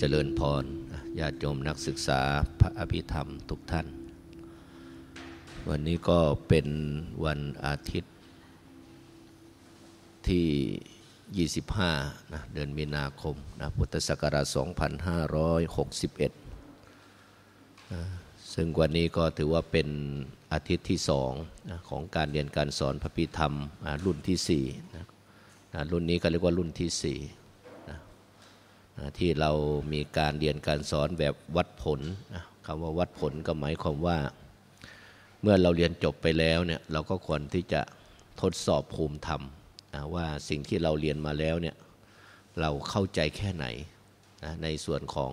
เจริญพร ญาติโยม นักศึกษาพระอภิธรรมทุกท่าน วันนี้ก็เป็นวันอาทิตย์ที่ 25นะเดือนมีนาคมนะพุทธศักราช 2561นะซึ่งวันนี้ก็ถือว่าเป็นอาทิตย์ที่สองนะของการเรียนการสอนพระพิธรรมรุ่นที่4นะนะรุ่นนี้ก็เรียกว่ารุ่นที่ 4ที่เรามีการเรียนการสอนแบบวัดผลคำว่าวัดผลก็หมายความว่า เมื่อเราเรียนจบไปแล้วเนี่ยเราก็ควรที่จะทดสอบภูมิธรรมว่าสิ่งที่เราเรียนมาแล้วเนี่ยเราเข้าใจแค่ไหนในส่วนของ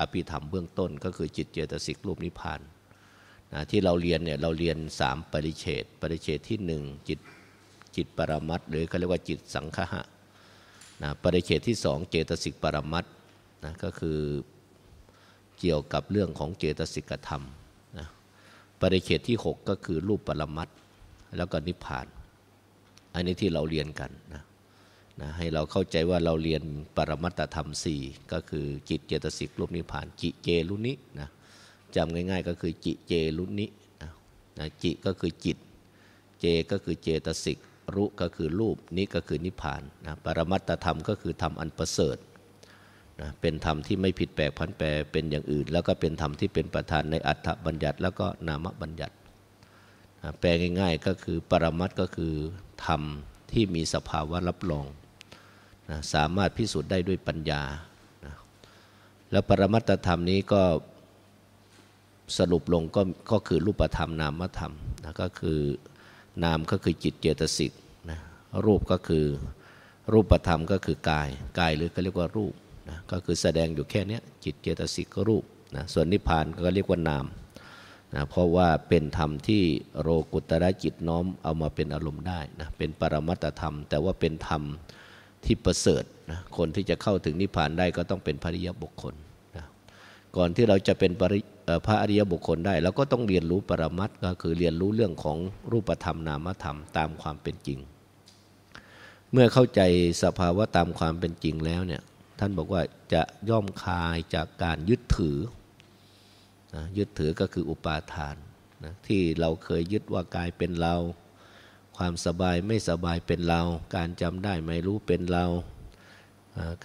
อภิธรรมเบื้องต้น ก็คือจิตเจตสิกรูปนิพพานนะที่เราเรียนเนี่ยเราเรียน3ปริเฉดปริเฉดที่1จิตจิตปรมัตหรือเขาเรียกว่าจิตสังคหะนะปริเขตที่สองเจตสิกปรมัตนะก็คือเกี่ยวกับเรื่องของเจตสิกธรรมนะปริเขตที่ 6 ก็คือรูปปรมัตแล้วก็นิพพาน อันนี้ที่เราเรียนกันนะนะให้เราเข้าใจว่าเราเรียนปรมัตธรรม 4 ก็คือจิตเจตสิกรูปนิพพาน จิเจลุนินะจำง่ายๆก็คือจิเจลุนินะจิก็คือจิตเจก็คือเจตสิกรูปก็คือรูปนี้ก็คือนิพพานนะปรมัตตธรรมก็คือ ธรรมอันประเสริฐนะเป็นธรรมที่ไม่ผิดแปลกพันแปรเป็นอย่างอื่น แล้วก็เป็นธรรมที่เป็นประธานในอัฏฐบัญญัติ แล้วก็นามบัญญัตินะแปลง่าย ๆก็คือปรมัตก็คือธรรมที่มีสภาวะรับรองนะสามารถพิสูจน์ได้ด้วยปัญญานะแล้วปรมัตธรรมนี้ก็สรุปลงก็ก็คือรูปธรรมนามธรรมนะก็คือนามก็คือจิตเจตสิกรูปก็คือรูปธรรมก็คือกายกายหรือก็เรียกว่ารูปนะก็คือแสดงอยู่แค่นี้จิตเจตสิกก็รูปนะส่วนนิพพานก็เรียกว่านามนะเพราะว่าเป็นธรรมที่โรกุตระจิตน้อมเอามาเป็นอารมณ์ได้นะเป็นปรมัตธรรม แต่ว่าเป็นธรรมที่ประเสริฐนะคนที่จะเข้าถึงนิพพานได้ก็ต้องเป็นพริยบุคคลนะก่อนที่เราจะเป็นพระอริยบุคคลได้เราก็ต้องเรียนรู้ปรมัตก็คือเรียนรู้เรื่องของรูปธรรมนามธรรมตามความเป็นจริงเมื่อเข้าใจสภาวะตามความเป็นจริงแล้วเนี่ยท่านบอกว่าจะย่อมคลายจากการยึดถือนะยึดถือก็คืออุปาทานนะที่เราเคยยึดว่ากายเป็นเรา ความสบายไม่สบายเป็นเรา การจำได้ไม่รู้เป็นเรา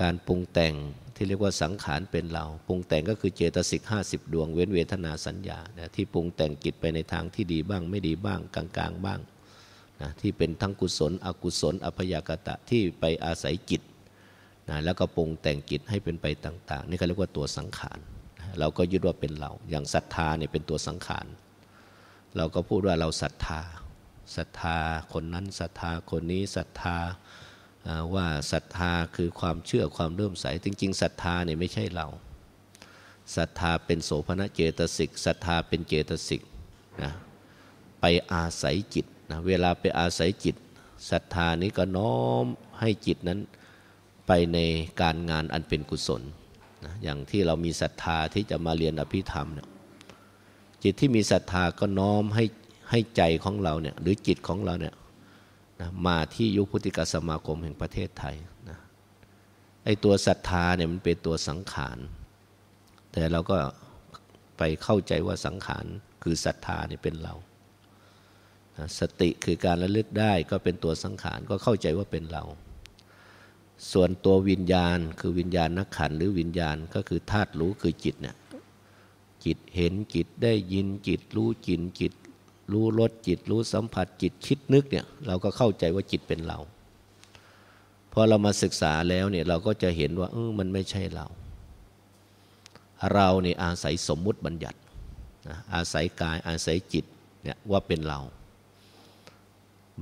การปรุงแต่งที่เรียกว่าสังขารเป็นเราปรุงแต่งก็คือเจตสิก50ดวงเว้นเวทนาสัญญานะที่ปรุงแต่งกิจไปในทางที่ดีบ้าง ไม่ดีบ้างกลางๆ บ้างนะที่เป็นทั้งกุศลอกุศลอพยากตะที่ไปอาศัยจิตนะแล้วก็ปรุงแต่งจิตให้เป็นไปต่างๆ นี่เขาเรียกว่าตัวสังขารนะเราก็ยึดว่าเป็นเรา อย่างศรัทธาเนี่ยเป็นตัวสังขารเราก็พูดว่าเราศรัทธาศรัทธาคนนั้นศรัทธาคนนี้ศรัทธาว่าศรัทธาคือความเชื่อความเริ่มใส จริงๆศรัทธาเนี่ยไม่ใช่เราศรัทธาเป็นโสภณเจตสิกศรัทธาเป็นเจตสิกนะไปอาศัยจิตนะเวลาไปอาศัยจิตศรัทธานี้ก็น้อมให้จิตนั้น ไปในการงานอันเป็นกุศลนะอย่างที่เรามีศรัทธาที่จะมาเรียนอภิธรรมเนี่ยจิตที่มีศรัทธาก็น้อมให้ให้ใจของเราเนี่ยหรือจิตของเราเนี่ยนะมาที่ยุคพุทธิกสมาคมแห่งประเทศไทยนะไอตัวศรัทธาเนี่ยมันเป็นตัวสังขารแต่เราก็ไปเข้าใจว่าสังขารคือศรัทธาเนี่ยเป็นเราสติคือการระลึกได้ก็เป็นตัวสังขารก็เข้าใจว่าเป็นเรา ส่วนตัววิญญาณคือวิญญาณนักขันหรือวิญญาณก็คือธาตุรู้คือจิตเนี่ยจิตเห็นจิตได้ยินจิต รู้จินจิต รู้รสจิตรู้สัมผัส จิตคิดนึกเนี่ยเราก็เข้าใจว่าจิตเป็นเราพอเรามาศึกษาแล้วเนี่ยเราก็จะเห็นว่าเออมันไม่ใช่เรา เราเนี่ยอาศัยสมมุติบัญญัติอาศัยกายอาศัยจิตเนี่ยว่าเป็นเรา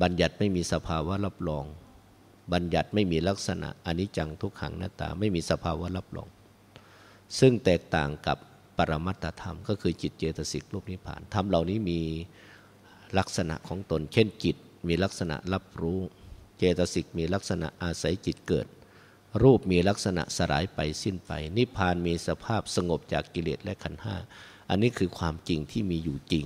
บัญญัติไม่มีสภาวะรับรอง บัญญัติไม่มีลักษณะอนิจจังทุกขังหน้าตาไม่มีสภาวะรับรอง ซึ่งแตกต่างกับปรมัตถธรรมก็คือจิตเจตสิกรูปนิพพานธรรมเหล่านี้มีลักษณะของตน เช่นจิตมีลักษณะรับรู้ เจตสิกมีลักษณะอาศัยจิตเกิด รูปมีลักษณะสลายไปสิ้นไป นิพพานมีสภาพสงบจากกิเลสและขันห้า อันนี้คือความจริงที่มีอยู่จริง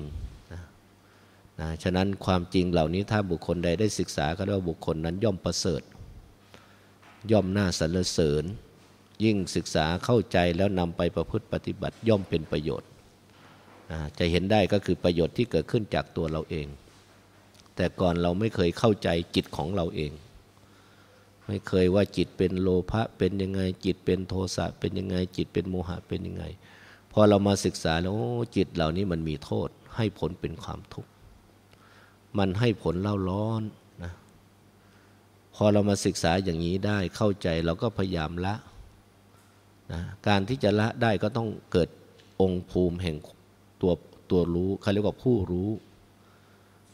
นะฉะนั้นความจริงเหล่านี้ถ้าบุคคลใดได้ศึกษาก็เรียกว่าบุคคลนั้นย่อมประเสริฐ ย่อมน่าสรรเสริญ ยิ่งศึกษาเข้าใจแล้วนำไปประพฤติปฏิบัติย่อมเป็นประโยชน์จะเห็นได้ก็คือประโยชน์ที่เกิดขึ้นจากตัวเราเอง แต่ก่อนเราไม่เคยเข้าใจจิตของเราเอง ไม่เคยว่าจิตเป็นโลภะเป็นยังไง จิตเป็นโทสะเป็นยังไงจิตเป็นโมหะเป็นยังไงพอเรามาศึกษาแล้วจิตเหล่านี้มันมีโทษให้ผลเป็นความทุกข์มันให้ผลเล่าร้อนนะ พอเรามาศึกษาอย่างนี้ได้เข้าใจเราก็พยายามละนะการที่จะละได้ก็ต้องเกิดองค์ภูมิแห่งตัวตัวรู้เขาเรียกว่าผู้รู้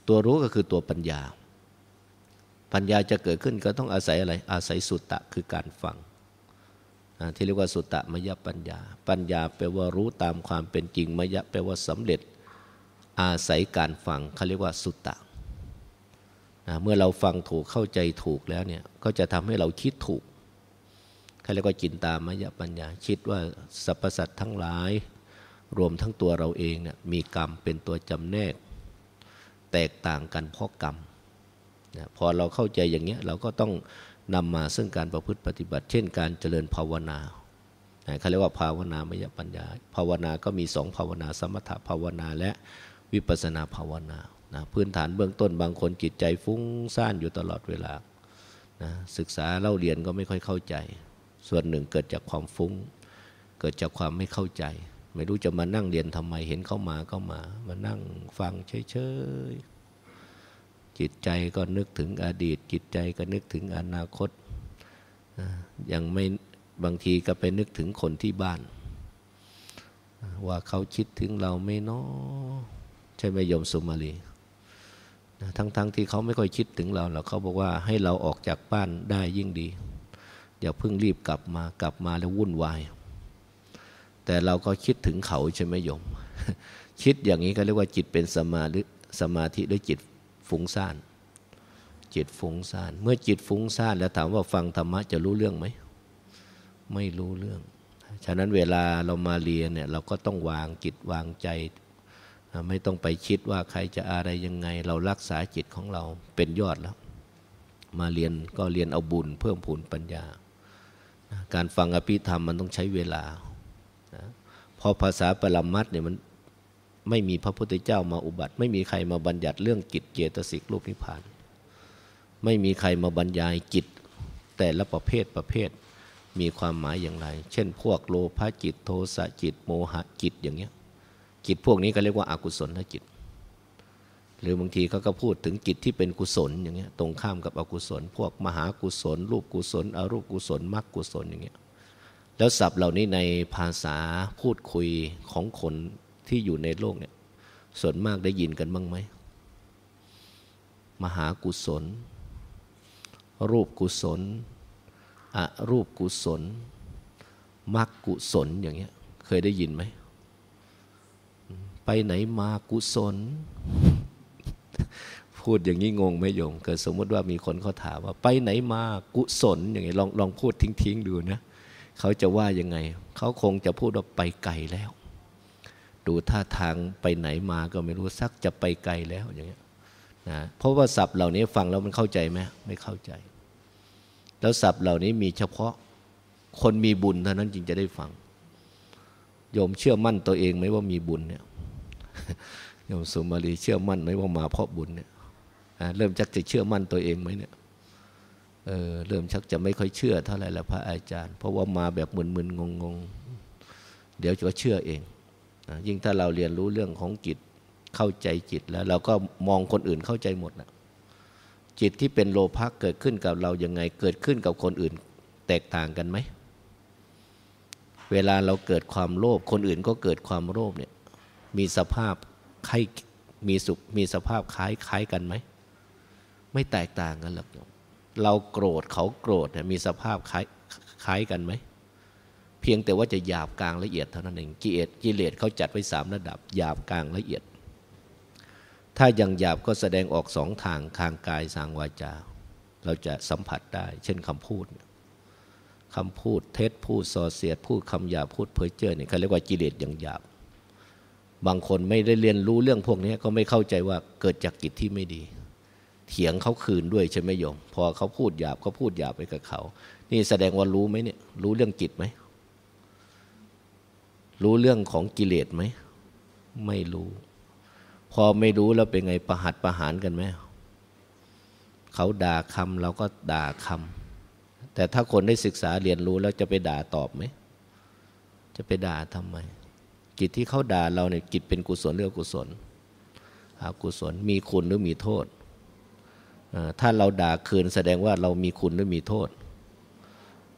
ตัวรู้ก็คือตัวปัญญา ปัญญาจะเกิดขึ้นก็ต้องอาศัยอะไร อาศัยสุตตะคือการฟังที่เรียกว่าสุตตะมยปัญญา ปัญญาแปลว่ารู้ตามความเป็นจริงมยะแปลว่าสำเร็จ อาศัยการฟังเขาเรียกว่าสุตตะนะเมื่อเราฟังถูกเข้าใจถูกแล้วเนี่ยก็จะทำให้เราคิดถูกเขาเรียกว่าจินตามยปัญญาคิดว่าสรรพสัตว์ทั้งหลาย รวมทั้งตัวเราเองเนี่ยมีกรรมเป็นตัวจำแนก แตกต่างกันเพราะกรรมนะพอเราเข้าใจอย่างเงี้ยเราก็ต้องนำมาซึ่งการประพฤติปฏิบัติ เช่นการเจริญภาวนาเขาเรียกว่าภาวนามยปัญญาภาวนาก็มีสองภาวนา สมถภาวนาและวิปัสนาภาวนานะพื้นฐานเบื้องต้นบางคนจิตใจฟุ้งซ่านอยู่ตลอดเวลานะศึกษาเล่าเรียนก็ไม่ค่อยเข้าใจ ส่วนหนึ่งเกิดจากความฟุ้ง เกิดจากความไม่เข้าใจ ไม่รู้จะมานั่งเรียนทำไม เห็นเข้ามาเข้ามา มานั่งฟังเฉยๆจิตใจก็นึกถึงอดีต จิตใจก็นึกถึงอนาคต ยังไม่ บางทีก็ไปนึกถึงคนที่บ้าน ว่าเขาคิดถึงเราไม่นาะใช่ไหมโยมสุมาลีทั้งๆทที่เขาไม่ค่อยคิดถึงเราหรอกเขาบอกว่าให้เราออกจาก บ้านได้ยิ่งดี อย่าเพิ่งรีบกลับมากลับมาแล้ววุ่นวาย แต่เราก็คิดถึงเขาใช่ไหมโยม คิดอย่างนี้ก็เรียกว่าจิตเป็นสมาหรือสมาธิหรือจิตฟุ้งซ่านจิตฟุ้งซ่าน เมื่อจิตฟุ้งซ่าน แล้วถามว่าฟังธรรมะจะรู้เรื่องไหมไม่รู้เรื่อง ฉะนั้นเวลาเรามาเรียนเนี่ย เราก็ต้องวางจิตวางใจไม่ต้องไปคิดว่าใครจะอะไรยังไงเรารักษาจิตของเราเป็นยอดแล้ว มาเรียนก็เรียนเอาบุญเพิ่มพูนปัญญาการฟังอภิธรรมมันต้องใช้เวลาพอภาษาปรมัตเนี่ยมันไม่มีพระพุทธเจ้ามาอุบัติ ไม่มีใครมาบัญญัติเรื่องกิจเจตสิกรูปนิพพาน ไม่มีใครมาบรรยายกิจแต่ละประเภทประเภทมีความหมายอย่างไร เช่นพวกโลภะจิตโทสะจิตโมหะจิตอย่างเงี้ยจิตพวกนี้ก็เรียกว่าอากุศลจิตหรือบางทีเขาก็พูดถึงจิตที่เป็นกุศลอย่างเงี้ยตรงข้ามกับอกุศล พวกมหากุศล รูปกุศลอรูปกุศลมรรคกุศลอย่างเงี้ยแล้วศัพท์เหล่านี้ในภาษาพูดคุยของคนที่อยู่ในโลกเนี่ยส่วนมากได้ยินกันบ้างไหมมหากุศล รูปกุศลอรูปกุศลมรรคกุศลอย่างเงี้ยเคยได้ยินไหมไปไหนมากุศล พูดอย่างนี้งงไหมโยมเกิดสมมติว่ามีคนเขาถามว่าไปไหนมากุศลอย่างไงลองลองพูดทิ้งๆดูนะเขาจะว่ายังไง เขาคงจะพูดว่าไปไกลแล้ว ดูท่าทางไปไหนมาก็ไม่รู้สักจะไปไกลแล้วอย่างเงี้ยนะเพราะว่าศัพท์เหล่านี้ฟังแล้วมันเข้าใจไหมไม่เข้าใจ แล้วศัพท์เหล่านี้มีเฉพาะ คนมีบุญเท่านั้นจึงจะได้ฟังโยมเชื่อมั่นตัวเองไหมว่ามีบุญเนี่ยโยมสุมาลีเชื่อมั่นไหมว่ามาเพราะบุญเนี่ยเริ่มชักจะเชื่อมั่นตัวเองไหมเนี่ยเออเริ่มชักจะไม่ค่อยเชื่อเท่าไหร่ละพระอาจารย์ เพราะว่ามาแบบมึนๆงงๆ เดี๋ยวจะเชื่อเอง ยิ่งถ้าเราเรียนรู้เรื่องของจิตเข้าใจจิตแล้ว เราก็มองคนอื่นเข้าใจหมดนะจิตที่เป็นโลภะเกิดขึ้นกับเรา ยังไงเกิดขึ้นกับคนอื่นแตกต่างกันไหม เวลาเราเกิดความโลภคนอื่นก็เกิดความโลภเนี่ยมีสภาพคล้ายมีสุขมีสภาพ คล้ายคล้ายกันไหมไม่แตกต่างกันหรอกโยมเราโกรธเขาโกรธเนี่ยมีสภาพคล้ายคล้ายกันไหมเพียงแต่ว่าจะหยาบกลางละเอียดเท่านั้นเองกิเลสกิเลสเขาจัดไว้สามระดับหยาบกลางละเอียด ถ้ายังหยาบก็แสดงออกสองทางทางกายทางวาจา เราจะสัมผัสได้ เช่นคำพูดคำพูด เท็จพูดส่อเสียดพูดคำหยาบพูดเพ้อเจ้อเนี่ยเขาเรียกว่ากิเลสอย่างหยาบบางคนไม่ได้เรียนรู้เรื่องพวกนี้ ก็ไม่เข้าใจว่าเกิดจากกิจที่ไม่ดี เถียงเขาคืนด้วยใช่ไหมโยมพอเขาพูดหยาบก็พูดหยาบไปกับเขานี่แสดงว่ารู้ไหมเนี่ย รู้เรื่องกิจไหม รู้เรื่องของกิเลสไหม ไม่รู้ พอไม่รู้แล้วเป็นไงประหัดประหารกันไหมเขาด่าคำเราก็ด่าคำแต่ถ้าคนได้ศึกษาเรียนรู้แล้วจะไปด่าตอบไหมจะไปด่าทำไมจิตที่เขาด่าเราเนี่ยจิตเป็นกุศลหรืออกุศล อกุศลมีคุณหรือมีโทษ ถ้าเราด่าคืนแสดงว่าเรามีคุณหรือมีโทษ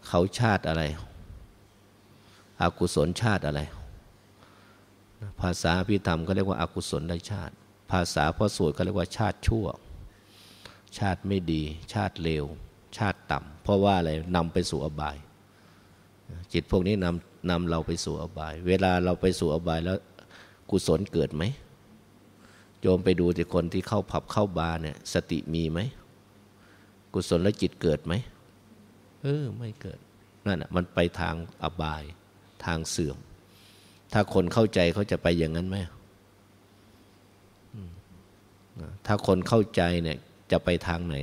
เขาชาติอะไร อกุศลชาติอะไร ภาษาพิธรรมก็เรียกว่าอากุศลได้ชาติ ภาษาพ่อสวตก็เรียกว่า ชาติชั่ว ชาติไม่ดี ชาติเลวชาติต่ำเพราะว่าอะไรนำไปสู่อบาย จิตพวกนี้นำนำเราไปสู่อบาย เวลาเราไปสู่อบายแล้ว กุศลเกิดไหมโยมไปดูทต่คนที่เข้าผับเข้าบาร์เนี่ย สติมีไหมกุศลและจิตเกิดไหมเออไม่เกิด นั่นอ่ะมันไปทางอบาย ทางเสื่อม ถ้าคนเข้าใจเขาจะไปอย่างนั้นไหมถ้าคนเข้าใจเนี่ย จะไปทางไหน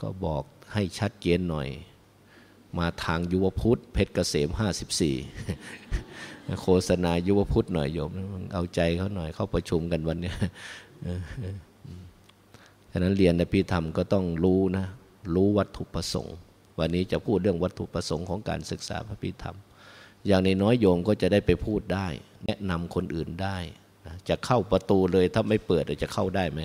ก็บอกให้ชัดเจนหน่อยมาทางยุวพุทธเพชรเกษม 54 โฆษณายุวพุทธหน่อยโยมเอาใจเขาหน่อยเข้าประชุมกันวันนี้ฉะนั้นเรียนในพิธรรมก็ต้องรู้นะ รู้วัตถุประสงค์ วันนี้จะพูดเรื่องวัตถุประสงค์ของการศึกษาพระพิธรรมอย่างในน้อยโยมก็จะได้ไปพูดได้ แนะนำคนอื่นได้ จะเข้าประตูเลยถ้าไม่เปิดจะเข้าได้ไหม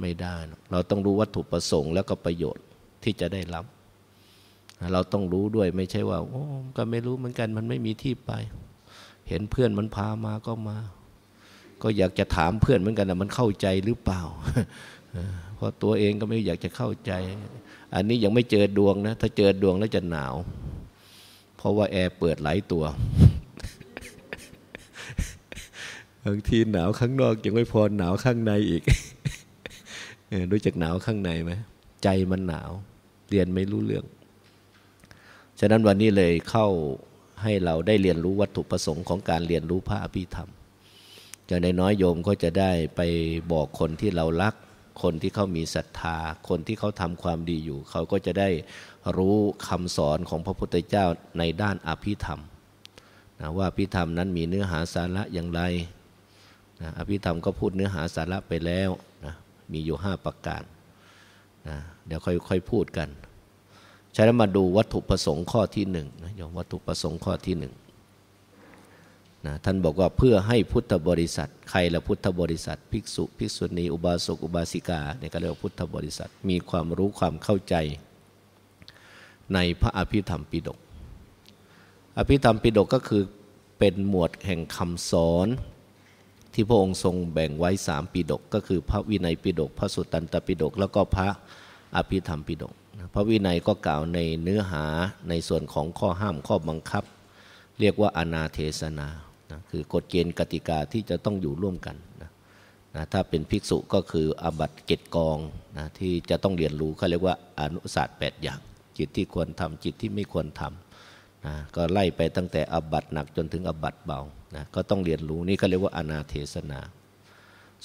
ไม่ได้ เราต้องรู้วัตถุประสงค์ แล้วก็ประโยชน์ที่จะได้รับเราต้องรู้ด้วยไม่ใช่ว่า โอ้ก็ไม่รู้เหมือนกัน มันไม่มีที่ไป เห็นเพื่อนมันพามาก็มา ก็อยากจะถามเพื่อนเหมือนกันนะมันเข้าใจหรือเปล่า เพราะตัวเองก็ไม่อยากจะเข้าใจ อันนี้ยังไม่เจอดวงนะถ้าเจอดวงแล้วจะหนาวเพราะว่าแอร์เปิดหลายตัวบางทีหนาวข้างนอก ยังไม่พอ หนาวข้างในอีกรู้จักหนาวข้างในไหมใจมันหนาวเรียนไม่รู้เรื่องฉะนั้นวันนี้เลยเข้าให้เราได้เรียนรู้วัตถุประสงค์ของการเรียนรู้พระอภิธรรมอย่างน้อยโยมก็จะได้ไปบอกคนที่เรารักคนที่เขามีศรัทธาคนที่เขาทำความดีอยู่เขาก็จะได้รู้คำสอนของพระพุทธเจ้าในด้านอภิธรรมนะว่าอภิธรรมนั้นมีเนื้อหาสาระอย่างไรนะอภิธรรมก็พูดเนื้อหาสาระไปแล้วนะมีอยู่5ประการนะเดี๋ยวค่อยๆพูดกันฉะนั้นมาดูวัตถุประสงค์ข้อที่หนึ่งนะโยมวัตถุประสงค์ข้อที่หนึ่งนะท่านบอกว่าเพื่อให้พุทธบริษัท ใครละพุทธบริษัท ภิกษุ ภิกษุณี อุบาสกอุบาสิกาเนี่ยก็เรียกว่าพุทธบริษัทมีความรู้ความเข้าใจในพระอภิธรรมปิฎกอภิธรรมปิฎกก็คือเป็นหมวดแห่งคำสอนที่พระองค์ทรงแบ่งไว้สามปิฎกก็คือพระวินัยปิฎกพระสุตตันตปิฎกแล้วก็พระอภิธรรมปิฎกพระวินัยก็กล่าวในเนื้อหาในส่วนของข้อห้ามข้อบังคับ เรียกว่าอนาเทศนานะคือกฎเกณฑ์กติกาที่จะต้องอยู่ร่วมกันนะนะถ้าเป็นภิกษุก็คืออบัตเกตกองนะที่จะต้องเรียนรู้เขาเรียกว่าอนุศาสตร์8อย่างจิตที่ควรทำ จิตที่ไม่ควรทำนะก็ไล่ไปตั้งแต่อบัตหนักจนถึงอบัตเบานะก็ต้องเรียนรู้นี่เขาเรียกว่าอนาเทศนา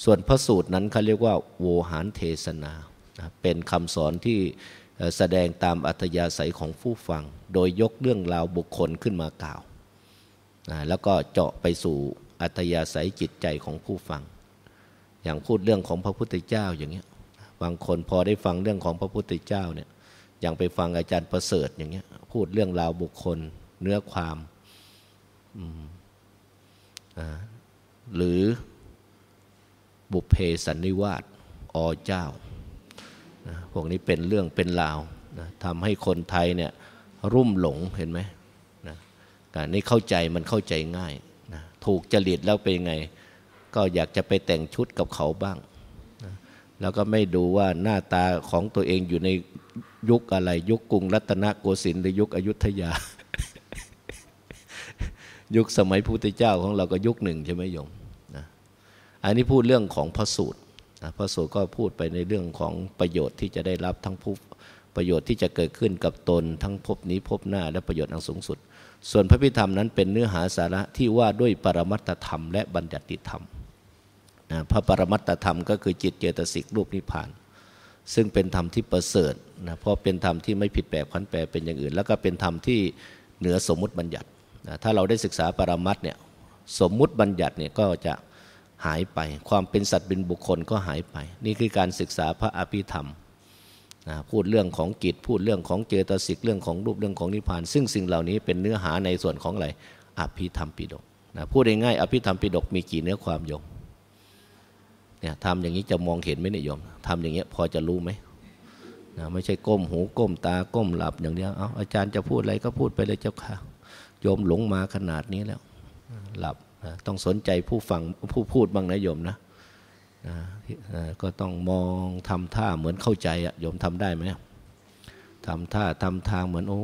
ส่วนพระสูตรนั้นเขาเรียกว่าโวหารเทศนานะเป็นคำสอนที่แสดงตามอัธยาศัยของผู้ฟัง โดยยกเรื่องราวบุคคลขึ้นมากล่าวแล้วก็เจาะไปสู่อัธยาศัยจิตใจของผู้ฟัง อย่างพูดเรื่องของพระพุทธเจ้าอย่างเงี้ยบางคนพอได้ฟังเรื่องของพระพุทธเจ้าเนี่ยอย่างไปฟังอาจารย์ประเสริฐอย่างเงี้ยพูดเรื่องราวบุคคลเนื้อความหรือบุพเพสันนิวาสอเจ้านะพวกนี้เป็นเรื่องเป็นราวนะทำให้คนไทยเนี่ยรุ่มหลงเห็นไหมนะการนี้เข้าใจมันเข้าใจง่ายนะถูกจริตแล้วเป็นไง ก็อยากจะไปแต่งชุดกับเขาบ้างนะแล้วก็ไม่ดูว่าหน้าตาของตัวเองอยู่ในยุคอะไรยุคกรุงรัตนโกสินทร์หรือยุคอยุธยา ยุคสมัยพุทธเจ้าของเราก็ยุคหนึ่งใช่ไหมโยมนะอันนี้พูดเรื่องของพระสูตรนะพระสูตรก็พูดไปในเรื่องของประโยชน์ที่จะได้รับทั้งผู้ประโยชน์ที่จะเกิดขึ้นกับตนทั้งภพนี้ภพหน้าและประโยชน์อันสูงสุด ส่วนพระพิธรรมนั้นเป็นเนื้อหาสาระที่ว่าด้วยปรมัตธรรมและบัญญัติธรรมนะพระปรมัตธรรมก็คือจิตเจตสิกรูปนิพพาน ซึ่งเป็นธรรมที่ประเสริฐนะเพราะเป็นธรรมที่ไม่ผิดแปลกพันแปลเป็นอย่างอื่น แล้วก็เป็นธรรมที่เหนือสมมุติบัญญัตินะถ้าเราได้ศึกษาปรมัตเนี่ยสมมุติบัญญัติเนี่ยก็จะหายไปความเป็นสัตว์เป็นบุคคลก็หายไป นี่คือการศึกษาพระอภิธรรมนะพูดเรื่องของกิจพูดเรื่องของเจตสิกเรื่องของรูปเรื่องของนิพพานซึ่งสิ่งเหล่านี้เป็นเนื้อหาในส่วนของอะไร อภิธรรมปิฎกนะพูดง่ายๆอภิธรรมปิฎกมีกี่เนื้อความโยมเนี่ยทำอย่างนี้จะมองเห็นไหมเนิยโยมทำอย่างเงี้ยพอจะรู้ไหมนะไม่ใช่ก้มหูก้ม ตาก้มหลับอย่างเนี้ยเอาอาจารย์จะพูดอะไรก็พูดไปเลยเจ้าค่ะโยมหลงมาขนาดนี้แล้ว หลับต้องสนใจผู้ฟังผู้พูดบ้างนะโยมนะ ก็ต้องมองทำท่า เหมือนเข้าใจอะโยม ทำได้ไหมทำท่าทำทางเหมือนโอ้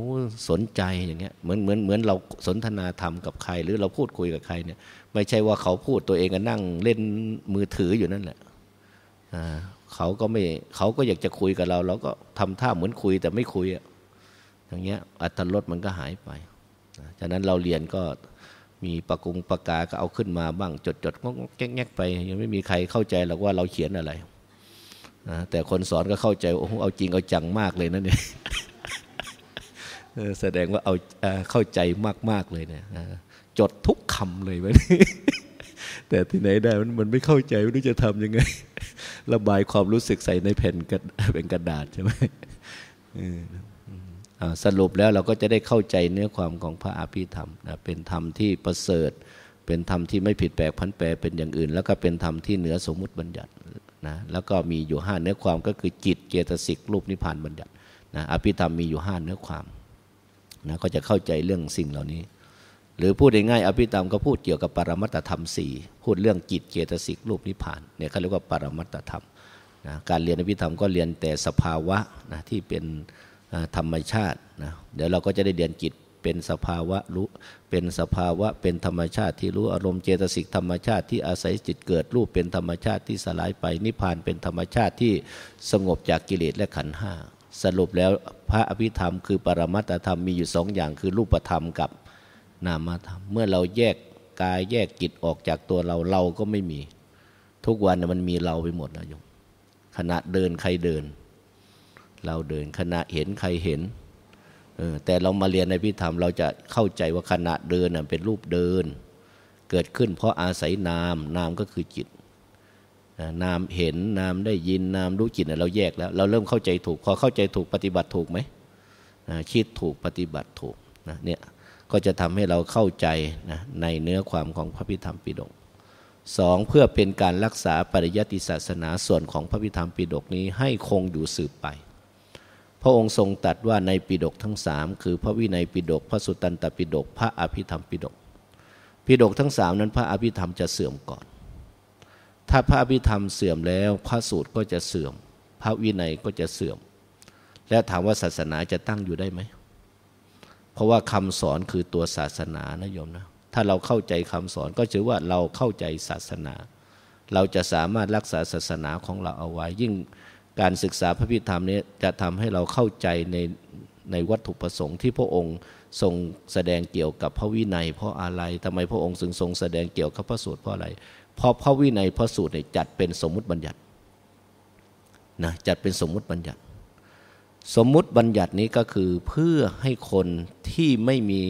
สนใจอย่างเงี้ยเหมือนเหมือนเหมือนเราสนทนาธรรมกับใคร หรือเราพูดคุยกับใครเนี่ยไม่ใช่ว่าเขาพูดตัวเองก็นั่ง เล่นมือถืออยู่นั่นแหละเขาก็ไม่เขาก็อยากจะคุยกับเราเราก็ ทำท่าเหมือนคุยแต่ไม่คุยอะอย่างเงี้ย อัตลดมันก็หายไปฉะนั้นเราเรียนก็มีประกุงประกาก็เอาขึ้นมาบ้าง จดจดงกแง่ไป ยังไม่มีใครเข้าใจหรอกว่าเราเขียนอะไรนะแต่คนสอนก็เข้าใจโอ้เอาจริงเอาจังมากเลยนั่นี่ยแสดงว่าเอาเข้าใจมากๆเลยเนี่ยจดทุกคำเลยไันแต่ที่ไหนได้มันไม่เข้าใจไม่รู้จะทำยังไง ระบายความรู้สึกใส่ในแผ่นเป็นกระดาษใช่ไหมสรุปแล้วเราก็จะได้เข้าใจเนื้อความของพระอภิธรรมนะเป็นธรรมที่ประเสริฐ เป็นธรรมที่ไม่ผิดแปลกพันแปรเป็นอย่างอื่นแล้วก็เป็นธรรมที่เหนือสมมุติบัญญัตินะแล้วก็มีอยู่5เนื้อความก็คือจิตเจตสิกรูปนิพพานบัญญัตินะอภิธรรมมีอยู่5เนื้อความนะก็จะเข้าใจเรื่องสิ่งเหล่านี้ หรือพูดง่ายๆอภิธรรมก็พูดเกี่ยวกับปรมัตธรรม4พูดเรื่องจิตเจตสิกรูปนิพพานเนี่ยเขาเรียกว่าปรมัตธรรมนะการเรียนอภิธรรมก็เรียนแต่สภาวะนะที่เป็นธรรมชาตินะเดี๋ยวเราก็จะได้เรียนจิตเป็นสภาวะรู้เป็นสภาวะเป็นธรรมชาติ ที่รู้อารมณ์เจตสิกธรรมชาติที่ อาศัยจิตเกิดรูปเป็นธรรมชาติที่สลายไปนิพพานเป็นธรรมชาติที่สงบจากกิเลสและขันห้า สรุปแล้วพระอภิธรรมคือปรมัตธรรมมีอยู่สองอย่างคือรูปธรรมกับนามธรรม เมื่อเราแยกกายแยกจิตออกจากตัวเราเราก็ไม่มี ทุกวันมันมีเราไปหมดนะโยมขณะเดินใครเดินเราเดินขณะเห็นใครเห็น แต่เรามาเรียนในพิธามเราจะเข้าใจว่าขณะเดินเป็นรูปเดิน เกิดขึ้นเพราะอาศัยนามนามก็คือจิตนามเห็นนามได้ยินนามรู้จิตเราแยกแล้ว เราเริ่มเข้าใจถูก พอเข้าใจถูกปฏิบัติถูกไหม คิดถูกปฏิบัติถูกนะเนี่ยก็จะทำให้เราเข้าใจนะในเนื้อความของพระพิธรรมปิฎกสองเพื่อเป็นการรักษาปริยัติศาสนาส่วนของพระพิธรรมปิฎกนี้ให้คงอยู่สืบไปพระองค์ทรงตัดว่าในปิดกทั้งสามคือพระวินัยปิดกพระสุตตันตปิดกพระอภิธรรมปิดกปิดกทั้งสามนั้น พระอภิธรรมจะเสื่อมก่อน ถ้าพระอภิธรรมเสื่อมแล้วพระสูตรก็จะเสื่อม พระวินัยก็จะเสื่อม และถามว่าศาสนาจะตั้งอยู่ได้ไหม เพราะว่าคำสอนคือตัวศาสนานะโยมนะ ถ้าเราเข้าใจคำสอนก็ถือว่าเราเข้าใจศาสนา เราจะสามารถรักษาศาสนาของเราเอาไว้ยิ่งการศึกษาพระพิธรรมนี้จะทำให้เราเข้าใจในในวัตถุประสงค์ที่พระองค์ทรงแสดงเกี่ยวกับพระวินัย เพราะอะไรทำไมพระองค์ถึงทรงแสดงเกี่ยวกับพระสูตรเพราะอะไรเพราะพระวินัยพระสูตรเนี่ยจัดเป็นสมมุติบัญญัตินะจัดเป็นสมมุติบัญญัติ สมมุติบัญญัตินี้ก็คือเพื่อให้คนที่ไม่มี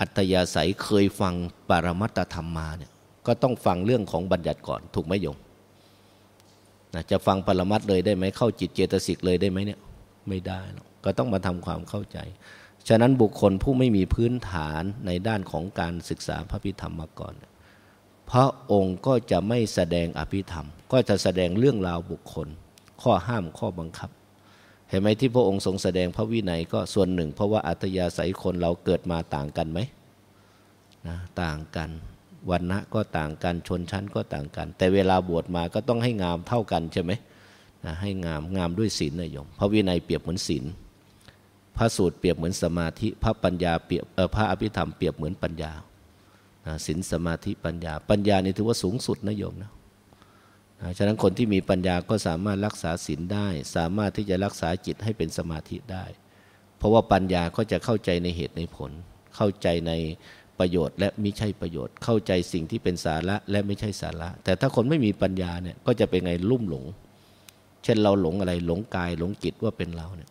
อัตยาศัยเคยฟังปรมัตธรรมมาเนี่ยก็ต้องฟังเรื่องของบัญญัติก่อนถูกไหมโยมนะจะฟังปรมัตเลยได้ไหมเข้าจิตเจตสิกเลยได้ไหมเนี่ยไม่ได้หรอกก็ต้องมาทำความเข้าใจฉะนั้นบุคคลผู้ไม่มีพื้นฐานในด้านของการศึกษาพระพิธรรมมาก่อนพระองค์ก็จะไม่แสดงอภิธรรม ก็จะแสดงเรื่องราวบุคคล ข้อห้ามข้อบังคับ เห็นไหมที่พระองค์ทรงแสดงพระวินัยก็ส่วนหนึ่ง เพราะว่าอัตยาศัยคนเราเกิดมาต่างกันไหมนะต่างกันวันณะก็ต่างกันชนชั้นก็ต่างกัน แต่เวลาบวชมาก็ต้องให้งามเท่ากันใช่ไหมนะให้งามงามด้วยศีลนะโยมพระวินัยเปรียบเหมือนศีลพระสูตรเปรียบเหมือนสมาธิพระปัญญาเปรียบพระอภิธรรมเปรียบเหมือนปัญญาศีลสมาธิปัญญาปัญญานี่ถือว่าสูงสุด นะโยมนะฉะนั้นคนที่มีปัญญาก็สามารถรักษาศีลได้ สามารถที่จะรักษาจิตให้เป็นสมาธิได้ เพราะว่าปัญญาก็จะเข้าใจในเหตุในผลเข้าใจในประโยชน์และไม่ใช่ประโยชน์ เข้าใจสิ่งที่เป็นสาระ และไม่ใช่สาระ แต่ถ้าคนไม่มีปัญญาเนี่ย ก็จะเป็นไงลุ่มหลง เช่นเราหลงอะไรหลงกาย หลงจิตว่าเป็นเราเนี่ย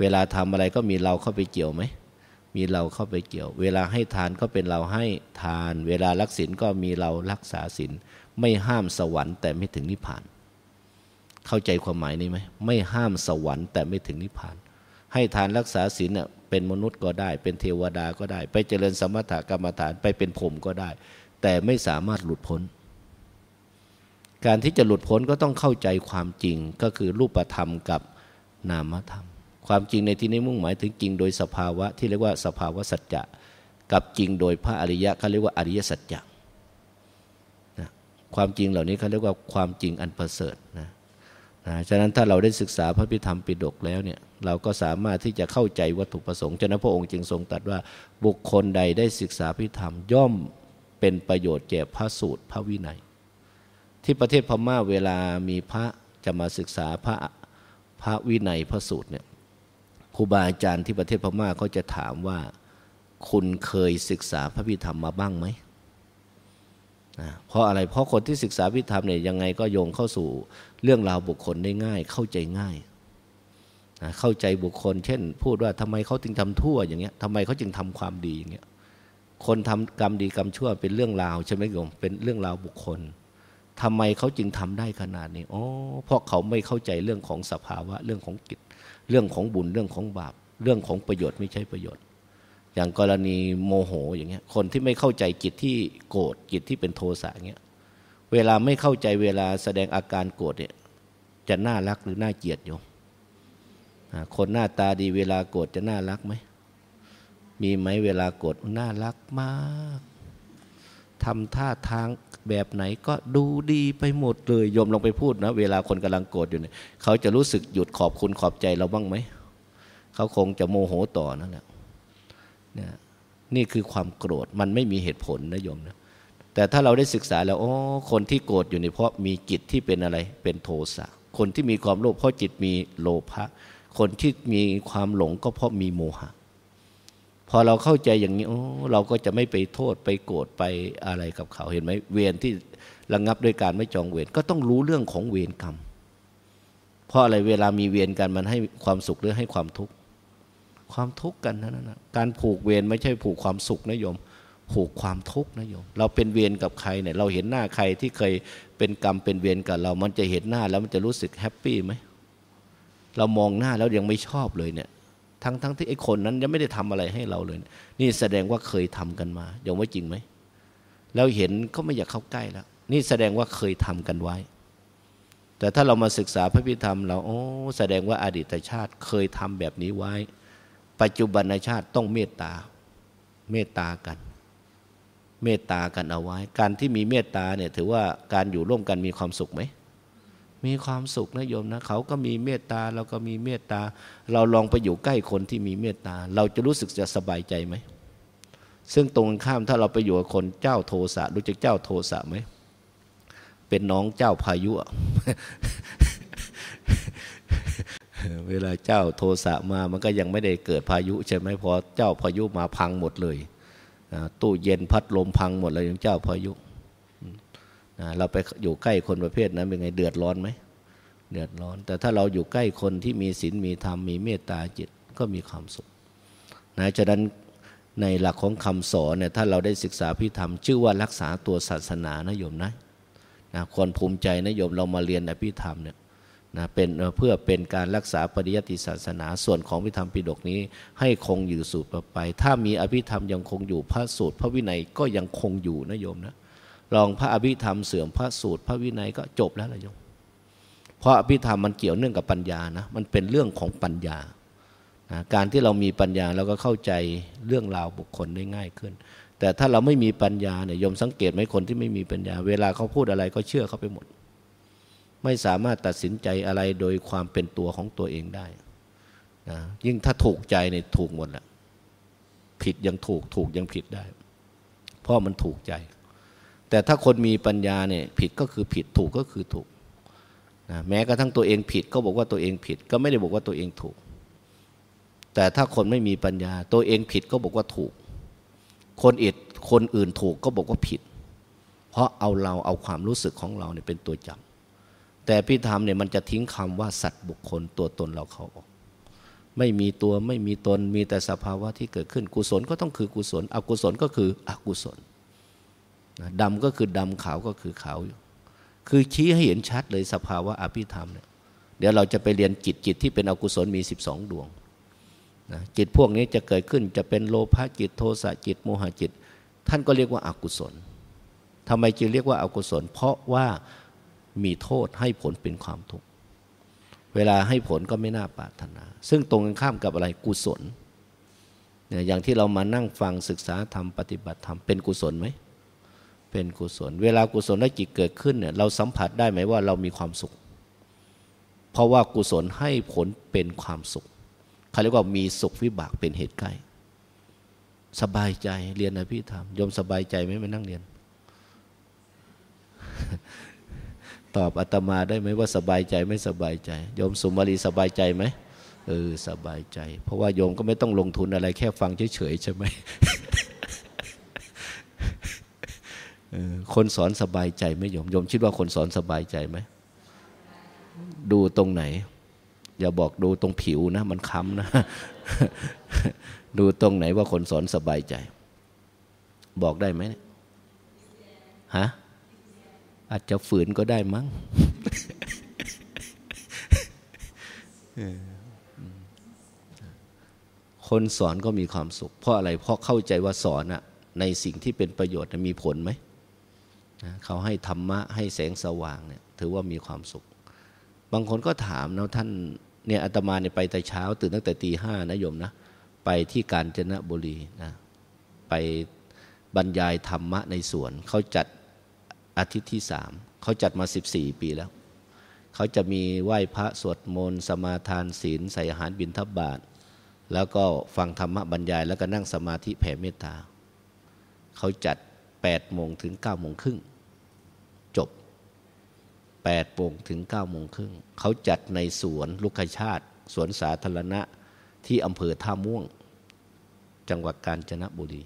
เวลาทำอะไรก็มีเราเข้าไปเกี่ยวไหมมีเราเข้าไปเกี่ยว เวลาให้ทานก็เป็นเราให้ทาน เวลารักศีลก็มีเรารักษาศีลไม่ห้ามสวรรค์ แต่ไม่ถึงนิพพาน เข้าใจความหมายนี้ไหมไม่ห้ามสวรรค์แต่ไม่ถึงนิพพาน ให้ทานรักษาศีลเนี่ยเป็นมนุษย์ก็ได้ เป็นเทวดาก็ได้ ไปเจริญสมถกรรมฐานไปเป็นผมก็ได้ แต่ไม่สามารถหลุดพ้น การที่จะหลุดพ้นก็ต้องเข้าใจความจริงก็คือรูปธรรมกับนามธรรม ความจริงในที่นี้มุ่งหมายถึงจริงโดยสภาวะที่เรียกว่าสภาวะสัจจะกับจริงโดยพระอริยะเขาเรียกว่าอริยสัจจะนะความจริงเหล่านี้เขาเรียกว่าความจริงอันประเสริฐนะนะฉะนั้นถ้าเราได้ศึกษาพระพิธรรมปิฎกแล้วเนี่ย เราก็สามารถที่จะเข้าใจวัตถุประสงค์ฉะนั้นพระองค์จึงทรงตรัสว่าบุคคลใดได้ศึกษาพิธรรมย่อมเป็นประโยชน์แก่พระสูตรพระวินัย ที่ประเทศพม่าเวลามีพระจะมาศึกษาพระพระวินัยพระสูตรเนี่ยครูบาอาจารย์ที่ประเทศพม่าเขาจะถามว่าคุณเคยศึกษาพระพิธรรมมาบ้างไหมนะเพราะอะไรเพราะคนที่ศึกษาพิธรรมเนี่ยยังไงก็โยงเข้าสู่เรื่องราวบุคคลได้ง่าย เข้าใจง่ายนะเข้าใจบุคคลเช่น พูดว่าทำไมเขาจึงทำทั่วอย่างเงี้ยทำไมเขาจึงทำความดีอย่างเงี้ยคนทำกรรมดีกรรมชั่ว เป็นเรื่องราวใช่ไหมโยมเป็นเรื่องราวบุคคล ทำไมเขาจึงทำได้ขนาดนี้อ๋อเพราะเขาไม่เข้าใจเรื่องของสภาวะเรื่องของกิจเรื่องของบุญเรื่องของบาป เรื่องของประโยชน์ไม่ใช่ประโยชน์อย่างกรณีโมโหอย่างเงี้ยคนที่ไม่เข้าใจจิตที่โกรธจิตที่เป็นโทสะเงี้ยเวลาไม่เข้าใจเวลาแสดงอาการโกรธเนี่ยจะน่ารักหรือน่าเกลียดโยมคนหน้าตาดีเวลาโกรธจะน่ารักไหม มีไหมเวลาโกรธน่ารักมากทำท่าทาง แบบไหนก็ดูดีไปหมดเลยโยมลองไปพูดนะเวลาคนกำลังโกรธอยู่เนี่ยเขาจะรู้สึกหยุดขอบคุณขอบใจเราบ้างไหมเขาคงจะโมโหต่อนั่นแหละนะนี่คือความโกรธมันไม่มีเหตุผลนะโยมนะแต่ถ้าเราได้ศึกษาแล้วโอ้ คนที่โกรธอยู่ในเพราะมีจิตที่เป็นอะไรเป็นโทสะ คนที่มีความโลภเพราะจิตมีโลภะคนที่มีความหลงก็เพราะมีโมหะพอเราเข้าใจอย่างนี้โอ้เราก็จะไม่ไปโทษไปโกรธไปอะไรกับเขาเห็นไหมเวรที่ระงงับด้วยการไม่จองเวรก็ต้องรู้เรื่องของเวรกรรมเพราะอะไรเวลามีเวรกันมันให้ความสุขหรือให้ความทุกข์ความทุกข์กันนั้นนะการผูกเวรไม่ใช่ผูกความสุขนะโยม ผูกความทุกข์นะโยม เราเป็นเวรกับใครเนี่ย เราเห็นหน้าใครที่เคยเป็นกรรมเป็นเวรกับเรา มันจะเห็นหน้าแล้วมันจะรู้สึกแฮปปี้ไหม เรามองหน้าแล้วยังไม่ชอบเลยเนี่ย ทั้งทั้งที่ไอ้คนนั้นยังไม่ได้ทำอะไรให้เราเลย นี่แสดงว่าเคยทำกันมา โยมว่าจริงไหมเราเห็นก็ไม่อยากเข้าใกล้แล้วนี่แสดงว่าเคยทำกันไว้ แต่ถ้าเรามาศึกษาพระพิธรรมเรา โอ้ แสดงว่าอาดีตชาติเคยทำแบบนี้ไว้ปัจจุบันชาติต้องเมตตา เมตตากัน เมตตากันเอาไว้ การที่มีเมตตาเนี่ยถือว่าการอยู่ร่วมกันมีความสุขไหม มีความสุขนะโยมนะ เขาก็มีเมตตาเราก็มีเมตตา เราลองไปอยู่ใกล้คนที่มีเมตตา เราจะรู้สึกจะสบายใจไหม ซึ่งตรงข้ามถ้าเราไปอยู่กับคนเจ้าโทสะรู้จักเจ้าโทสะไหมเป็นน้องเจ้าพายุเวลาเจ้าโทสะมามันก็ยังไม่ได้เกิดพายุ ใช่ไหมพอเจ้าพายุมาพังหมดเลยตู้เย็นพัดลมพังหมดเลยองเจ้าพายุเราไปอยู่ใกล้คนประเภทนั้นเป็นไงเดือดร้อนไหมเดือดร้อน แต่ถ้าเราอยู่ใกล้คนที่มีศีลมีธรรมมีเมตตาจิตก็มีความสุขนะฉะนั้นในหลักของคำสอนเนี่ยถ้าเราได้ศึกษาพิธรรม ชื่อว่ารักษาตัวศาสนานะโยมนะนะควรภูมิใจนะโยมเรามาเรียนอภิธรรมเนี่ยนะเป็นเพื่อเป็นการรักษาปริยัติศาสนาส่วนของพิธรรมปิฎกนี้ให้คงอยู่สตบไป ถ้ามีอภิธรรมยังคงอยู่พระสูตร พระวินัยก็ยังคงอยู่นะโยมนะลองพระอภิธรรมเสื่อมพระสูตร พระวินัยก็จบแล้วละโยม เพราะอภิธรรมมันเกี่ยวเนื่องกับปัญญานะมันเป็นเรื่องของปัญญานะการที่เรามีปัญญาเราก็เข้าใจเรื่องราวบุคคลได้ง่ายขึ้น แต่ถ้าเราไม่มีปัญญาเนี่ยโยมสังเกตไหมคนที่ไม่มีปัญญาเวลาเขาพูดอะไรก็เชื่อเขาไปหมดไม่สามารถตัดสินใจอะไรโดยความเป็นตัวของตัวเองได้นะยิ่งถ้าถูกใจเนี่ยถูกหมดแหละผิดยังถูก ถูกยังผิดได้ เพราะมันถูกใจ แต่ถ้าคนมีปัญญาเนี่ย ผิดก็คือผิด ถูกก็คือถูกนะแม้กระทั่งตัวเองผิดก็บอกว่าตัวเองผิด ก็ไม่ได้บอกว่าตัวเองถูก แต่ถ้าคนไม่มีปัญญา ตัวเองผิดก็บอกว่าถูก คนอิดคนอื่นถูกก็บอกว่าผิด เพราะเอาเราเอาความรู้สึกของเราเนี่ยเป็นตัวจับแต่พิธามเนี่ยมันจะทิ้งคำว่าสัตว์บุคคลตัวตนเราเขาออกไม่มีตัวไม่มีตนมีแต่สภาวะที่เกิดขึ้น กุศลก็ต้องคือกุศล อกุศลก็คืออกุศลดำก็คือดำขาวก็คือขาวอยู่คือชี้ให้เห็นชัดเลยสภาวะอภิธรรมเนี่ยเดี๋ยวเราจะไปเรียนจิตจิตที่เป็นอกุศลมี 12 ดวงนะจิตพวกนี้จะเกิดขึ้นจะเป็นโลภะจิตโทสะจิตโมหะจิต ท่านก็เรียกว่าอากุศลทำไมจึงเรียกว่าอากุศล เพราะว่ามีโทษให้ผลเป็นความทุกข์ เวลาให้ผลก็ไม่น่าปรารถนา ซึ่งตรงกันข้ามกับอะไรกุศลเนี่ยอย่างที่เรามานั่งฟังศึกษาธรรม ปฏิบัติธรรม เป็นกุศลไหม เป็นกุศล เวลากุศลและจิตเกิดขึ้นเนี่ย เราสัมผัสได้ไหมว่าเรามีความสุข เพราะว่ากุศลให้ผลเป็นความสุขเขาเรียกว่ามีสุขวิบากเป็นเหตุใกล้ สบายใจเรียนอภิธรรม ยมสบายใจไหมมานั่งเรียนตอบอาตมาได้ไหมว่าสบายใจไม่สบายใจโยมสุมาลีสบายใจไหมเออสบายใจ เพราะว่าโยมก็ไม่ต้องลงทุนอะไรแค่ฟังเฉยๆใช่ไหมคนสอนสบายใจไหมโยมโยมคิดว่าคนสอนสบายใจไหมดูตรงไหน อย่าบอกดูตรงผิวนะมันค้ำนะ ดูตรงไหนว่าคนสอนสบายใจ บอกได้ไหมฮะอาจจะฝืนก็ได้มั้ง คนสอนก็มีความสุข เพราะอะไร เพราะเข้าใจว่าสอนอะในสิ่งที่เป็นประโยชน์มีผลไหม เขาให้ธรรมะให้แสงสว่างเนี่ยถือว่ามีความสุข บางคนก็ถามนะท่านเนี่ยอาตมาเนี่ยไปแต่เช้า ตื่นตั้งแต่ตีห้านะโยมนะ ไปที่กาญจนบุรีนะไปบรรยายธรรมะในสวน เขาจัดอาทิตย์ที่สามเขาจัดมา 14 ปีแล้ว เขาจะมีไหว้พระสวดมนต์ สมาทานศีลใส่อาหารบิณฑบาตแล้วก็ฟังธรรมบรรยายแล้วก็นั่งสมาธิแผ่เมตตาเขาจัด8โมงถึง9โมงครึ่งจบ 8โมงถึง9โมงครึ่งเขาจัดในสวนลูกชาติ สวนสาธารณะที่อำเภอท่าม่วง จังหวัดกาญจนบุรี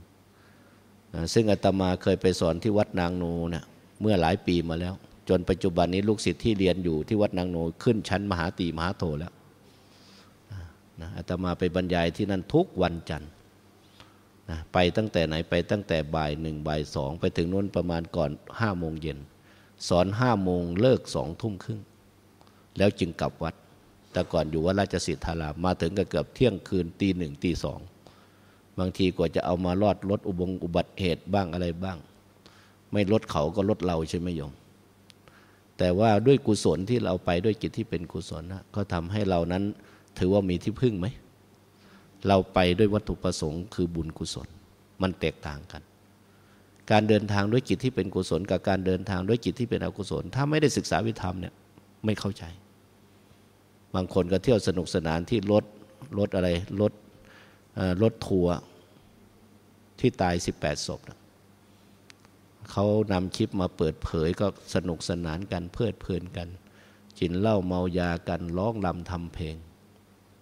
ซึ่งอาตมาเคยไปสอนที่วัดนางนูเนะเมื่อหลายปีมาแล้วจนปัจจุบันนี้ลูกศิษย์ที่เรียนอยู่ที่วัดนางโนขึ้นชั้นมหาตีมหาโทแล้วนะอาตมาไปบรรยายที่นั่น ทุกวันจันทร์นะไปตั้งแต่ไหนไปตั้งแต่บ่ายหนึ่งบ่ายสองไปถึงนู้นประมาณก่อนห้าโมงเย็น สอนห้าโมงเลิกสองทุ่มครึ่ง แล้วจึงกลับวัดแต่ก่อนอยู่วัดราชสิทธารามมาถึงก็เกือบเที่ยงคืนตีหนึ่งตีสองบางทีกว่าจะเอามารอดรถอุบงอุบัติเหตุบ้างอะไรบ้างไม่ลดเขาก็ลดเราใช่ไหมโยม แต่ว่าด้วยกุศลที่เราไปด้วยกิจที่เป็นกุศลนะก็ทำให้เรานั้นถือว่ามีที่พึ่งไหม เราไปด้วยวัตถุประสงค์คือบุญกุศล มันแตกต่างกัน การเดินทางด้วยจิตที่เป็นกุศล กับการเดินทางด้วยจิตที่เป็นอกุศลถ้าไม่ได้ศึกษาวิธรรมเนี่ยไม่เข้าใจ บางคนก็เที่ยวสนุกสนานที่รถรถอะไรรถรถทัวร์ที่ตาย 18ศพนะเขานำคลิปมาเปิดเผยก็สนุกสนานกันเพลิดเพลินกันกินเหล้าเมายากันร้องรำทำเพลง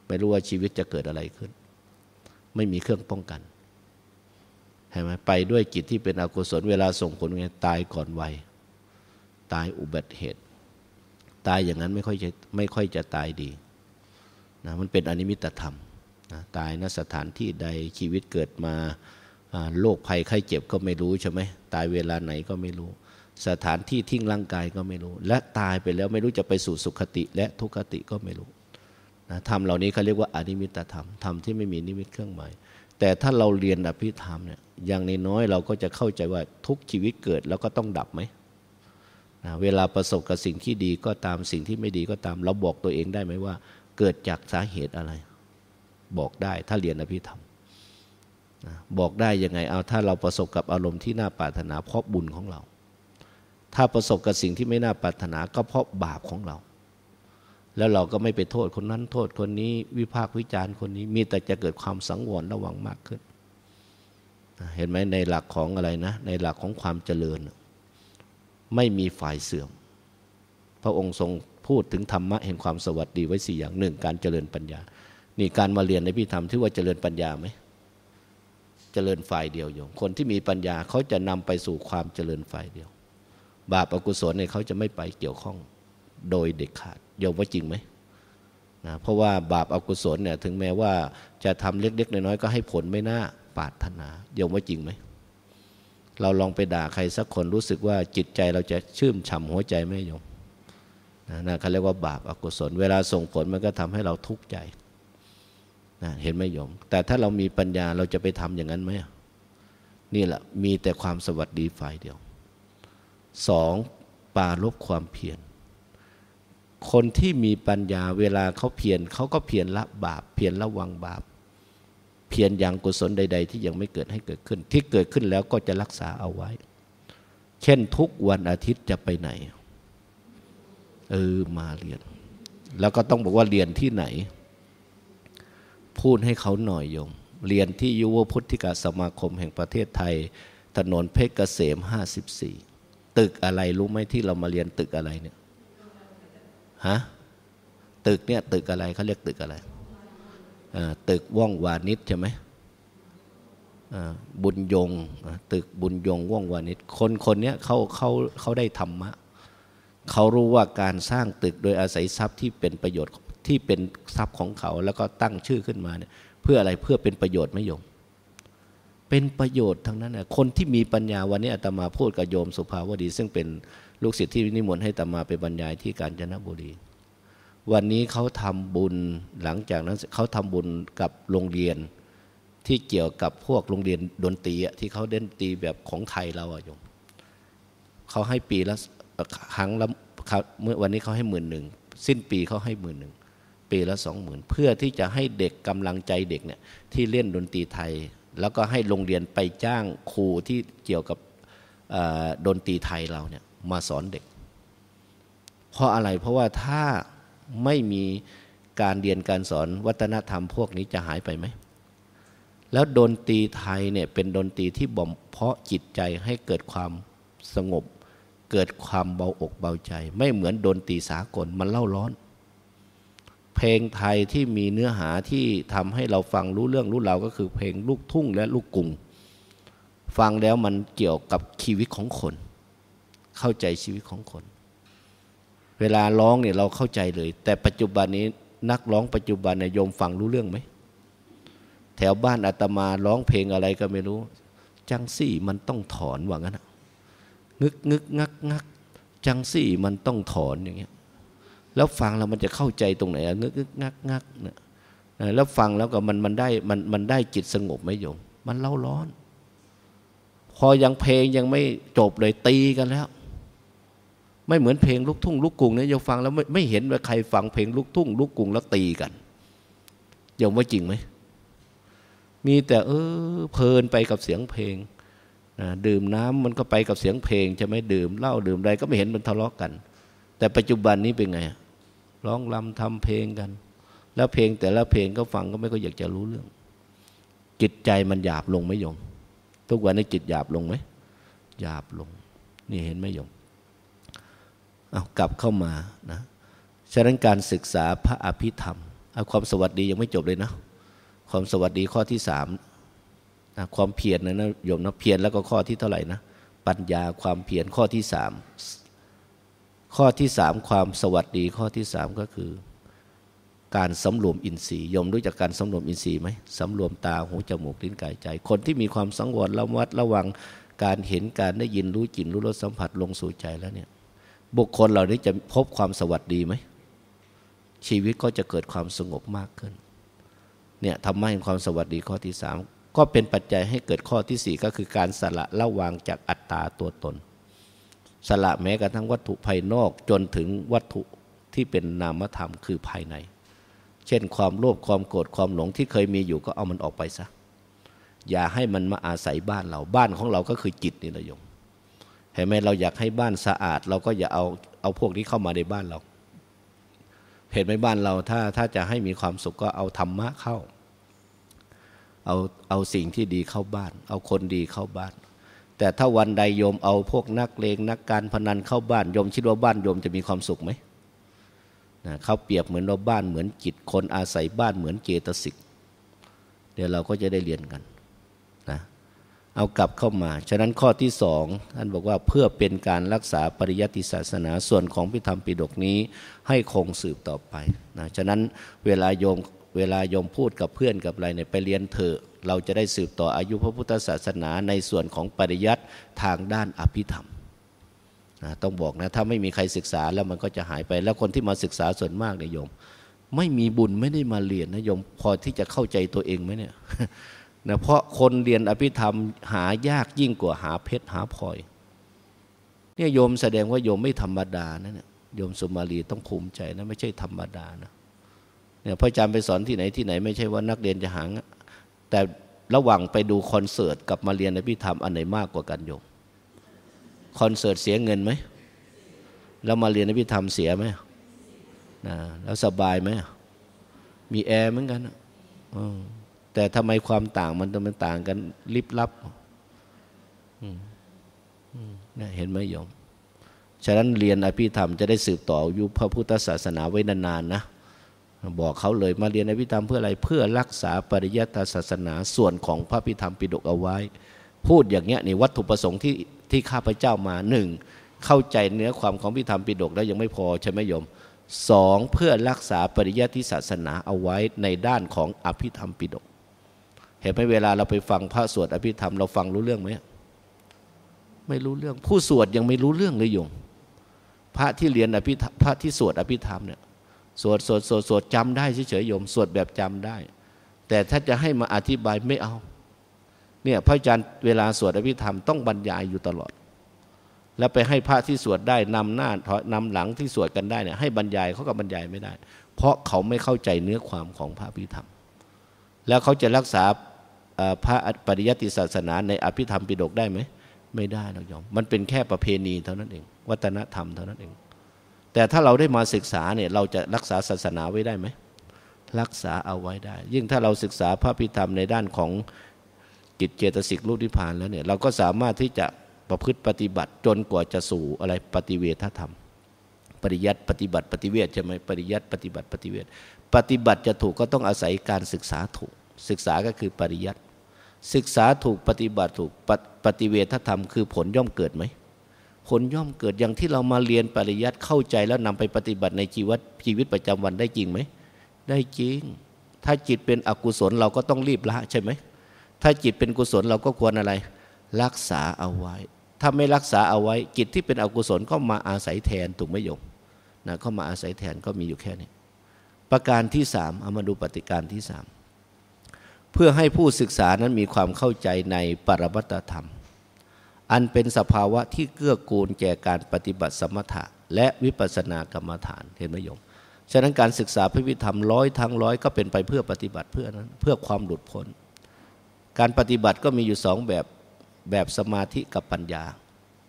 ไม่รู้ว่าชีวิตจะเกิดอะไรขึ้น ไม่มีเครื่องป้องกันใช่ไหมไปด้วยจิตที่เป็นอกุศลเวลาส่งผลไงตายก่อนวัยตายอุบัติเหตุ ตายอย่างนั้นไม่ค่อยจะไม่ ค่อย จะ ตายดีนะมันเป็นอนิมิตธรรมนะตายณสถานที่ใดชีวิตเกิดมาโรคภัยไข้เจ็บก็ไม่รู้ใช่ไหม ตายเวลาไหนก็ไม่รู้ สถานที่ทิ้งร่างกายก็ไม่รู้ และตายไปแล้วไม่รู้ จะไปสู่สุขติ และทุกขติก็ไม่รู้นะธรรมเหล่านี้เขาเรียกว่าอนิมิตธรรมธรรมที่ไม่มีนิมิตเครื่องหมาย แต่ถ้าเราเรียนอภิธรรมเนี่ยอย่างนน้อยเราก็จะเข้าใจว่าทุกชีวิตเกิดแล้วก็ต้องดับไหมนะเวลาประสบกับสิ่งที่ดีก็ตามสิ่งที่ไม่ดีก็ตามเราบอกตัวเองได้ไหมว่า เกิดจากสาเหตุอะไร บอกได้ถ้าเรียนอภิธรรมนะบอกได้ยังไงเอาถ้าเราประสบกับอารมณ์ที่น่าปรารถนาเพราะบุญของเรา ถ้าประสบกับสิ่งที่ไม่น่าปรารถนาก็เพราะบาปของเรา แล้วเราก็ไม่ไปโทษคนนั้น โทษคนนี้วิพากษ์วิจารณ์คนนี้ มีแต่จะเกิดความสังวรระวังมากขึ้นเห็นไหมในหลักของอะไรนะในหลักของความเจริญไม่มีฝ่ายเสื่อม พระองค์ทรงพูดถึงธรรมะเห็นความสวัสดีไว้สี่อย่างหนึ่ง การเจริญปัญญานี่การมาเรียนในพิธรรมที่ว่าเจริญปัญญาไหมเจริญฝ่ายเดียวโยมคนที่มีปัญญาเขาจะนำไปสู่ความเจริญฝ่ายเดียว บาปอกุศลเนี่ยเขาจะไม่ไปเกี่ยวข้องโดยเด็ดขาดโยมว่าจริงไหมนะเพราะว่าบาปอกุศลเนี่ยถึงแม้ว่าจะทำเล็กๆน้อยๆก็ให้ผลไม่น่าปารถนาโยมว่าจริงไหม เราลองไปด่าใครสักคนรู้สึกว่าจิตใจเราจะชื่มฉ่าหัวใจไหมโยมนะเขาเรียกว่าบาปอกุศล เวลาส่งผลมันก็ทำให้เราทุกข์ใจนะเห็นไหมโยมแต่ถ้าเรามีปัญญาเราจะไปทำอย่างนั้นไหมนี่แหละมีแต่ความสวัสดีฝ่ายเดียวสองปาลบความเพียรคนที่มีปัญญาเวลาเขาเพียรเขาก็เพียรละบาป เพียรระวังบาป เพียรอย่างกุศลใด ๆ ที่ยังไม่เกิดให้เกิดขึ้น ที่เกิดขึ้นแล้วก็จะรักษาเอาไว้ เช่นทุกวันอาทิตย์จะไปไหนเออมาเรียน แล้วก็ต้องบอกว่าเรียนที่ไหนพูดให้เขาหน่อยโยมเรียนที่ยุวพุทธิกาสมาคม แห่งประเทศไทย ถนนเพชรเกษม 54 ตึกอะไรรู้ไหมที่เรามาเรียนตึกอะไรเนี่ย ฮะ ตึกเนี่ยตึกอะไรเขาเรียกตึกอะไรตึกว่องวานิชใช่ไหมบุญยงตึกบุญยงว่องวานิชคนคนนี้เขาเขาเขาได้ธรรมะ เขารู้ว่าการสร้างตึกโดยอาศัยทรัพย์ที่เป็นประโยชน์ที่เป็นทรัพย์ของเขาแล้วก็ตั้งชื่อขึ้นมาเนี่ยเพื่ออะไรเพื่อเป็นประโยชน์ไม่โยมเป็นประโยชน์ทั้งนั้นนะคนที่มีปัญญาวันนี้ อาตมาพูดกับโยมสุภาวดี ซึ่งเป็นลูกศิษย์ที่นิมนต์ให้อาตมาไปบรรยายที่กาญจนบุรี วันนี้เขาทำบุญหลังจากนั้นเขาทำบุญกับโรงเรียนที่เกี่ยวกับพวกโรงเรียนดนตรีที่เขาเล่นตีแบบของไทยเราอะโยมเขาให้ปีละครั้งละเมื่อวันนี้เขาให้หมื่นหนึ่งสิ้นปีเขาให้หมื่นหนึ่งปีละสองหมื่นเพื่อที่จะให้เด็กกำลังใจเด็กเนี่ยที่เล่นดนตรีไทย แล้วก็ให้โรงเรียนไปจ้างครูที่เกี่ยวกับดนตรีไทยเราเนี่ยมาสอนเด็ก เพราะอะไรเพราะว่าถ้าไม่มีการเรียนการสอนวัฒนธรรมพวกนี้จะหายไปไหมแล้วดนตรีไทยเนี่ยเป็นดนตรีที่บ่มเพาะจิตใจให้เกิดความสงบเกิดความเบาอกเบาใจ ไม่เหมือนดนตรีสากลมันเล่าร้อนเพลงไทยที่มีเนื้อหาที่ทำให้เราฟังรู้เรื่องรู้ราวก็คือเพลงลูกทุ่งและลูกกรุงฟังแล้วมันเกี่ยวกับชีวิตของคน เข้าใจชีวิตของคน เวลาร้องเนี่ยเราเข้าใจเลย แต่ปัจจุบันนี้นักร้องปัจจุบันเนี่ยยมฟังรู้เรื่องไหม แถวบ้านอาตมาร้องเพลงอะไรก็ไม่รู้ จังสี่มันต้องถอนว่างั้นนึกนึกงักงักจังสี่มันต้องถอนอย่างเงี้ยแล้วฟังแล้วมันจะเข้าใจตรงไหนงึกงักงักเนี่ยแล้วฟังแล้วก็มันมันได้มันมันได้จิตสงบไหมโยมมันเล่าร้อน พอยังเพลงยังไม่จบเลยตีกันแล้ว ไม่เหมือนเพลงลูกทุ่งลูกกรุงเนี่ยโยมฟังแล้วไม่ไม่เห็นว่าใครฟังเพลงลูกทุ่งลูกกรุงแล้วตีกันโยมว่าจริงไหมมีแต่เออเพลินไปกับเสียงเพลงดื่มน้ำมันก็ไปกับเสียงเพลงใช่ไหมดื่มเหล้าดื่มอะไรก็ไม่เห็นมันทะเลาะกกัน แต่ปัจจุบันนี้เป็นไงร้องรำทำเพลงกัน แล้วเพลงแต่ละเพลงก็ฟังก็ไม่ก็อยากจะรู้เรื่อง จิตใจมันหยาบลงไหมโยมทุกวันนี้จิตหยาบลงไหมหยาบลง นี่เห็นไหมโยมเอากลับเข้ามานะ ฉะนั้นการศึกษาพระอภิธรรมเอาความสวัสดียังไม่จบเลยนะ ความสวัสดีข้อที่สามนะความเพียรนะนะโยมนะเพียรแล้วก็ข้อที่เท่าไหร่นะ ปัญญาความเพียรข้อที่สามข้อที่สามความสวัสดีข้อที่สามก็คือการสารวมอินทรีย์ยมรู้จักการสารวมอินทรีย์ไหมสารวมตาหูจมูกลิ้นกายใจ คนที่มีความสังวรระวัดระวังการเห็นการได้ยินรู้กลิ่นรู้รสสัมผัสลงสู่ใจแล้วเนี่ยบุคคลเหล่านี้จะพบความสวัสดีไหมชีวิตก็จะเกิดความสงบมากขึ้นเนี่ยทำให้ความสวัสดีข้อที่สามก็เป็นปัจจัยให้เกิดข้อที่สี่ก็คือการสละละวางจากอัตตาตัวตนสละแม้กระทั่งวัตถุภายนอกจนถึงวัตถุที่เป็นนามธรรมคือภายใน เช่นความโลภความโกรธความหลงที่เคยมีอยู่ก็เอามันออกไปซะอย่าให้มันมาอาศัยบ้านเราบ้านของเราก็คือจิตนี่แหละโยม เห็นไหมเราอยากให้บ้านสะอาดเราก็อย่าเอาเอาพวกนี้เข้ามาในบ้านเรา เห็นไหมบ้านเราถ้าถ้าจะให้มีความสุขก็เอาธรรมะเข้าเอาเอาสิ่งที่ดีเข้าบ้าน เอาคนดีเข้าบ้านแต่ถ้าวันใดโยมเอาพวกนักเลง นักการพนันเข้าบ้านโยมคิดว่าบ้านโยมจะมีความสุขไหมนะเขาเปรียบเหมือนเราบ้านเหมือนจิตคนอาศัยบ้านเหมือนเจตสิก เดี๋ยวเราก็จะได้เรียนกันนะเอากลับเข้ามา ฉะนั้นข้อที่สองท่านบอกว่าเพื่อเป็นการรักษาปริยัติศาสนาส่วนของพิธรรมปิดกนี้ให้คงสืบต่อไปนะฉะนั้นเวลาโยมเวลาโยมพูดกับเพื่อนกับอะไรเนี่ยไปเรียนเถอะเราจะได้สืบต่ออายุพระพุทธศาสนาในส่วนของปริยัติทางด้านอภิธรรมนะต้องบอกนะ ถ้าไม่มีใครศึกษาแล้วมันก็จะหายไป แล้วคนที่มาศึกษาส่วนมากเนี่ยโยม ไม่มีบุญไม่ได้มาเรียนนะโยมพอที่จะเข้าใจตัวเองไหมเนี่ยนะเพราะคนเรียนอภิธรรมหายากยิ่งกว่าหาเพชรหาพลอย เนี่ยโยมแสดงว่าโยมไม่ธรรมดานะเนี่ยโยมสุมาลีต้องภูมิใจนะไม่ใช่ธรรมดานะเนี่ยพระอาจารย์ไปสอนที่ไหนที่ไหนไม่ใช่ว่านักเรียนจะหางแต่ระหว่างไปดูคอนเสิร์ตกับมาเรียนอภิธรรมอันไหนมากกว่ากันโยมคอนเสิร์ตเสียเงินไหมแล้วมาเรียนอภิธรรมเสียไหมนะแล้วสบายไหมมีแอร์เหมือนกันแต่ทำไมความต่างมันมันต่างกันลิบลับเห็นไหมโยมฉะนั้นเรียนอภิธรรมจะได้สืบต่ออยุพระพุทธศาสนาไว้นานๆนะบอกเขาเลยมาเรียนอภิธรรมเพื่ออะไรเพื่อรักษาปริยัติศาสนาส่วนของพระพิธรรมปิฎกเอาไว้ พูดอย่างเงี้ยในวัตถุประสงค์ที่ที่ข้าพเจ้ามาหนึ่งเข้าใจเนื้อความของพิธรรมปิฎกแล้วยังไม่พอใช่ไหมโยมสองเพื่อรักษาปริยัติศาสนาเอาไว้ในด้านของอภิธรรมปิฎกเห็นไหมเวลาเราไปฟังพระสวดอภิธรรมเราฟังรู้เรื่องไหมไม่รู้เรื่องผู้สวดยังไม่รู้เรื่องเลยโยมพระที่เรียนอภิพระที่สวดอภิธรรมเนี่ยสวดสวดสวดสวดจำได้เฉยๆโยมสวดแบบจำได้ แต่ถ้าจะให้มาอธิบายไม่เอาเนี่ยพระอาจารย์เวลาสวดอภิธรรม ต้องบรรยายอยู่ตลอด แล้วไปให้พระที่สวดได้นำหน้านำหลังที่สวดกันได้เนี่ยให้บรรยายเขาก็บรรยายไม่ได้ เพราะเขาไม่เข้าใจเนื้อความของพระอภิธรรม แล้วเขาจะรักษาพระปริยัติศาสนา ในอภิธรรมปิฎกได้ไหมไม่ได้หรอกโยมมันเป็นแค่ประเพณีเท่านั้นเองวัฒนธรรมเท่านั้นเองแต่ถ้าเราได้มาศึกษาเนี่ยเราจะรักษาศาสนาไว้ได้ไหมรักษาเอาไว้ได้ ยิ่งถ้าเราศึกษาพระพิธรรมในด้านของจิตเจตสิกรูปนิพพานแล้วเนี่ย เราก็สามารถที่จะประพฤติปฏิบัติจนกว่าจะสู่อะไรปฏิเวทธรรมปริยัติปฏิบัติปฏิเวทใช่ไหมปริยัติปฏิบัติปฏิเวทปฏิบัติจะถูกก็ต้องอาศัยการศึกษาถูก ศึกษาก็คือปริยัติศึกษาถูกปฏิบัติถูกปฏิเวทธรรมคือผลย่อมเกิดไหมผลย่อมเกิดอย่างที่เรามาเรียนปริยัติเข้าใจแล้วนำไปปฏิบัติในชีวิตชีวิตประจำวันได้จริงไหมได้จริง ถ้าจิตเป็นอกุศลเราก็ต้องรีบละใช่ไหมถ้าจิตเป็นกุศลเราก็ควรอะไร รักษาเอาไว้ ถ้าไม่รักษาเอาไว้ จิตที่เป็นอกุศลก็มาอาศัยแทนถูกไหมโยมนะก็มาอาศัยแทนก็มีอยู่แค่นี้ประการที่สามเอามาดูปฏิการที่สามเพื่อให้ผู้ศึกษานั้นมีความเข้าใจในปรมัตธรรมอันเป็นสภาวะที่เกื้อกูลแก่การปฏิบัติสมถะและวิปัสสนากรรมฐานเห็นไหมโยม ฉะนั้นการศึกษาพิวิธรรมร้อยทั้งร้อยก็เป็นไปเพื่อปฏิบัติเพื่อนั้นเพื่อความหลุดพ้น การปฏิบัติก็มีอยู่สองแบบแบบสมาธิกับปัญญา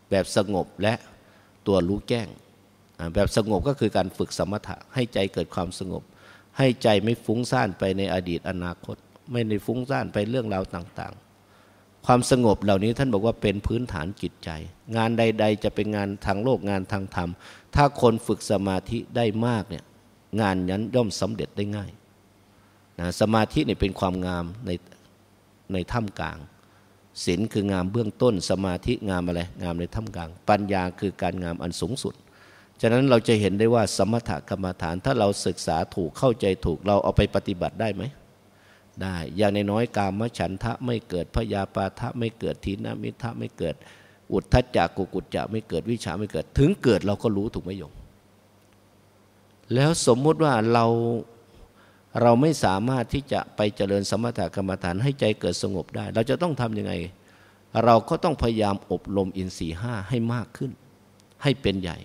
แบบสงบและตัวรู้แจ้ง แบบสงบก็คือการฝึกสมถะให้ใจเกิดความสงบ ให้ใจไม่ฟุ้งซ่านไปในอดีตอนาคต ไม่ในฟุ้งซ่านไปเรื่องราวต่างความสงบเหล่านี้ท่านบอกว่าเป็นพื้นฐานจิตใจ งานใด ๆจะเป็นงานทางโลกงานทางธรรม ถ้าคนฝึกสมาธิได้มากเนี่ยงานนั้นย่อมสำเร็จได้ง่ายนะสมาธิเนี่เป็นความงามในในถ้ำกลางศีลคืองามเบื้องต้น สมาธิงามอะไรงามในถ้ำกลาง ปัญญาคือการงามอันสูงสุดฉะนั้นเราจะเห็นได้ว่าสมถกรรมฐานถ้าเราศึกษาถูกเข้าใจถูกเราเอาไปปฏิบัติได้ไหมได้อย่างในน้อยกามฉันทะไม่เกิดพยาปาทะไม่เกิดทินามิทะไม่เกิด อุทธัจจะกุกุจจะไม่เกิดวิชาไม่เกิด ถึงเกิดเราก็รู้ถูกไหมโยมแล้วสมมุติว่าเรา เราไม่สามารถที่จะไปเจริญสมถกรรมฐาน ให้ใจเกิดสงบได้ เราจะต้องทำยังไง เราก็ต้องพยายามอบรมอินทรีห้าให้มากขึ้น ให้เป็นใหญ่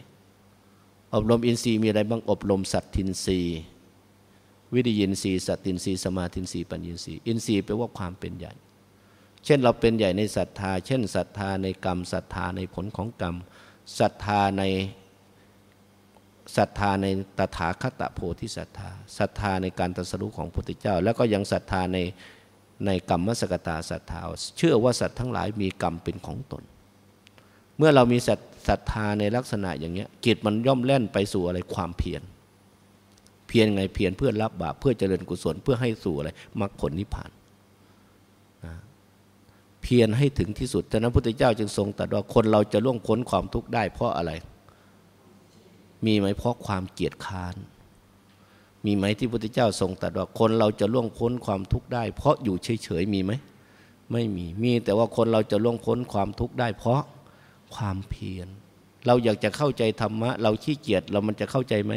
อบรมอินทรีย์มีอะไรบ้างอบรมสัตทินทรีย์วิริยินสียสตินสีสมาธินสีปัญญินสีอินสีแปลว่าความเป็นใหญ่ เช่นเราเป็นใหญ่ในศรัทธา เช่นศรัทธาในกรรมศรัทธาในผลของกรรมศรัทธาในศรัทธาในตถาคตโพธิศรัทธาศรัทธาในการตรัสรู้ของพระพุทธเจ้า แล้วก็ยังศรัทธาในในกรรมสกตาศรัทธาเชื่อว่าสัตว์ทั้งหลายมีกรรมเป็นของตน เมื่อเรามีศรัทธาในลักษณะอย่างนี้จิตมันย่อมแล่นไปสู่อะไรความเพียรเพียรไงเพียรเพื่อรับบาปเพื่อเจริญกุศลเพื่อให้สู่อะไรมรรคผลนิพพานนะเพียรให้ถึงที่สุดฉะนั้นพระพุทธเจ้าจึงทรงตรัสว่าคนเราจะล่วงพ้นความทุกข์ได้เพราะอะไร มีไหมเพราะความเกียจค้านมีไหมที่พระพุทธเจ้าทรงตรัสว่าคนเราจะล่วงพ้นความทุกข์ได้ เพราะอยู่เฉยๆมีไหมไม่มีมีแต่ว่าคนเราจะล่วงพ้นความทุกข์ได้เพราะความเพียร เราอยากจะเข้าใจธรรมะ เราขี้เกียจเรามันจะเข้าใจไหม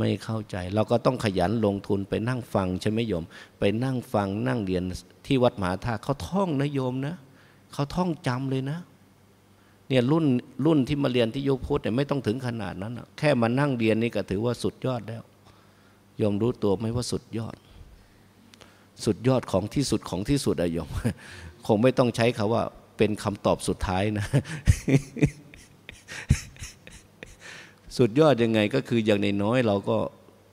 ไม่เข้าใจ เราก็ต้องขยันลงทุนไปนั่งฟังใช่ไหมโยม ไปนั่งฟังนั่งเรียนที่วัดมหาธาตุเขาท่องนะโยมนะเขาท่องจำเลยนะ เนี่ยรุ่นรุ่นที่มาเรียนที่โยพุทธเนี่ยไม่ต้องถึงขนาดนั้นะแค่มานั่งเรียนนี่ก็ถือว่าสุดยอดแล้วโยมรู้ตัวไหมว่าสุดยอด สุดยอดของที่สุดของที่สุดอะโยม คงไม่ต้องใช้คาว่าเป็นคำตอบสุดท้ายนะสุดยอดยังไงก็คืออย่างในน้อยเราก็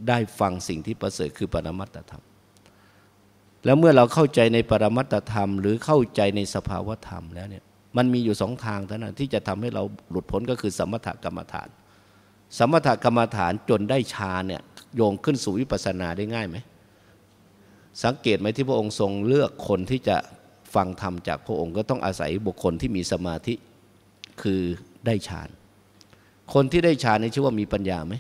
ได้ฟังสิ่งที่ประเสริฐคือปรมัตธรรม แล้วเมื่อเราเข้าใจในปรมัตธรรม หรือเข้าใจในสภาวธรรมแล้วเนี่ยมันมีอยู่สองทางเท่านั้นที่จะทำให้เราหลุดพ้นก็คือสมถกรรมฐาน สมถกรรมฐานจนได้ฌานเนี่ยโยงขึ้นสู่วิปัสสนาได้ง่ายไหมสังเกตไหมที่พระองค์ทรงเลือกคนที่จะฟังธรรมจากพระองค์ก็ต้องอาศัยบุคคลที่มีสมาธิคือได้ฌานคนที่ได้ฌานนี่ชื่อว่ามีปัญญาไหม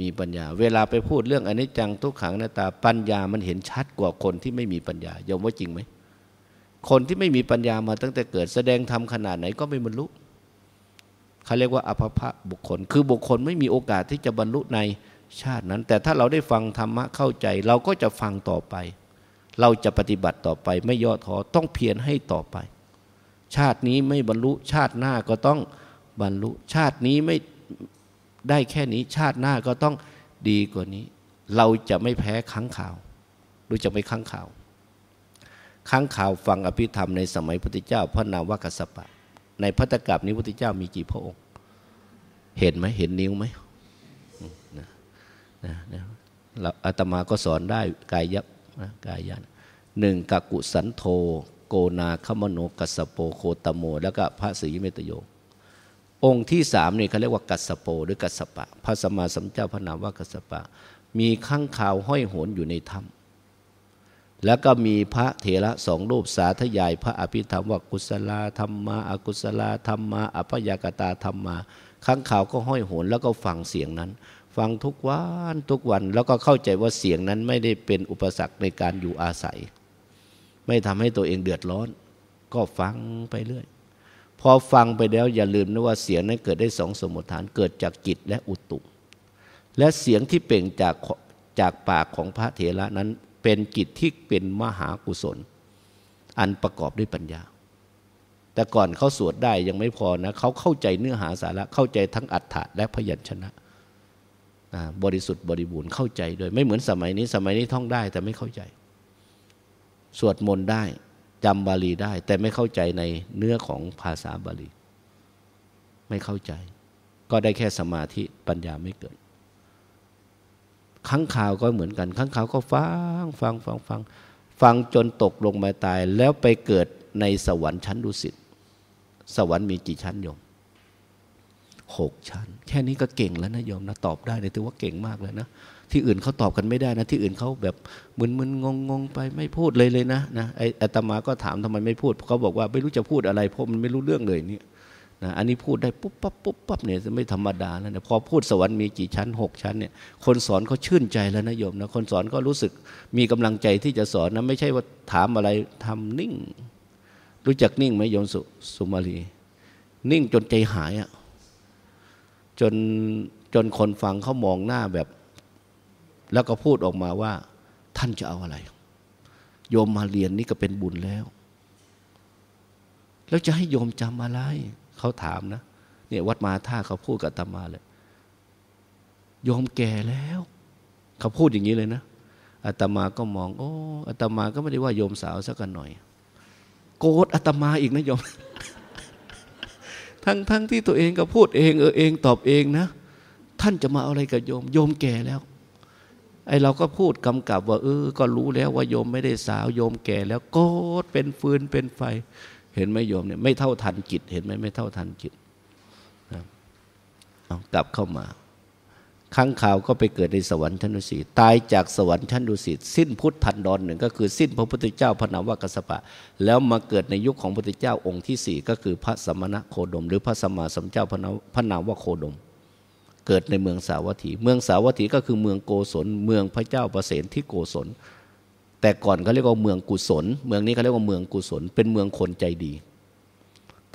มีปัญญา เวลาไปพูดเรื่องอนิจจังทุกขังหน้าตาปัญญามันเห็นชัดกว่าคนที่ไม่มีปัญญายอมว่าจริงไหม คนที่ไม่มีปัญญามาตั้งแต่เกิดแสดงธรรมขนาดไหนก็ไม่บรรลุเขาเรียกว่าอภพะบุคคล คือบุคคลไม่มีโอกาสที่จะบรรลุในชาตินั้น แต่ถ้าเราได้ฟังธรรมะเข้าใจ เราก็จะฟังต่อไป เราจะปฏิบัติต่อไปไม่ย่อท้อต้องเพียรให้ต่อไป ชาตินี้ไม่บรรลุ ชาติหน้าก็ต้องบรรลุชาตินี้ไม่ได้แค่นี้ ชาติหน้าก็ต้องดีกว่านี้ เราจะไม่แพ้ค้งข่าว รู้จะไม่ค้งข่าวค้งข่าวฟังอภิธรรมในสมัยพุทธเจ้าพระนามวัากัสปะในพัตกับนี้พุทธเจ้ามีกี่พระองค์ เห็นไหมเห็นนิ้วไหมนะนะราอาตมาก็สอนได้กายยับกายยันหนึ่งกักุสันโธโกนาคมโนกัสโปโคตโม แล้วก็พระศรีเมตโยองค์ที่สามนี่เขาเรียกว่ากัสโปหรือกัสปะพระสมมาสัมเจ้าพระนามว่ากัสปะ มีข้างข่าวห้อยโหนอยู่ในถ้ำแล้วก็มีพระเถระสองรูปสาธยายพระอภิธรรมว่ากุศลาธรรมาอกุศลาธรรมาอภยากตาธรรมาข้างข่าวก็ห้อยโหนแล้วก็ฟังเสียงนั้น ฟังทุกวันทุกวันแล้วก็เข้าใจว่าเสียงนั้นไม่ได้เป็นอุปสรรคในการอยู่อาศัย ไม่ทำให้ตัวเองเดือดร้อน ก็ฟังไปเรื่อยพอฟังไปแล้วอย่าลืมนะว่าเสียงนั้นเกิดได้สองสมมติฐานเกิดจากจิตและอุตุ และเสียงที่เป่งจากจากปากของพระเถระนั้นเป็นจิตที่เป็นมหากุศล อันประกอบด้วยปัญญา แต่ก่อนเขาสวดได้ยังไม่พอนะ เขาเข้าใจเนื้อหาสาระเข้าใจทั้งอัฏฐะและพยัญชนะบริสุทธิ์บริบูรณ์เข้าใจด้วยไม่เหมือนสมัยนี้สมัยนี้ท่องได้ แต่ไม่เข้าใจ สวดมนต์ได้จำบาลีได้แต่ไม่เข้าใจในเนื้อของภาษาบาลีไม่เข้าใจก็ได้แค่สมาธิปัญญาไม่เกิดข้งข่าวก็เหมือนกันข้งข่าวก็ฟังฟังฟังฟังฟังจนตกลงมาตายแล้วไปเกิดในสวรรค์ชั้นดุสิตสวรรค์มีกี่ชั้นโยมหกชั้นแค่นี้ก็เก่งแล้วนะโยมนะตอบได้เลยถือว่าเก่งมากแล้วนะ ที่อื่นเขาตอบกันไม่ได้นะที่อื่นเขาแบบมึนมึนงงงไปไม่พูดเลยเลยนะนะไออาตมาก็ถามทำไมไม่พูด เขาบอกว่าไม่รู้จะพูดอะไรเพราะมันไม่รู้เรื่องเลยเนี่ยนะอันนี้พูดได้ปุ๊บปั๊บปุ๊บปั๊บเนี่ยจะไม่ธรรมดาแล้วนะพอพูดสวรรค์มี กี่ชั้น6ชั้นเนี่ยคนสอนเขาชื่นใจแล้วนะโยมนะคนสอนก็รู้สึกมีกำลังใจที่จะสอนนะไม่ใช่ว่าถามอะไรทำนิ่ง รู้จักนิ่งไหมโยมสุสุมาลีนิ่งจนใจหายอะ่ะจนจนคนฟังเขามองหน้าแบบ แล้วก็พูดออกมาว่า ท่านจะเอาอะไร โยมมาเรียนนี่ก็เป็นบุญแล้ว แล้วจะให้โยมจำอะไร เขาถามนะเนี่ยวัดมาท่าเขาพูดกับตมาเลย โยมแก่แล้ว เขาพูดอย่างนี้เลยนะอาตมาก็มองโอ้อาตมาก็ไม่ได้ว่าโยมสาวสักหน่อย โกรธอาตมาอีกนะโยมทั้งทั้งที่ตัวเองก็พูดเองเออเองตอบเองนะ ท่านจะมาอะไรกับโยม โยมแก่แล้วไอเราก็พูด กำกับว่าเออก็รู้แล้วว่าโยมไม่ได้สาวโยมแก่แล้วก็เป็นฟืนเป็นไฟ เห็นไหมโยมเนี่ยไม่เท่าทันจิตเห็นไหมไม่เท่าทันจิตกลับเข้ามาครั้งข่าวก็ไปเกิดในสวรรค์ชั้นดุสิตตายจากสวรรค์ชั้นดุสิตสิ้นพุทธันดรหนึ่ง ก็คือสิ้นพระพุทธเจ้าพระนามวากสปะแล้วมาเกิดในยุคของพระพุทธเจ้าองค์ที่สี่ก็คือพระสมณะโคดม หรือพระสมมาสมเจ้าพระนามวโคดม เกิดในเมืองสาวัตถี เมืองสาวัตถี ก็คือเมืองโกศลเมืองพระเจ้าประเสนที่โกศลแต่ก่อนเขาเรียกว่าเมืองกุศลเมืองนี้เขาเรียกว่าเมืองกุศล เป็นเมืองคนใจดี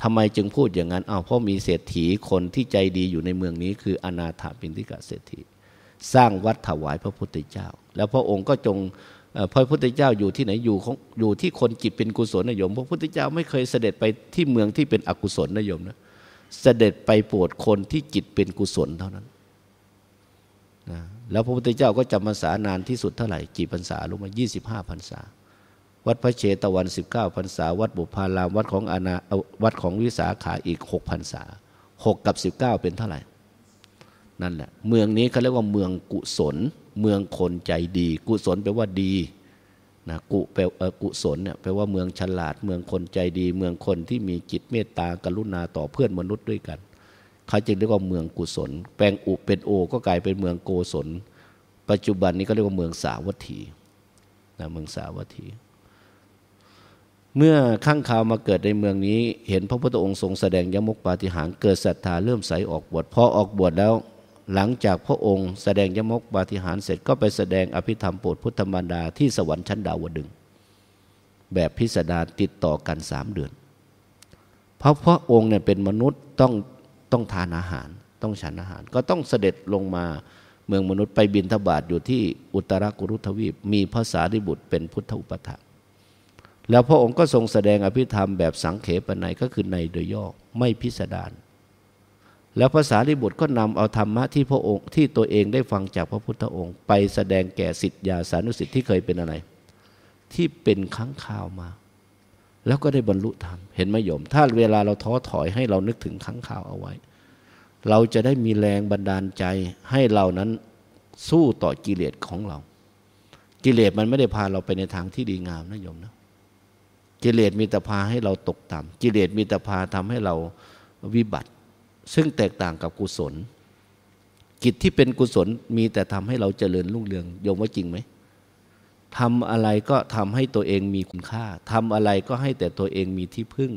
ทำไมจึงพูดอย่างนั้นอ้าวเพราะมีเศรษฐีคนที่ใจดีอยู่ในเมืองนี้คืออนาถปินทิกะเศรษฐี สร้างวัดถวายพระพุทธเจ้า แล้วพระองค์ก็จงพระพุทธเจ้าอยู่ที่ไหนอยู่ของอยู่ที่คนจิตเป็นกุศลนิยม พระพุทธเจ้าไม่เคยเสด็จไปที่เมืองที่เป็นอกุศลนิยมนะเสด็จไปโปรดคนที่จิตเป็นกุศลเท่านั้นนะแล้วพระพุทธเจ้าก็จำพรรษานานที่สุดเท่าไหร่กี่พรรษารู้ไหมยี่สิบห้าพรรษาวัดพระเชตวัน 19พรรษา วัดบุพาราม วัดของอาณาวัดของวิสาขา อีก6พรรษา 6 กับ 19 เป็นเท่าไหร่ นั่นแหละ เมืองนี้เขาเรียกว่าเมืองกุศล เมืองคนใจดี กุศลแปลว่าดีนะ กุแปลกุศลเนี่ยแปลว่าเมืองฉลาด เมืองคนใจดี เมืองคนที่มีจิตเมตตากรุณา ต่อเพื่อนมนุษย์ด้วยกัน เขาจึงเรียกว่าเมืองกุศล แปลงอุเป็นโอ ก็กลายเป็นเมืองโกศล ปัจจุบันนี้ก็เรียกว่าเมืองสาวัตถีนะเมืองสาวัตถีเมื่อข้างข่าวมาเกิดในเมืองนี้ เห็นพระพุทธองค์ทรงแสดงยมกปาฏิหาริย์เกิดศรัทธาเริ่มใสออกบวชพอออกบวชแล้วหลังจากพระองค์ แสดงยมกปาฏิหาริย์เสร็จก็ไปแสดงอภิธรรมโปรดพุทธมารดาที่สวรรค์ชั้นดาวดึงแบบพิสดารติดต่อกันสามเดือนเพราะพระองค์เนี่ยเป็นมนุษย์ต้องต้องทานอาหารต้องฉันอาหาร ก็ต้องเสด็จลงมาเมืองมนุษย์ไปบินทบาทอยู่ที่อุตรากุรุทวีป มีภาษาดิบุตรเป็นพุทธอุปถาแล้วพระองค์ก็ทรงแสดงอภิธรรมแบบสังเขปนัยก็คือในโดยย่อไม่พิสดาร แล้วภาษาลิบุตรก็นำเอาธรรมะที่พระองค์ที่ตัวเองได้ฟังจากพระพุทธองค์ ไปแสดงแก่สิทธิยาสานุสิทธิ์ที่เคยเป็นอะไร ที่เป็นครั้งข่าวมา แล้วก็ได้บรรลุธรรม เห็นไหมโยมถ้าเวลาเราท้อถอย ให้เรานึกถึงครั้งข่าวเอาไว้ เราจะได้มีแรงบันดาลใจให้เรานั้นสู้ต่อกิเลสของเรา กิเลสมันไม่ได้พาเราไปในทางที่ดีงามนะโยมนะกิเลสมีตพาให้เราตกต่ำกิเลสมีตพาทำให้เราวิบัติ ซึ่งแตกต่างกับกุศล กิจที่เป็นกุศลมีแต่ทำให้เราเจริญรุ่งเรืองโยมว่าจริงไหมทำอะไรก็ทำให้ตัวเองมีคุณค่าทำอะไรก็ให้แต่ตัวเองมีที่พึ่ง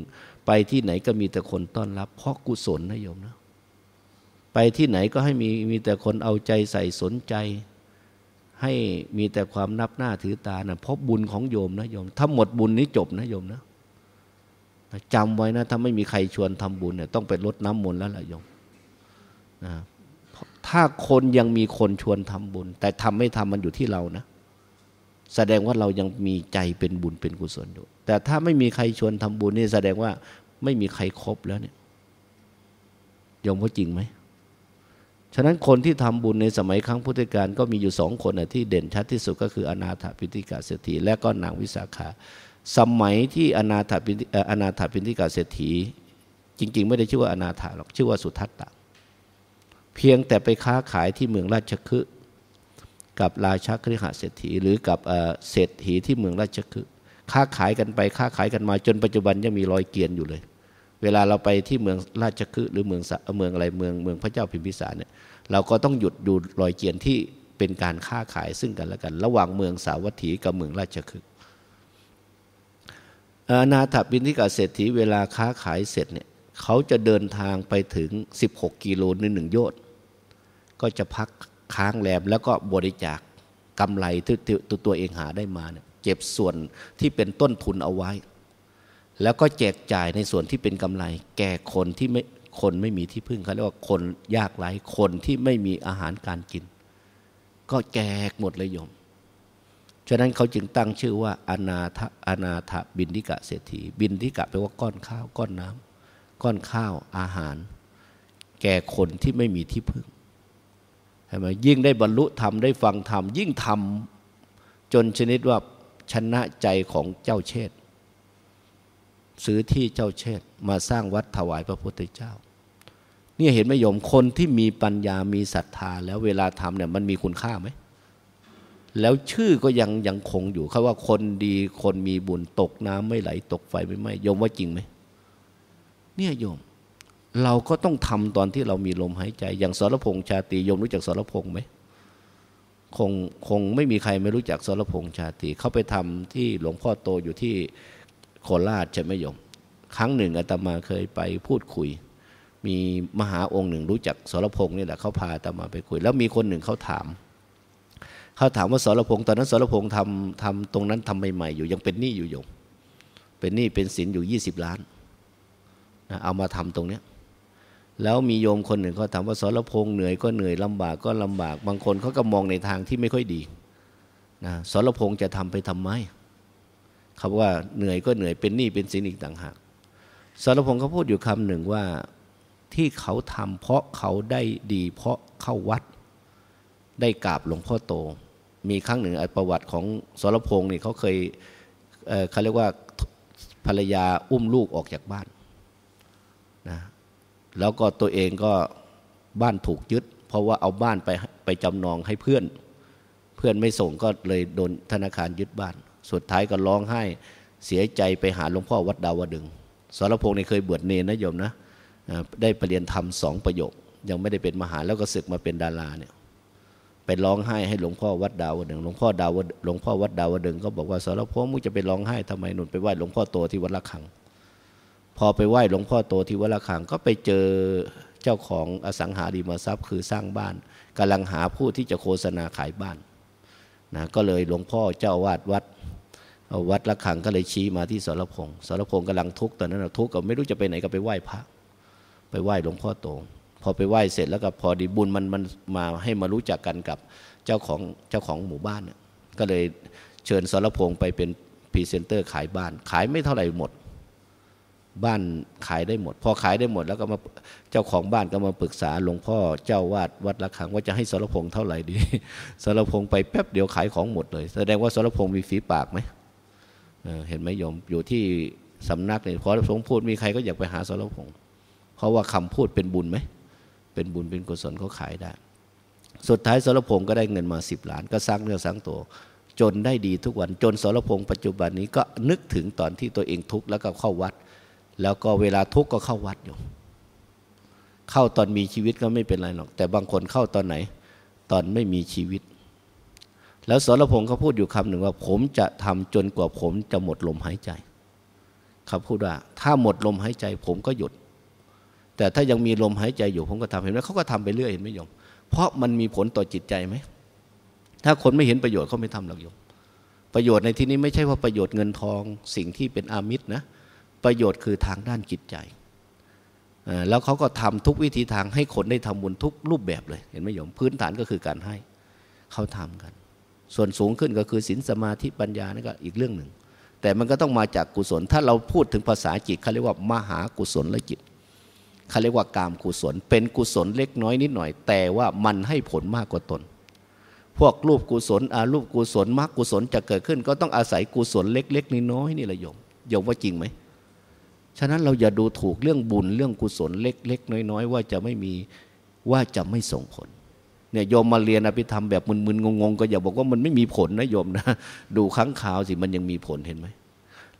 ไปที่ไหนก็มีแต่คนต้อนรับ เพราะกุศลนะโยมนะไปที่ไหนก็ให้มีมีแต่คนเอาใจใส่สนใจให้มีแต่ความนับหน้าถือตานะพบบุญของโยมนะโยมถ้าหมดบุญนี้จบนะโยมนะจำไว้นะ ถ้าไม่มีใครชวนทำบุญเนี่ยต้องไปลดน้ำมนต์แล้วล่ะโยมนะถ้าคนยังมีคนชวนทำบุญ แต่ทำไม่ทำมันอยู่ที่เรานะ แสดงว่าเรายังมีใจเป็นบุญเป็นกุศลอยู่แต่ถ้าไม่มีใครชวนทำบุญนี่ แสดงว่าไม่มีใครครบแล้วเนี่ยยอมว่าจริงไหมฉะนั้นคนที่ทำบุญในสมัยครั้งพุทธกาลก็มีอยู่สองคนนะที่เด่นชัดที่สุดก็คืออนาถปิติกาเศรษฐีและก็นางวิสาขา สมัยที่อนาถปิอนาถปิติกาเศรษฐีจริงๆ ไม่ได้ชื่อว่าอนาถาหรอกชื่อว่าสุทัตตะเพียงแต่ไปค้าขายที่เมืองราชคฤห์กับราชคฤหเศรษฐีหรือกับเศรษฐีที่เมืองราชคฤห์ค้าขายกันไปค้าขายกันมาจนปัจจุบันยังมี รอยเกียนอยู่เลยเวลาเราไปที่เมืองราชคฤห์หรือเมืองเมืองอะไรเมืองเมืองพระเจ้าพิมพิสารเนี่ยเราก็ต้องหยุดดูรอยเจียนที่เป็นการค้าขายซึ่งกันและกันระหว่างเมืองสาวัตถีกับเมืองราชคฤห์อนาถบินทิกาเศรษฐีเวลาค้าขายเสร็จเนี่ย เขาจะเดินทางไปถึง 16 กิโลนึงหนึ่งโยชน์ก็จะพักค้างแรมแล้วก็บริจาคกำไรที่ตัวเองหาได้มาเนี่ยเก็บส่วนที่เป็นต้นทุนเอาไว้แล้วก็แจกจ่ายในส่วนที่เป็นกำไร แก่คนที่ไม่ คนไม่มีที่พึ่งเขาเรียกว่าคนยากไร้คนที่ไม่มีอาหารการกิน ก็แจกหมดเลยโยม ฉะนั้นเขาจึงตั้งชื่อว่าอนาถอนาถบินทิกะเศรษฐี บินทิกะแปลว่าก้อนข้าวก้อนน้ำ ก้อนข้าวอาหาร แก่คนที่ไม่มีที่พึ่งใช่ไหมยิ่งได้บรรลุธรรม ได้ฟังธรรมยิ่งทำจนชนิดว่าชนะใจของเจ้าเชษซื้อที่เจ้าเชษมาสร้างวัดถวายพระพุทธเจ้า เนี่ยเห็นไหมโยมคนที่มีปัญญามีศรัทธาแล้วเวลาทำเนี่ยมันมีคุณค่าไหม แล้วชื่อก็ยังยังคงอยู่เขาว่าคนดีคนมีบุญตกน้ำไม่ไหลตกไฟไม่ไหมโยมว่าจริงไหมเนี่ยโยม เราก็ต้องทำตอนที่เรามีลมหายใจ อย่างสรพงษ์ชาติโยมรู้จักสรพงษ์ไหมคงคงไม่มีใครไม่รู้จักสรพงษ์ชาติเขาไปทำที่หลวงพ่อโตอยู่ที่คราชใช่ไหมโยม ครั้งหนึ่งอาตมาเคยไปพูดคุย มีมหาองค์หนึ่ง รู้จักสรพงศ์นี่แหละเขาพาอาตมาไปคุย แล้วมีคนหนึ่งเขาถาม เขาถามว่าสรพงศ์ตอนนั้นสรพงศ์ทำทำตรงนั้นทำใหม่ๆอยู่ยังเป็นหนี้อยู่โยมเป็นหนี้เป็นสินอยู่20 ล้านนะเอามาทำตรงเนี้ยแล้วมีโยมคนหนึ่งเขาถามว่าสรพงษ์เหนื่อยก็เหนื่อยลำบากก็ลำบากบางคนเขาก็มองในทางที่ไม่ค่อยดีนะสรพงษ์จะทำไปทำไมคำว่าเหนื่อยก็เหนื่อยเป็นหนี้เป็นสินอีกต่างหากสารพงศ์เขาพูดอยู่คำหนึ่งว่าที่เขาทำ เพราะเขาได้ดี เพราะเข้าวัดได้กราบหลวงพ่อโต มีครั้งหนึ่งประวัติของสารพงศ์นี่เขาเคยเเขาเรียกว่าภรรยาอุ้มลูกออกจากบ้านนะแล้วก็ตัวเองก็บ้านถูกยึด เพราะว่าเอาบ้านไปไปจำนองให้เพื่อนเพื่อนไม่ส่งก็เลยโดนธนาคารยึดบ้านสุดท้ายก็ร้องไห้เสียใจไปหาหลวงพ่อวัดดาวดึงสรพงศ์เนี่ยเคยบวชเนรนะโยมนะได้ปรเรียนธรรมสองประโยค ยังไม่ได้เป็นมหาแล้วก็ศึกมาเป็นดาราเนี่ยไปร้องไห้ให้หลวงพ่อวัดดาวดึง หลวงพ่อดาวหลวงพ่อวัดดาวดึงก็บอกว่าสรพงศ์มึงจะไปร้องไห้ทำไมหนุนไปไหว้หลวงพ่อโตที่วัดละขัง พอไปไหว้หลวงพ่อโตที่วัดละขังก็ไปเจอเจ้าของอสังหาริมทรัพย์คือสร้างบ้าน กำลังหาผู้ที่จะโฆษณาขายบ้านนะก็เลยหลวงพ่อเจ้าวาดวัดวัดละขังก็เลยชี้มาที่สรพงศ์สรพงศ์กำลังทุกข์ตอนนั้นทุกข์ก็ไม่รู้จะไปไหนก็ไปไหว้พระ ไปไหว้หลวงพ่อโต พอไปไหว้เสร็จแล้วก็พอดีบุญมันมันมาให้มารู้จักกันกับเจ้าของเจ้าของหมู่บ้านก็เลยเชิญสรพงศ์ไปเป็นพรีเซนเตอร์ขายบ้าน ขายไม่เท่าไหร่หมด บ้านขายได้หมดพอขายได้หมดแล้วก็มาเจ้าของบ้านก็มาปรึกษาหลวงพ่อเจ้าวาดวัดละขังว่าจะให้สรพงศ์เท่าไหร่ดีสรพงศ์ไปแป๊บเดียวขายของหมดเลย แสดงว่าสรพงศ์มีฝีปากไหมเห็นไหมโยมอยู่ที่สำนักเนี่ยพอสงพูดมีใครก็อยากไปหาสารพงศ์เพราะว่าคำพูดเป็นบุญไหมเป็นบุญเป็นกุศลเขาขายได้สุดท้ายสารพงศ์ก็ได้เงินมาสิบล้านก็สร้างเนื้อสร้างตัวจนได้ดีทุกวันจนสารพงศ์ปัจจุบันนี้ก็นึกถึงตอนที่ตัวเองทุกข์แล้วก็เข้าวัดแล้วก็เวลาทุกข์ก็เข้าวัดอยู่เข้าตอนมีชีวิตก็ไม่เป็นไรหรอก แต่บางคนเข้าตอนไหน ตอนไม่มีชีวิตแล้วสรพงศ์เขาพูดอยู่คำหนึ่งว่า ผมจะทำจนกว่าผมจะหมดลมหายใจเขาพูดว่าถ้าหมดลมหายใจผมก็หยุด แต่ถ้ายังมีลมหายใจอยู่ผมก็ทำเห็นไหมเขาก็ทำไปเรื่อยเห็นไหมโยม เพราะมันมีผลต่อจิตใจไหม ถ้าคนไม่เห็นประโยชน์เขาไม่ทำหรอกโยมประโยชน์ในที่นี้ไม่ใช่ว่าประโยชน์เงินทองสิ่งที่เป็นอามิตรนะ ประโยชน์คือทางด้านจิตใจแล้วเขาก็ทำทุกวิธีทางให้คนได้ทำบุญทุกรูปแบบเลยเห็นไหมโยม พื้นฐานก็คือการให้เขาทำกันส่วนสูงขึ้นก็คือศีลสมาธิปัญญานั่นก็อีกเรื่องหนึ่ง แต่มันก็ต้องมาจากกุศล ถ้าเราพูดถึงภาษาจิตเขาเรียกว่ามหากุศลและจิตเขาเรียกว่ากามกุศล เป็นกุศลเล็กน้อยนิดหน่อย แต่ว่ามันให้ผลมากกว่าตน พวกรูปกุศลอารูปกุศลมรรคกุศลจะเกิดขึ้นก็ต้องอาศัยกุศลเล็ก ๆ น้อยยนี่แหละโยมโยมว่าจริงไหมฉะนั้นเราอย่าดูถูกเรื่องบุญเรื่องกุศลเล็กๆน้อยๆว่าจะไม่มีว่าจะไม่ส่งผลเนี่ยโยมมาเรียนอภิธรรมแบบมึนๆงงๆก็อย่าบอกว่ามันไม่มีผลนะโยมนะดูค้างข่าวสิมันยังมีผลเห็นไหม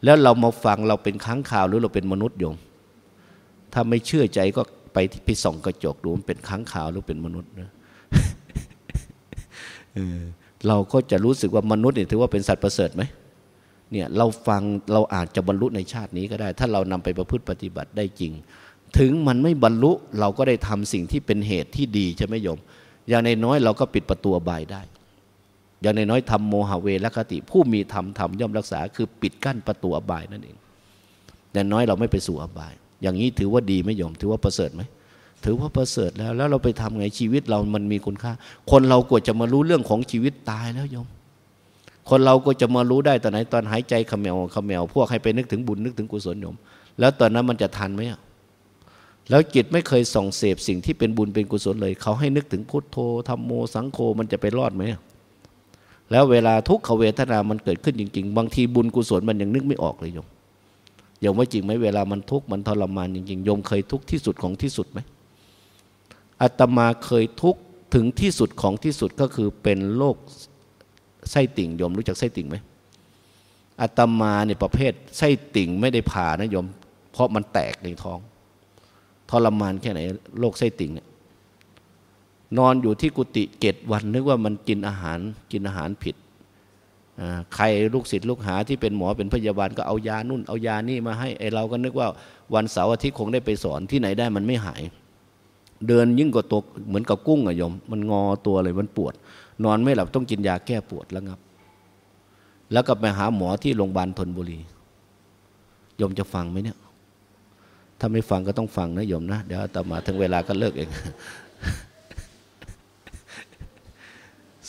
แล้วเรามาฟังเราเป็นค้างข่าวหรือเราเป็นมนุษย์โยมถ้าไม่เชื่อใจก็ไปที่พิส่อง กระจกดูมันเป็นค้างข่าวหรือเป็นมนุษย์นะเราก็จะรู้สึกว่ามนุษย์เนี่ยถือว่าเป็นสัตว์ประเสริฐไหมเนี่ยเราฟังเราอาจจะบรรลุในชาตินี้ก็ได้ ถ้าเรานำไปประพฤติปฏิบัติได้จริง ถึงมันไม่บรรลุเราก็ได้ทำสิ่งที่เป็นเหตุที่ดีใช่ไหมโยมอย่างในน้อยเราก็ปิดประตูบายได้ อย่างในน้อยทำโมหเวรลคติ ผู้มีธรรมธรรมย่อมรักษาคือปิดกั้นประตูอบายนั่นเองอย่างน้อยเราไม่ไปสู่อบาย อย่างนี้ถือว่าดีไม่ยอมถือว่าประเสริฐไหม ถือว่าประเสริฐแล้ว แล้วเราไปทำไงชีวิตเรามันมีคุณค่า คนเรากว่าจะมารู้เรื่องของชีวิตตายแล้วยม คนเราก็จะมารู้ได้ตอนไหนตอนหายใจขมแมวขมแมวพวกให้ไปนึกถึงบุญนึกถึงกุศลยม แล้วตอนนั้นมันจะทันไหมอ่ะแล้วจิตไม่เคยส่องเสพสิ่งที่เป็นบุญเป็นกุศลเลยเขาให้นึกถึงพุทโธธรรมโมสังโฆมันจะไปรอดไหมแล้วเวลาทุกขเวทนา มันเกิดขึ้นจริงๆ บางทีบุญกุศลมันยังนึกไม่ออกเลยโยมโยมว่าจริงไหมเวลามันทุกข์มันทรมานจริงๆโยมเคยทุกข์ที่สุดของที่สุดไหมอาตมาเคยทุกข์ถึงที่สุดของที่สุดก็คือเป็นโรคไส้ติ่งโยมรู้จักไส้ติ่งไหมอาตมาในประเภทไส้ติ่งไม่ได้ผ่านะโยม เพราะมันแตกในท้องทรมานแค่ไหนโรคไส้ติ่งเนี่ยนอนอยู่ที่กุฏิเกตวันนึกว่ามันกินอาหารกินอาหารผิด ใครลูกศิษย์ลูกหาที่เป็นหมอเป็นพยาบาล ก็เอายานุ่น เอายานี่มาให้ไอเราก็นึกว่า วันเสาร์อาทิตย์คงได้ไปสอนที่ไหนได้มันไม่หาย เดินยิ่งกว่าตัวเหมือนกับกุ้งอะยม มันงอตัวเลยมันปวด นอนไม่หลับต้องกินยาแก้ปวดแล้วครับ แล้วก็ไปหาหมอที่โรงพยาบาลทนบุรียมจะฟังไหมเนี่ยถ้าไม่ฟังก็ต้องฟังนะโยมนะเดี๋ยวต่อมาถึงเวลาก็เลิกเอง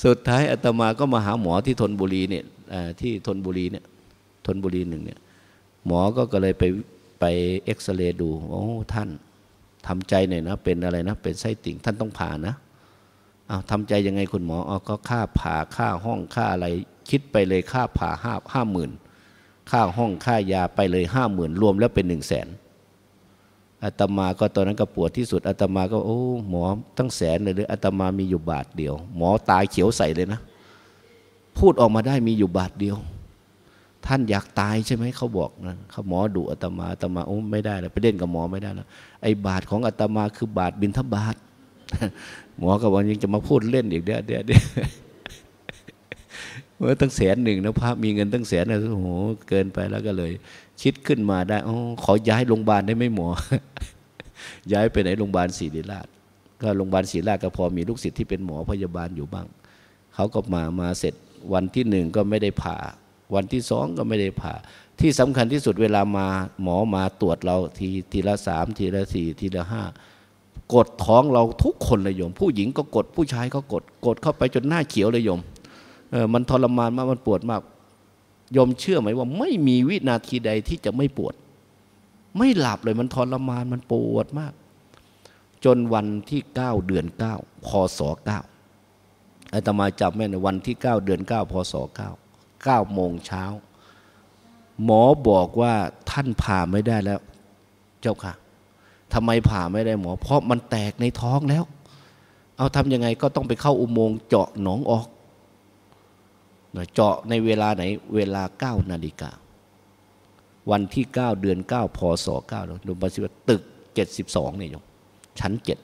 สุดท้ายอาตมาก็มาหาหมอที่ทนบุรีเนี่ยที่ทนบุรีเนี่ยทนบุรีหนึ่งเนี่ยหมอก็ก็เลยไปไปเอ็กซเรย์ดูโอ้ท่านทำใจหน่อยนะเป็นอะไรนะเป็นไส้ติ่งท่านต้องผ่านะเอาทำใจยังไงคุณหมออ๋อก็ค่าผ่าค่าห้องค่าอะไร คิดไปเลยค่าผ่าห้าห้าหมื่นค่าห้องค่ายาไปเลยห้าหมื่นรวมแล้วเป็นหนึ่งแสนอาตมาก็ตอนนั้นก็ปวดที่สุดอาตมาก็โอ้ หมอตั้งแสนเลยหรืออาตมามีอยู่บาทเดียวหมอตายเขียวใส่เลยนะ พูดออกมาได้มีอยู่บาทเดียว ท่านอยากตายใช่ไหมเขาบอกนะเขาหมอดุอาตมาอาตมาโอ้ไม่ได้เลยไปเล่นกับหมอไม่ได้แล้วไอ้บาทของอาตมาคือบาทบินทบาทหมอก็บอกยังจะมาพูดเล่นอีกเดี๋ยวเดี๋ยวเดี๋ยเออตั้งแสนหนึ่งนะพระมีเงินตั้งแสนนะโอ้โหเกินไปแล้วก็เลยคิดขึ้นมาได้อ๋อขอย้ายโรงพยาบาลได้ไหมหมอ ย้ายไปไหนโรงพยาบาลศรีราชก็โรงพยาบาลศรีราชก็พอมีลูกศิษย์ที่เป็นหมอพยาบาลอยู่บ้างเขาก็มามาเสร็จวันที่หนึ่งก็ไม่ได้ผ่าวันที่สองก็ไม่ได้ผ่าที่สำคัญที่สุดเวลามาหมอมาตรวจเรา ทีทีละสามทีละสี่ทีละห้ากดท้องเราทุกคนเลยโยม ผู้หญิงก็กดผู้ชายก็กดกดเข้าไปจนหน้าเขียวเลยโยมมันทรมานมาก มันปวดมาก ยอมเชื่อไหมว่า ไม่มีวินาทีใดที่จะไม่ปวด ไม่หลับเลย มันทรมาน มันปวดมาก จนวันที่เก้าเดือนเก้าพศเก้าอาตมาจับแม่ในวันที่เก้าเดือนเก้าพศเก้า เก้าโมงเช้า หมอบอกว่าท่านผ่าไม่ได้แล้ว เจ้าค่ะทำไมผ่าไม่ได้หมอ เพราะมันแตกในท้องแล้ว เอาทำยังไงก็ต้องไปเข้าอุโมงค์เจาะหนองออกเจาะในเวลาไหน เวลา9นาฬิกาวันที่9เดือน9พศ9เราดูบัสิว่าตึก 72 เนี่ยโยม ชั้นเจ็ด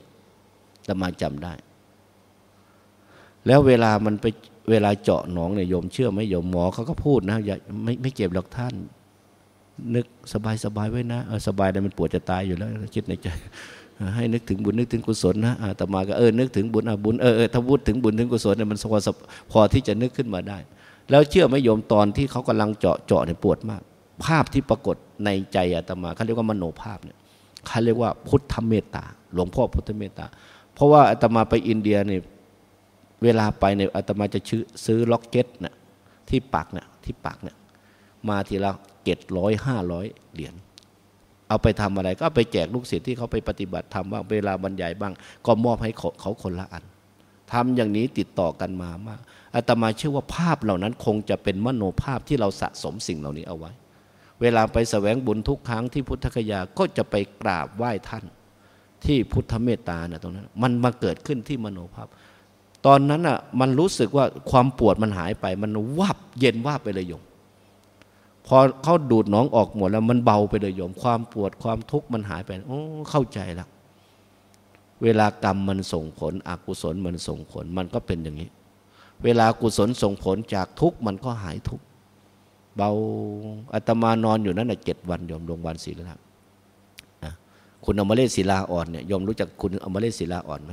ตมาจำได้ แล้วเวลามันไปเวลาเจาะหนองเนี่ยโยมเชื่อไหมโยม หมอเขาก็พูดนะอย่าไม่ไม่เจ็บหรอกท่าน นึกสบายสบายไว้นะเออสบายได้มันปวดจะตายอยู่แล้วคิดในใจ ให้นึกถึงบุญ นึกถึงกุศลนะแต่มาก็เออนึกถึงบุญอาบุญเออเออถ้าพูดถึงบุญถึงกุศลเนี่ยมันพอที่จะนึกขึ้นมาได้แล้วเชื่อไหมโยมตอนที่เขากำลังเจาะเจาะเนี่ยปวดมาก ภาพที่ปรากฏในใจอาตมาเขาเรียกว่ามโนภาพเนี่ยเขาเรียกว่าพุทธเมตตาหลวงพ่อพุทธเมตตาเพราะว่าอาตมาไปอินเดียเนี่ยเวลาไปเนี่ยอาตมาจะซื้อล็อกเก็ตเนี่ยที่ปักเนี่ยที่ปักเนี่ยมาทีละเจ็ดร้อยห้าร้อยเหรียญเอาไปทำอะไรก็ไปแจกลูกศิษย์ที่เขาไปปฏิบัติธรรมบ้างเวลาบรรยายบ้างก็มอบให้เขาคนละอัน ทำอย่างนี้ติดต่อกันมามากอาตมาเชื่อว่าภาพเหล่านั้นคงจะเป็นมโนภาพที่เราสะสมสิ่งเหล่านี้เอาไว้ เวลาไปสแสวงบุญทุกครั้งที่พุทธคยาก็จะไปกราบไหว้ท่านที่พุทธเมตตานะตรงนั้น มันมาเกิดขึ้นที่มโนภาพ ตอนนั้นอ่ะ มันรู้สึกว่าความปวดมันหายไป มันวับ เย็นวับไปเลยโยม พอเขาดูดน้องออกหมดแล้วมันเบาไปเลยโยม ความปวดความทุกข์มันหายไปโอ้เข้าใจละเวลากรรมมันส่งผล อกุศลมันส่งผลมันก็เป็นอย่างนี้เวลากุศลส่งผลจากทุกมันก็หายทุก เบาอัตมานอนอยู่นั้นนะเจ็ดวันยอมลงวันศีลนะคุณอมเลศศิลาอ่อนเนี่ยยอมรู้จักคุณอมเลศศิลาอ่อนไหม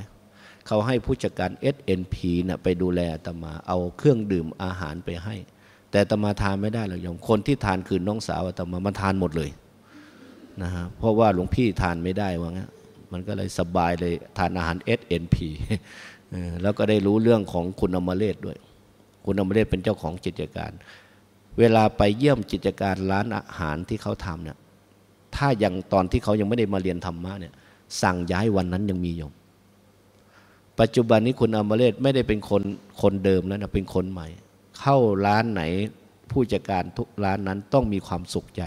เขาให้ผู้จัดการ SNP นะไปดูแลอัตมา เอาเครื่องดื่มอาหารไปให้ แต่อัตมาทานไม่ได้หรอกยอม คนที่ทานคือน้องสาวอัตมามันทานหมดเลยนะฮะ เพราะว่าหลวงพี่ทานไม่ได้ว่างั้นมันก็เลยสบายเลยทานอาหาร SNP แล้วก็ได้รู้เรื่องของคุณอมเลศด้วย คุณอมเลศเป็นเจ้าของกิจการ เวลาไปเยี่ยมกิจการร้านอาหารที่เขาทำเนี่ยถ้ายังตอนที่เขายังไม่ได้มาเรียนธรรมะเนี่ยสั่งย้ายวันนั้นยังมีอยู่ปัจจุบันนี้คุณอมเลศไม่ได้เป็นคนคนเดิมแล้วนะเป็นคนใหม่ เข้าร้านไหนผู้จัดการทุกร้านนั้นต้องมีความสุขใจ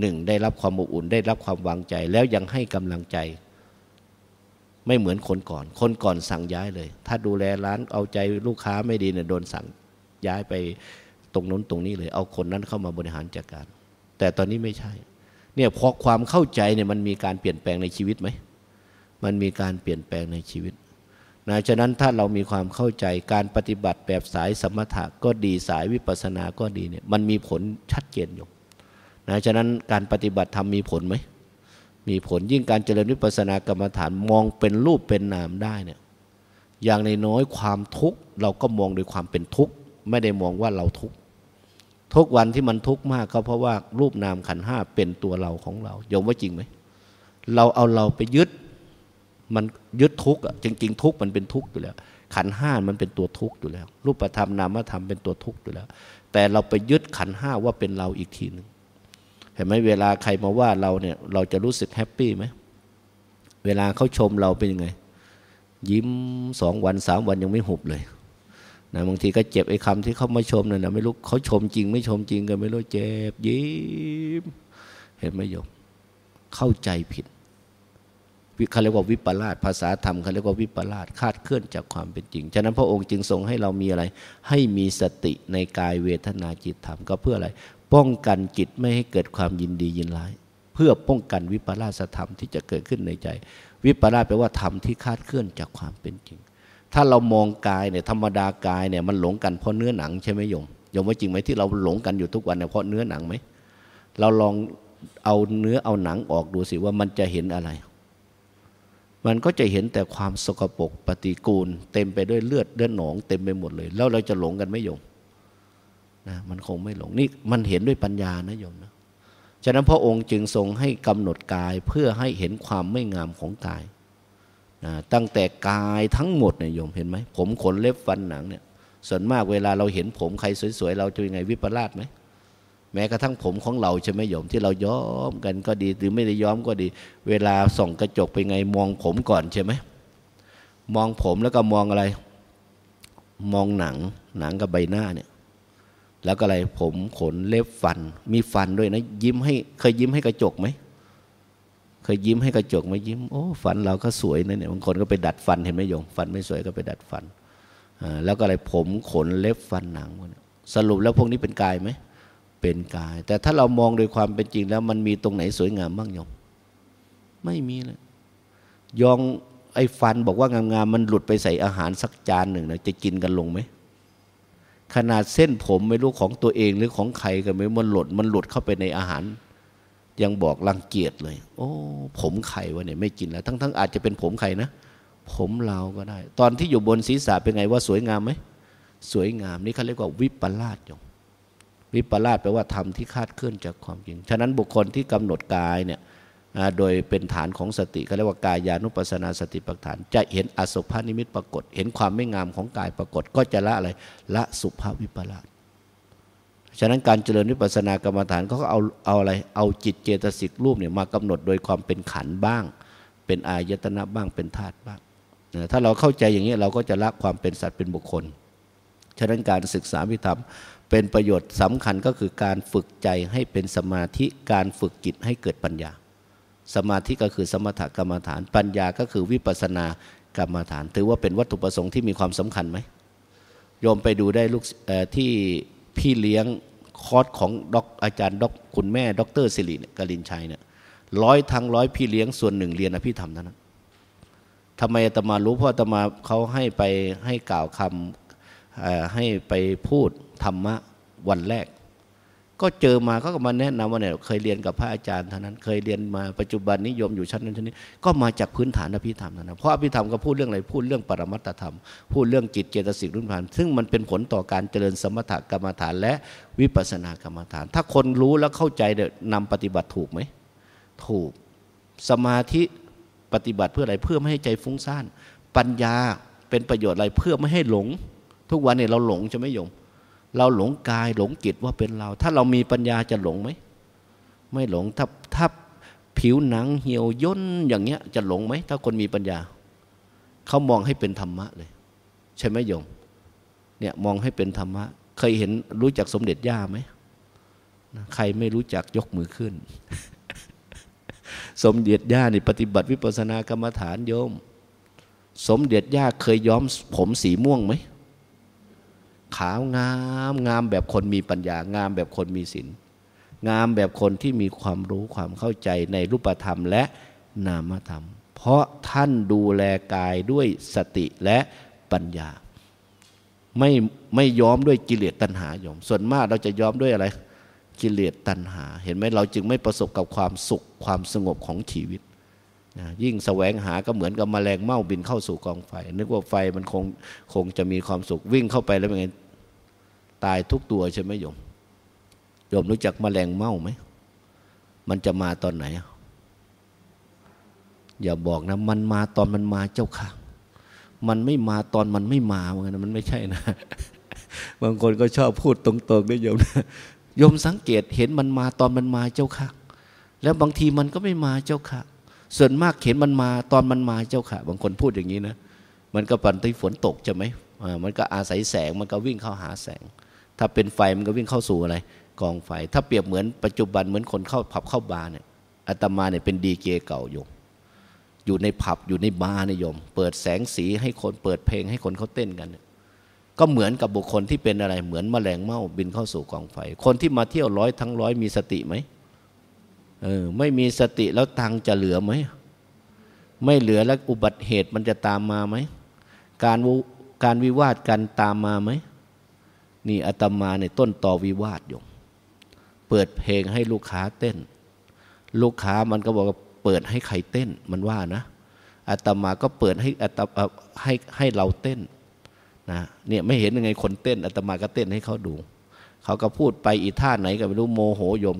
หนึ่งได้รับความอบอุ่นได้รับความวางใจแล้วยังให้กำลังใจไม่เหมือนคนก่อน คนก่อนสั่งย้ายเลย ถ้าดูแลร้านเอาใจลูกค้าไม่ดีเนี่ยโดนสั่งย้ายไปตรงนู้นตรงนี้เลย เอาคนนั้นเข้ามาบริหารจัดการ แต่ตอนนี้ไม่ใช่ เนี่ยพอความเข้าใจเนี่ยมันมีการเปลี่ยนแปลงในชีวิตไหม มันมีการเปลี่ยนแปลงในชีวิตนะฉะนั้นถ้าเรามีความเข้าใจการปฏิบัติแบบสายสมถะก็ดีสายวิปัสสนา ก็ดีเนี่ย มันมีผลชัดเจนอยู่นะฉะนั้นการปฏิบัติธรรมมีผลไหมมีผลยิ่งการเจริญวิปัสสนากรรมฐานมองเป็นรูปเป็นนามได้เนี่ย อย่างในน้อยความทุกข์เราก็มองโดยความเป็นทุกข์ไม่ได้มองว่าเราทุกข์ทุกวันที่มันทุกข์มากก็เพราะว่ารูปนามขันห้าเป็นตัวเราของเราโยมว่าจริงไหมเราเอาเราไปยึด มันยึดทุกข์จริงจริงทุกข์มันเป็นทุกข์อยู่แล้ว ขันห้ามันเป็นตัวทุกข์อยู่แล้ว รูปธรรมนามธรรมเป็นตัวทุกข์อยู่แล้ว แต่เราไปยึดขันห้าว่าเป็นเราอีกทีหนึ่งเห็นไหมเวลาใครมาว่าเราเนี่ยเราจะรู้สึกแฮปปี้ไหมเวลาเขาชมเราเป็นยังไง ยิ้มสองวันสามวันยังไม่หุบเลยนะบางทีก็เจ็บไอ้คำที่เขามาชมนี่ยนะไม่รู้เขาชมจริงไม่ชมจริงกันไม่รู้ เจ็บยิ้ม เห็นไหมโยมเข้าใจผิดเขาเรียกว่าวิปลาสภาษาธรรมเขาเรียกว่าวิปลาสคาดเคลื่อนจากความเป็นจริง ฉะนั้น พระองค์จึงทรงให้เรามีอะไร ให้มีสติในกายเวทนาจิตธรรมก็เพื่ออะไรป้องกันจิตไม่ให้เกิดความยินดียินร้ายเพื่อป้องกันวิปลาสธรรมที่จะเกิดขึ้นในใจ วิปลาสแปลว่าธรรมที่คาดเคลื่อนจากความเป็นจริง ถ้าเรามองกายเนี่ยธรรมดากายเนี่ยมันหลงกันเพราะเนื้อหนังใช่ไหมโยม โยมว่าจริงไหมที่เราหลงกันอยู่ทุกวันเนี่ยเพราะเนื้อหนังไหม เราลองเอาเนื้อเอาหนังออกดูสิว่ามันจะเห็นอะไร มันก็จะเห็นแต่ความสกปรกปฏิกูล เต็มไปด้วยเลือดเลือดหนองเต็มไปหมดเลย แล้วเราจะหลงกันไหมโยมนะมันคงไม่หลง นี่มันเห็นด้วยปัญญานะโยมนะ ฉะนั้นพระองค์จึงทรงให้กำหนดกายเพื่อให้เห็นความไม่งามของกายนะตั้งแต่กายทั้งหมดเนี่ยโยมเห็นไหม ผมขนเล็บฟันหนังเนี่ย ส่วนมากเวลาเราเห็นผมใครสวยๆ เราจะยังไงวิปลาสไหม แม้กระทั่งผมของเราใช่ไหมโยมที่เราย้อมกันก็ดีหรือไม่ได้ย้อมก็ดี เวลาส่องกระจกไปไงมองผมก่อนใช่ไหมมองผมแล้วก็มองอะไร มองหนังหนังกับใบหน้าเนี่ยแล้วก็อะไรผมขนเล็บฟัน มีฟันด้วยนะยิ้มให้เคยยิ้มให้กระจกไหมเคยยิ้มให้กระจกไหมยิ้มโอ้ฟันเราก็สวยนะเนี่ยบางคนก็ไปดัดฟันเห็นไหมโยมฟันไม่สวยก็ไปดัดฟันแล้วก็อะไรผมขนเล็บฟันหนัง สรุปแล้วพวกนี้เป็นกายไหมเป็นกาย แต่ถ้าเรามองโดยความเป็นจริงแล้วมันมีตรงไหนสวยงามบ้างโยมไม่มีเลยยองไอ้ฟันบอกว่างามๆมันหลุดไปใส่อาหารสักจานหนึ่งนะจะกินกันลงไหมขนาดเส้นผมไม่รู้ของตัวเองหรือของใครก็ไม่มันหลดมันหลุดเข้าไปในอาหาร ยังบอกรังเกียจเลยโอ้ ผมไข่วะเนี่ย ไม่กินแล้ว ทั้งๆ อาจจะเป็นผมไข่นะผมเราก็ได้ ตอนที่อยู่บนศีรษะเป็นไงว่า สวยงามไหมสวยงามนี่เขาเรียกว่าวิปลาสอยมวิปลาสแปลว่าทำที่คาดเคลื่อนจากความจริง ฉะนั้นบุคคลที่กำหนดกายเนี่ยโดยเป็นฐานของสติเขาเรียกว่ากายานุปัสนาสติปัฏฐาน จะเห็นอสุภานิมิตปรากฏ เห็นความไม่งามของกายปรากฏ ก็จะละอะไร ละสุภาวิปลาส ฉะนั้นการเจริญวิปัสสนากรรมฐานเขาก็เอาเอาอะไรเอาจิตเจตสิกรูปเนี่ยมากำหนดโดยความเป็นขันบ้าง เป็นอายตนะบ้าง เป็นธาตุบ้างถ้าเราเข้าใจอย่างนี้เราก็จะละความเป็นสัตว์เป็นบุคคลฉะนั้นการศึกษาวิธรรมเป็นประโยชน์สำคัญก็คือการฝึกใจให้เป็นสมาธิการฝึกจิตให้เกิดปัญญาสมาธิก็คือสมถกรรมฐาน ปัญญาก็คือวิปัสสนากรรมฐาน ถือว่าเป็นวัตถุประสงค์ที่มีความสำคัญไหมโยมไปดูได้ลูกที่พี่เลี้ยงคอร์สของด็อก อาจารย์ด็อกคุณแม่ด็อกเตอร์สิริกลินชัยเนี่ยร้อย ทั้งร้อยพี่เลี้ยงส่วนหนึ่งเรียนอภิธรรมนั้นทำไมอาตมารู้เพราะอาตมาเขาให้ไปให้กล่าวคำให้ไปพูดธรรมะวันแรกก็เจอมาเขาก็มาแนะนำว่าเนี่ยเคยเรียนกับพระอาจารย์เท่านั้นเคยเรียนมาปัจจุบันนิยมอยู่ชั้นนั้นชั้นนี้ ก็มาจากพื้นฐานอภิธรรมนะเพราะอภิธรรมก็พูดเรื่องอะไร พูดเรื่องปรมัตถธรรม พูดเรื่องจิตเจตสิกรุ่นผ่าน ซึ่งมันเป็นผลต่อการเจริญสมถกรรมฐานและวิปัสสนากรรมฐาน ถ้าคนรู้แล้วเข้าใจเดี๋ยนำปฏิบัติถูกไหมถูกสมาธิปฏิบัติเพื่ออะไรเพื่อไม่ให้ใจฟุ้งซ่านปัญญาเป็นประโยชน์อะไรเพื่อไม่ให้หลง ทุกวันเนี่ยเราหลงจะไม่ยมเราหลงกายหลงจิตว่าเป็นเรา ถ้าเรามีปัญญาจะหลงไหม ไม่หลงถ้าถ้าผิวหนังเหี่ยวย่นอย่างเงี้ย จะหลงไหม ถ้าคนมีปัญญา เขามองให้เป็นธรรมะเลย ใช่ไหมโยมเนี่ยมองให้เป็นธรรมะ เคยเห็นรู้จักสมเด็จย่าไหมใครไม่รู้จักยกมือขึ้น สมเด็จย่านี่ปฏิบัติวิปัสสนากรรมฐานโยม สมเด็จย่าเคยย้อมผมสีม่วงไหมขาวงามงามแบบคนมีปัญญา งามแบบคนมีศีลงามแบบคนที่มีความรู้ความเข้าใจในรูปธรรม และนามธรรม เพราะท่านดูแลกายด้วยสติและปัญญา ไม่ไม่ยอมด้วยกิเลสตัณหาโยมส่วนมากเราจะยอมด้วยอะไร กิเลสตัณหา เห็นไหมเราจึงไม่ประสบกับความสุขความสงบของชีวิตนะยิ่งสแสวงหาก็เหมือนกับมแมลงเม่าบินเข้าสู่กองไฟนึกว่าไฟมันคงคงจะมีความสุขวิ่งเข้าไปแล้วเป็นไงตายทุกตัวใช่ไหมโยม โยมรู้จักมแมลงเม่าไหม มันจะมาตอนไหน อย่าบอกนะ มันมาตอนมันมาเจ้าค่ะ มันไม่มาตอนมันไม่มาเหมือนกันมันไม่ใช่นะ บางคนก็ชอบพูดตรงๆด้โยมนะโยมสังเกตเห็นมันมาตอนมันมาเจ้าค่ะ แล้วบางทีมันก็ไม่มาเจ้าค่ะ ส่วนมากเห็นมันมาตอนมันมาเจ้าค่ะ บางคนพูดอย่างนี้นะ มันก็ปั่นที่ฝนตกใช่ไหม มันก็อาศัยแสงมันก็วิ่งเข้าหาแสงถ้าเป็นไฟมันก็วิ่งเข้าสู่อะไร กองไฟ ถ้าเปรียบเหมือนปัจจุบันเหมือนคนเข้าผับเข้าบาร์เนี่ยอาตมาเนี่ยเป็นดีเจเก่าโยมอยู่ในผับอยู่ในบาร์นโยม เปิดแสงสีให้คนเปิดเพลงให้คนเขาเต้นกัน ก็เหมือนกับบุคคลที่เป็นอะไรเหมือนมแมลงเม่าบินเข้าสู่กองไฟ คนที่มาเที่ยวร้อยทั้งร้อยมีสติไหมเออไม่มีสติแล้วทางจะเหลือไหมไม่เหลือแล้วอุบัติเหตุมันจะตามมาไหม การการวิวาทกันตามมาไหมนี่ อาตมาในต้นต่อวิวาทอยู่เปิดเพลงให้ลูกค้าเต้น ลูกค้ามันก็บอกว่าเปิดให้ใครเต้นมันว่านะ อาตมาก็เปิดให้อาตมาให้ให้เราเต้นนะเนี่ย ไม่เห็นยังไงคนเต้นอาตมาก็เต้นให้เขาดูเขาก็พูดไปอีท่าไหนก็ไม่รู้โมโหโยม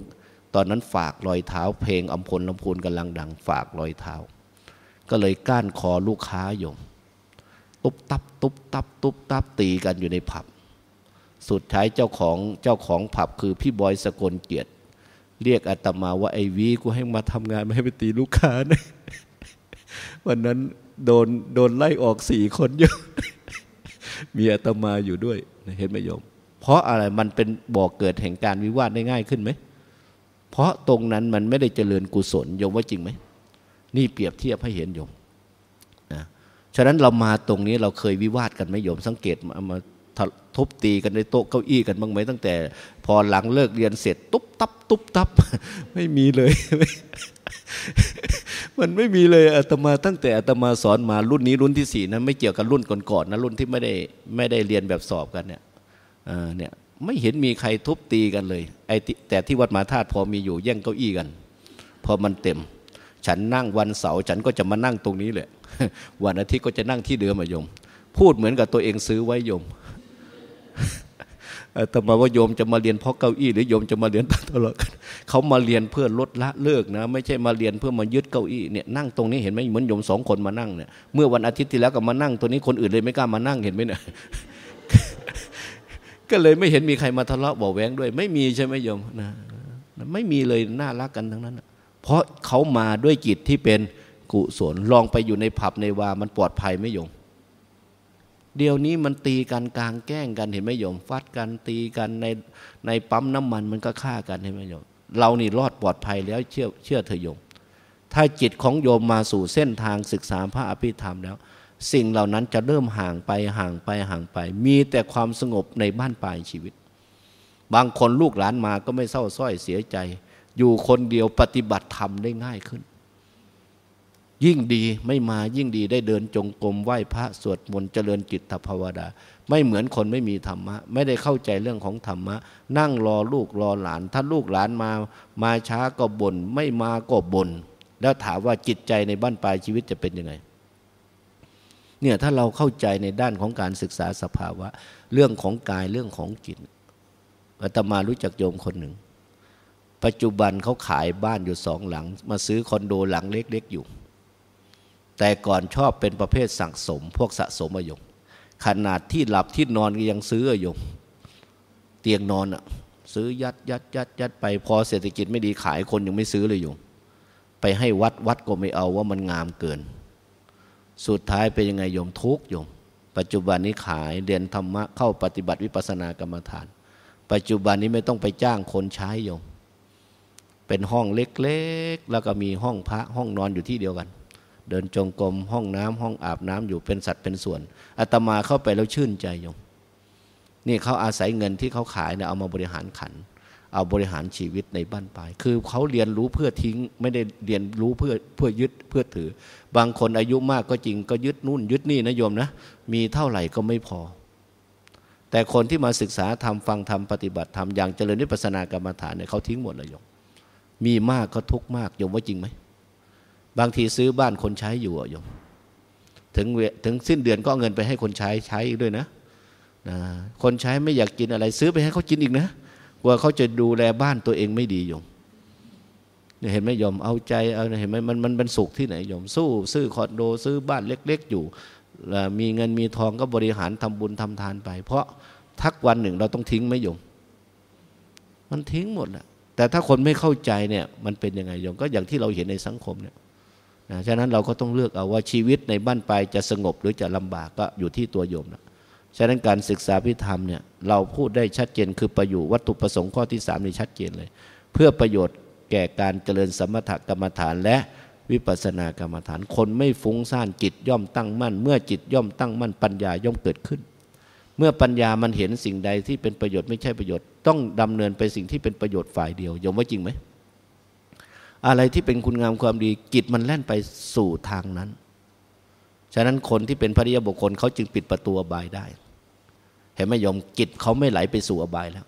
ตอนนั้นฝากรอยเท้าเพลงอำพลลำพูนกำลัง ดัง ฝากรอยเท้า ก็เลยก้านคอลูกค้าโยมตุบตับตุบตับ ตุบตับตีกันอยู่ในผับสุดท้ายเจ้าของเจ้าของผับคือพี่บอยสกลเกียรติ เรียกอาตมาว่า ไอวีกูให้มาทำงานไม่ให้ไปตีลูกค้านะวันนั้นโดนโดนไล่ออกสี่คนเยอะมีอาตมาอยู่ด้วย เห็นไหมโยม เพราะอะไรมันเป็นบ่อกเกิดแห่งการวิวาทได้ง่ายขึ้นไหม เพราะตรงนั้นมันไม่ได้เจริญกุศลโยมว่าจริงไหม นี่เปรียบเทียบให้เห็นโยมนะฉะนั้นเรามาตรงนี้เราเคยวิวาทกันไหมโยม สังเกตมาทุบตีกันในโต๊ะเก้าอี้กันบ้างไหมตั้งแต่พอหลังเลิกเรียนเสร็จ ตุ๊บตับ ตุ๊บตับ ไม่มีเลย มันไม่มีเลยอาตมาตั้งแต่อาตมาสอนมารุ่นนี้รุ่นที่สี่นะไม่เกี่ยวกับรุ่นก่อนๆนะรุ่นที่ไม่ได้ไม่ได้เรียนแบบสอบกันเนี่ยเนี่ยไม่เห็นมีใครทุบตีกันเลยไอ้แต่ที่วัดมหาธาตุพอมีอยู่แย่งเก้าอี้กัน พอมันเต็ม ฉันนั่งวันเสาร์ฉันก็จะมานั่งตรงนี้เลยวันอาทิตย์ก็จะนั่งที่เดิมอะโยม พูดเหมือนกับตัวเองซื้อไว้โยมแต่มาว่าโยมจะมาเรียนเพราะเก้าอี้หรือโยมจะมาเรียนตัลอดเขามาเรียนเพื่อลดละเลิกนะ ไม่ใช่มาเรียนเพื่อมายึดเก้าอี้เนี่ยนั่งตรงนี้เห็นไหมเหมือนโยมสองคนมานั่งเนี่ยเมื่อวันอาทิตย์ที่แล้วก็มานั่งตัวนี้คนอื่นเลยไม่กล้ามานั่งเห็นไหมเนี่ยก็เลยไม่เห็นมีใครมาทะเลาะบ่แหวงด้วย ไม่มีใช่ไหมโยมนะ ไม่มีเลยน่ารักกันทั้งนั้นเพราะเขามาด้วยจิตที่เป็นกุศลลองไปอยู่ในผับในวามันปลอดภัยไหมโยมเดี๋ยวนี้มันตีกันกลางแกล้งกันเห็นไหมโยม ฟัดกันตีกันใน ในปั๊มน้ำมันมันก็ฆ่ากันเห็นไหมโยม เรานี่รอดปลอดภัยแล้วเชื่อเชื่อเธอโยม ถ้าจิตของโยมมาสู่เส้นทางศึกษาพระอภิธรรมแล้ว สิ่งเหล่านั้นจะเริ่มห่างไปห่างไปห่างไป มีแต่ความสงบในบ้านปลายชีวิต บางคนลูกหลานมาก็ไม่เศร้าส้อยเสียใจ อยู่คนเดียวปฏิบัติธรรมได้ง่ายขึ้นยิ่งดีไม่มายิ่งดีได้เดินจงกรมไหว้พระสวดมนต์เจริญจิตภาวนาไม่เหมือนคนไม่มีธรรมะ ไม่ได้เข้าใจเรื่องของธรรมะ นั่งรอลูกรอหลาน ถ้าลูกหลานมา มาช้าก็บน่นไม่มาก็บน่นแล้วถามว่าจิตใจในบ้านปลายชีวิตจะเป็นยังไง เนี่ยถ้าเราเข้าใจในด้านของการศึกษาสภาวะ เรื่องของกายเรื่องของจิตอาตมารู้จักโยมคนหนึ่ง ปัจจุบันเขาขายบ้านอยู่สองหลัง มาซื้อคอนโดหลังเล็ก ๆอยู่แต่ก่อนชอบเป็นประเภทสั่งสม พวกสะสมอยงขนาดที่หลับที่นอนก็ยังซื้ออยง เตียงนอนอะซื้อยัดยัดยัดยัดไปพอเศรษฐกิจไม่ดีขายคนยังไม่ซื้อเลยอยู่ ไปให้วัดวัดก็ไม่เอาว่ามันงามเกิน สุดท้ายเป็นยังไงโยมทุกโยมปัจจุบันนี้ขายเรียนธรรมะ เข้าปฏิบัติวิปัสสนากรรมฐาน ปัจจุบันนี้ไม่ต้องไปจ้างคนใช้โยมเป็นห้องเล็กๆ แล้วก็มีห้องพระห้องนอนอยู่ที่เดียวกันเดินจงกรมห้องน้ำห้องอาบน้ำอยู่เป็นสัตว์เป็นส่วนอาตมาเข้าไปแล้วชื่นใจยงนี่เขาอาศัยเงินที่เขาขายเนี่ยเอามาบริหารขัน เอาบริหารชีวิตในบ้านปลายคือเขาเรียนรู้เพื่อทิ้งไม่ได้เรียนรู้เพื่อเพื่อยึดเพื่อถือ บางคนอายุมากก็จริงก็ยึดนู่น ยึดนี่นะโยมนะมีเท่าไหร่ก็ไม่พอ แต่คนที่มาศึกษาทำฟังทำปฏิบัติทำอย่างเจริญนิพพานกรรมฐานเนี่ยเขาทิ้งหมดเลยโยมมีมากก็ทุกมากโยมว่าจริงไหมบางทีซื้อบ้านคนใช้อยู่อะโยมถึงถึงสิ้นเดือนก็เเงินไปให้คนใช้ใช้ด้วยนะนะ คนใช้ไม่อยากกินอะไรซื้อไปให้เขากินอีกนะกลัวเขาจะดูแลบ้านตัวเองไม่ดีโยมเห็นไหมยอมเอาใจเอาเห็นไหมมันมันเป็นสุขที่ไหนยอมสู้ซื้อคอนโดซื้อบ้านเล็ก ๆอยู่ มีเงินมีทองก็บริหารทำบุญทำทานไป เพราะทักวันหนึ่งเราต้องทิ้งไหมยมมันทิ้งหมดแหละแต่ถ้าคนไม่เข้าใจเนี่ยมันเป็นยังไงยมก็อย่างที่เราเห็นในสังคมเนี่ยนะฉะนั้นเราก็ต้องเลือกเอาว่าชีวิตในบ้านปลายจะสงบหรือจะลำบากก็อยู่ที่ตัวโยมนะ ฉะนั้นการศึกษาพิธรรมเนี่ย เราพูดได้ชัดเจนคือประโยชน์วัตถุประสงค์ข้อที่3ามนี่ชัดเจนเลย เพื่อประโยชน์แก่การเจริญสมถกรรมฐานและวิปัสสนากรรมฐาน คนไม่ฟุ้งซ่าน จิตย่อมตั้งมั่น เมื่อจิตย่อมตั้งมั่นปัญญาย่อมเกิดขึ้น เมื่อปัญญามันเห็นสิ่งใดที่เป็นประโยชน์ไม่ใช่ประโยชน์ ต้องดำเนินไปสิ่งที่เป็นประโยชน์ฝ่ายเดียวโยมว่าจริงไหมอะไรที่เป็นคุณงามความดีจิตมันแล่นไปสู่ทางนั้น ฉะนั้นคนที่เป็นพระริยบุคคลเขาจึงปิดประตูอบายได้ เห็นไหมโยมจิตเขาไม่ไหลไปสู่อบายแล้ว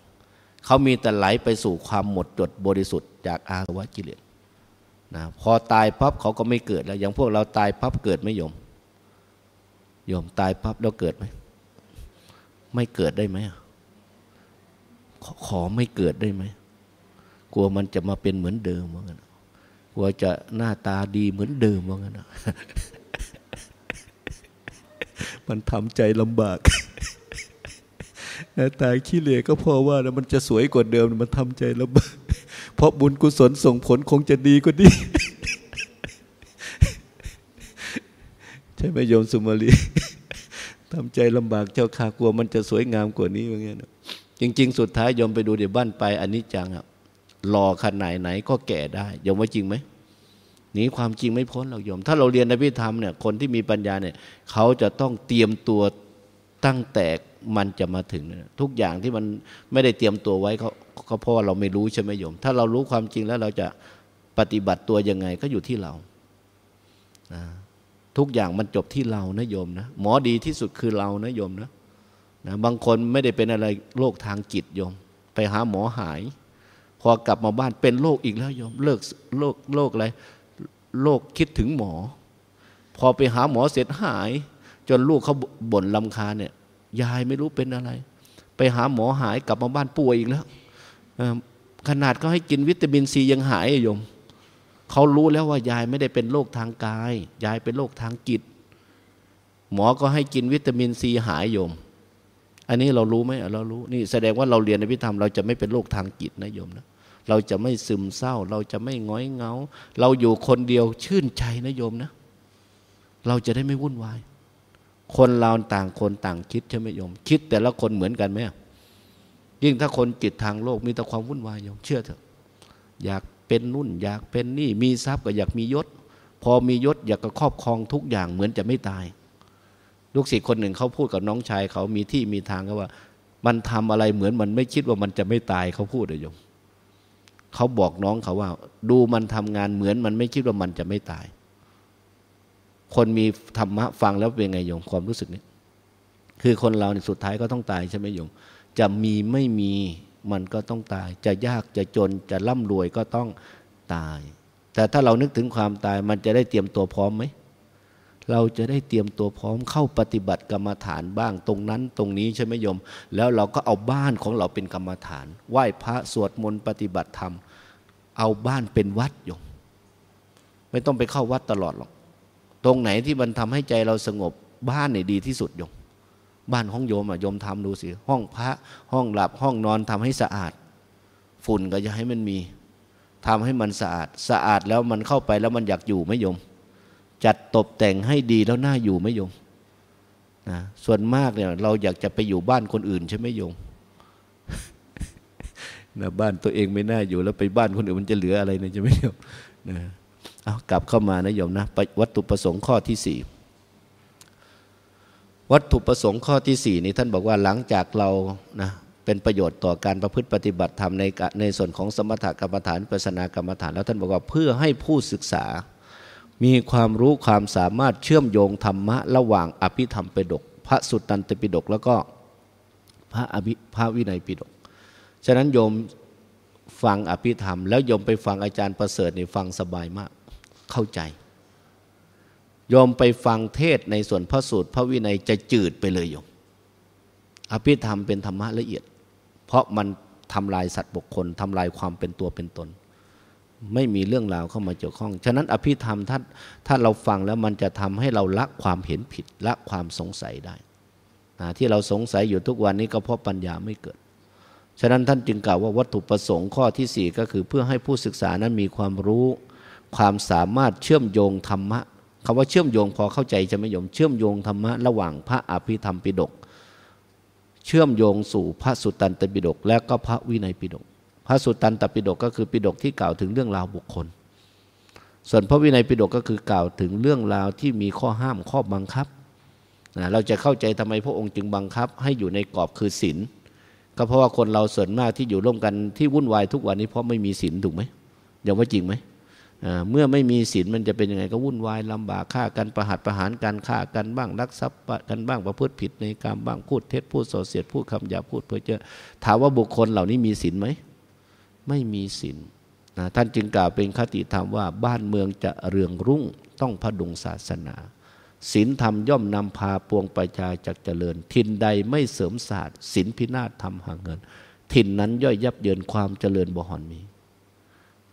เขามีแต่ไหลไปสู่ความหมดจดบริสุทธิ์ จากอาสวะกิเลสนะพอตายปั๊บเขาก็ไม่เกิดแล้ว อย่างพวกเราตายปั๊บเกิดไหมโยมโยมตายปั๊บแล้วเกิดไหมไม่เกิดได้ไหมขขอไม่เกิดได้ไหมกลัวมันจะมาเป็นเหมือนเดิมเหมือนกันกลัวจะหน้าตาดีเหมือนเดิมว่างั้นมันทำใจลำบากแต่ขี้เหร่ก็พอว่าแล้วมันจะสวยกว่าเดิม มันทำใจลำบาก เพราะบุญกุศลส่งผลคงจะดีกว่านี้ใช่ไหมโยมสุมาลีทำใจลำบาก เจ้าขากลัวมันจะสวยงามกว่านี้ว่างั้นจริงๆสุดท้ายยอมไปดูเดี๋ยวบ้านไปอันนี้จังครับหล่อขนาดไหนก็แก่ได้ยอมว่าจริงไหมหนีความจริงไม่พ้นเรายอมถ้าเราเรียนในพิธรรมเนี่ยคนที่มีปัญญาเนี่ยเขาจะต้องเตรียมตัวตั้งแต่มันจะมาถึง ทุกอย่างที่มันไม่ได้เตรียมตัวไว้เขาเพราะว่าเราไม่รู้ใช่ไหมโยม ถ้าเรารู้ความจริงแล้วเราจะปฏิบัติตัวยังไงก็อยู่ที่เราทุกอย่างมันจบที่เรานะโยมนะหมอดีที่สุดคือเรานะโยมนะนะบางคนไม่ได้เป็นอะไรโรคทางจิตโยม ไปหาหมอหายพอกลับมาบ้านเป็นโรคอีกแล้วยมเลิกโรคโรคอะไรโรคคิดถึงหมอ พอไปหาหมอเสร็จหาย จนลูกเขาบ่นลำคาเนี่ย ยายไม่รู้เป็นอะไร ไปหาหมอหายกลับมาบ้านป่วยอีกแล้วขนาดเขาให้กินวิตามินซียังหายโยมเขารู้แล้วว่ายายไม่ได้เป็นโรคทางกายยายเป็นโรคทางจิตหมอก็ให้กินวิตามินซีหายโยม อันนี้เรารู้ไหมเรารู้นี่แสดงว่าเราเรียนในพิธามเราจะไม่เป็นโรคทางจิตนะโยมนะเราจะไม่ซึมเศร้า เราจะไม่ง้อยเงา เราอยู่คนเดียวชื่นใจนะโยมนะ เราจะได้ไม่วุ่นวาย คนเราต่างคนต่างคิด ใช่ไหมโยม คิดแต่ละคนเหมือนกันไหมยิ่งถ้าคนจิตทางโลกมีแต่ความวุ่นวายโยมเชื่อเถอะ อยากเป็นนุ่น อยากเป็นนี่ มีทรัพย์ก็อยากมียศ พอมียศ อยากจะครอบครองทุกอย่างเหมือนจะไม่ตาย ลูกศิษย์คนหนึ่งเขาพูดกับน้องชายเขามีที่มีทางเขาว่า มันทำอะไรเหมือนมันไม่คิดว่ามันจะไม่ตายเขาพูดเลยโยมเขาบอกน้องเขาว่าดูมันทำงานเหมือนมันไม่คิดว่ามันจะไม่ตาย คนมีธรรมะฟังแล้วเป็นไงโยมความรู้สึกนี้ คือคนเราเนี่ยสุดท้ายก็ต้องตายใช่ไหมโยม จะมีไม่มีมันก็ต้องตาย จะยากจะจนจะร่ำรวยก็ต้องตาย แต่ถ้าเรานึกถึงความตายมันจะได้เตรียมตัวพร้อมไหมเราจะได้เตรียมตัวพร้อมเข้าปฏิบัติกรรมฐานบ้างตรงนั้น ตรงนี้ใช่ไหมโยม แล้วเราก็เอาบ้านของเราเป็นกรรมฐาน ไหว้พระสวดมนต์ปฏิบัติธรรมเอาบ้านเป็นวัดโยมไม่ต้องไปเข้าวัดตลอดหรอกตรงไหนที่มันทำให้ใจเราสงบบ้านเนี่ยดีที่สุดโยมบ้านห้องโยมอะโยมทำดูสิห้องพระห้องหลับห้องนอนทำให้สะอาด ฝุ่นก็จะให้มันมี ทำให้มันสะอาด สะอาดแล้วมันเข้าไปแล้วมันอยากอยู่ไหมโยมจัดตกแต่งให้ดีแล้วน่าอยู่ไหมโยมนะส่วนมากเนี่ยเราอยากจะไปอยู่บ้านคนอื่นใช่ไหมโยมนะบ้านตัวเองไม่น่าอยู่แล้วไปบ้านคนอื่นมันจะเหลืออะไรเนี่ยจะไม่เยอะนะเอากลับเข้ามา นะ โยม นะ วัตถุประสงค์ข้อที่สี่วัตถุประสงค์ข้อที่สี่นี้ท่านบอกว่าหลังจากเรา นะ เป็นประโยชน์ต่อการประพฤติปฏิบัติธรรมใน ในส่วนของสมถกรรมฐานปัสนากรรมฐาน แล้วท่านบอกว่าเพื่อให้ผู้ศึกษา มีความรู้ความสามารถเชื่อมโยงธรรมะระหว่างอภิธรรมปิฎกพระสุตตันตปิฎก แล้วก็พระอภิพระวินัยปิฎกฉะนั้นโยมฟังอภิธรรม แล้วโยมไปฟังอาจารย์ประเสริฐนี่ฟังสบายมากเข้าใจโยมไปฟังเทศในส่วนพระสูตร พระวินัยจะจืดไปเลยโยมอภิธรรมเป็นธรรมะละเอียด เพราะมันทำลายสัตว์บุคคลทำลายความเป็นตัวเป็นตน ไม่มีเรื่องราวเข้ามาเกี่ยวข้อง ฉะนั้นอภิธรรมถ้าถ้าเราฟังแล้วมันจะทำให้เราละความเห็นผิดละความสงสัยได้ที่เราสงสัยอยู่ทุกวันนี้ก็เพราะปัญญาไม่เกิดฉะนั้นท่านจึงกล่าวว่าวัตถุประสงค์ข้อที่ 4 ก็คือเพื่อให้ผู้ศึกษานั้นมีความรู้ ความสามารถเชื่อมโยงธรรมะคำว่าเชื่อมโยงพอเข้าใจจะไม่ยมเชื่อมโยงธรรมะระหว่างพระอภิธรรมปิฎกเชื่อมโยงสู่พระสุตตันตปิฎกและก็พระวินัยปิฎกพระสุตตันตปิฎกก็คือปิฎกที่กล่าวถึงเรื่องราวบุคคล ส่วนพระวินัยปิฎกก็คือกล่าวถึงเรื่องราวที่มีข้อห้ามข้อบังคับเราจะเข้าใจทำไมพระองค์จึงบังคับ ให้อยู่ในกรอบคือศีลก็เพราะว่าคนเราส่วนมากที่อยู่ร่วมกันที่วุ่นวายทุกวันนี้ เพราะไม่มีศีลถูกไหมยังว่าจริงไหม เมื่อไม่มีศีลมันจะเป็นยังไงก็วุ่นวาย ลำบากฆ่า กันประหัตประหารกันฆ่ากันบ้างรักทรัพย์กันบ้างประพฤติผิดในกรรมบ้างพูดเท็จพูดส่อเสียดพูดคำหยาพูด เพื่อเจอถามว่าบุคคลเหล่านี้มีศีลไหมไม่มีศีลท่านจึงกล่าวเป็นคติธรรมว่าบ้านเมืองจะเรืองรุ่งต้องพดุงศาสนาศีลธรรมย่อมนำพาปวงประชาจากเจริญทินใดไม่เสริมศาสตร์ศีลพินาศทำห่างเงินทินนั้นย่อยยับเยินความเจริญบ่หอนมี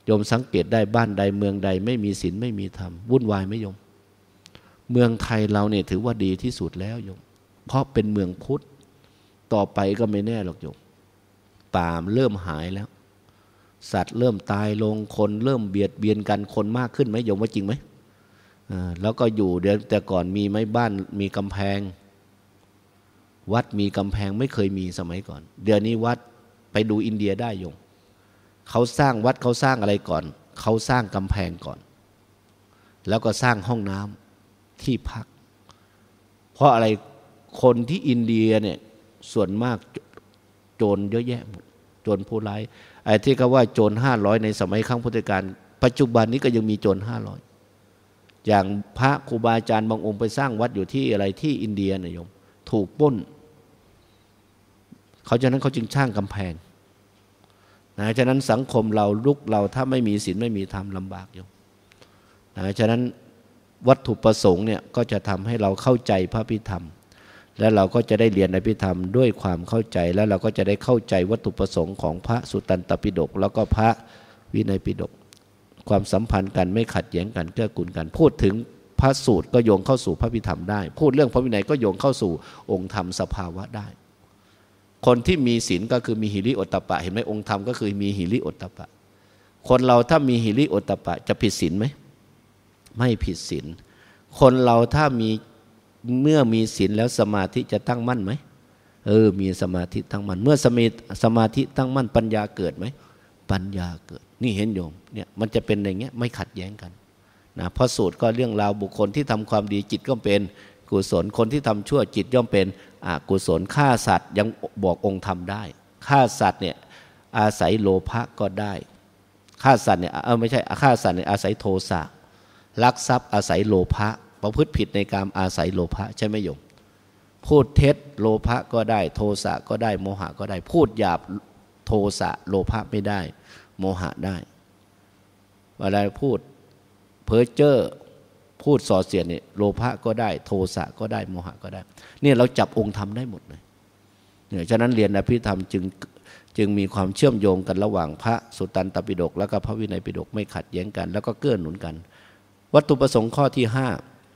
โยมสังเกตได้บ้านใดเมืองใดไม่มีศีลไม่มีธรรม วุ่นวายไม่ยมเมืองไทยเราเนี่ยถือว่าดีที่สุดแล้วโยมเพราะเป็นเมืองพุทธต่อไปก็ไม่แน่หรอกโยมป่ามเริ่มหายแล้ว สัตว์เริ่มตายลงคนเริ่มเบียดเบียนกันคนมากขึ้นไหมโยมว่าจริงไหมแล้วก็อยู่เดี๋ยวแต่ก่อนมีไม้บ้านมีกำแพง วัดมีกำแพงไม่เคยมีสมัยก่อน เดี๋ยวนี้วัดไปดูอินเดียได้ยงเขาสร้างวัดเขาสร้างอะไรก่อนเขาสร้างกำแพงก่อน แล้วก็สร้างห้องน้ำที่พัก เพราะอะไรคนที่อินเดียเนี่ยส่วนมาก โจรเยอะแยะหมดโจรผู้ร้ายไอ้ที่เขาว่าโจรห้าร้อยในสมัยครั้งพุทธกาลปัจจุบันนี้ก็ยังมีโจรห้าร้อยอย่างพระครูบาอาจารย์บางองค์ไปสร้างวัดอยู่ที่อะไรที่อินเดียนะโยมถูกป้น เขาฉะนั้นเขาจึงสร้างกำแพงนะฉะนั้นสังคมเราลุกเราถ้าไม่มีศีลไม่มีธรรมลำบากโยมนะฉะนั้นวัตถุประสงค์เนี่ยก็จะทำให้เราเข้าใจพระพิธรรม และเราก็จะได้เรียนในพิธรรมด้วยความเข้าใจและเราก็จะได้เข้าใจวัตถุประสงค์ของพระสุตตันตปิฎกแล้วก็พระวินัยปิฎกความสัมพันธ์กันไม่ขัดแย้งกันเกื้อกูลกัน พูดถึงพระสูตรก็โยงเข้าสู่พระพิธรรมได้ พูดเรื่องพระวินัยก็โยงเข้าสู่องค์ธรรมสภาวะได้ คนที่มีศีลก็คือมีหิริโอตตะปะเห็นไหมองค์ธรรมก็คือมีหิริโอตตะปะ คนเราถ้ามีหิริโอตตะปะ จะผิดศีลไหมไม่ผิดศีลคนเราถ้ามีเมื่อมีศีลแล้วสมาธิจะตั้งมั่นไหมเออ มีสมาธิตั้งมั่นเมื่อสมสมาธิตั้งมั่นปัญญาเกิดไหมปัญญาเกิด นี่เห็นโยมเนี่ยมันจะเป็นอย่างเงี้ย ไม่ขัดแย้งกันนะพอสูตรก็เรื่องราว บุคคลที่ทำความดีจิตก็เป็นกุศล คนที่ทำชั่วจิต ย่อมเป็นกุศลฆ่าสัตว์ยังบอกองค์ธรรมได้ฆ่าสัตว์เนี่ย อาศัยโลภะก็ได้ฆ่าสัตว์เนี่ยเออไม่ใช่ฆ่าสัตว์เนี่ย อาศัยโทสะลักทรัพย์อาศัยโลภะประพฤติผิดในการอาศัยโลภะใช่ไหมโยมพูดเท็จโลภะก็ได้ โทสะก็ได้โมหะก็ได้พูดหยาบทสะโลภะไม่ได้โมหะได้เวลาพูดเพอเจอร์พูดส่อเสียดเนี่ยโลภะก็ได้ โทสะก็ได้โมหะก็ได้ เนี่ยเราจับองค์ธรรมได้หมดเลยเนี่ยฉะนั้นเรียนอภิธรรมจึง จึงมีความเชื่อมโยงกันระหว่างพระสุตตันตปิฎกและก็พระวินัยปิฎกไม่ขัดแย้งกัน แล้วก็เกื้อหนุนกัน วัตถุประสงค์ข้อที่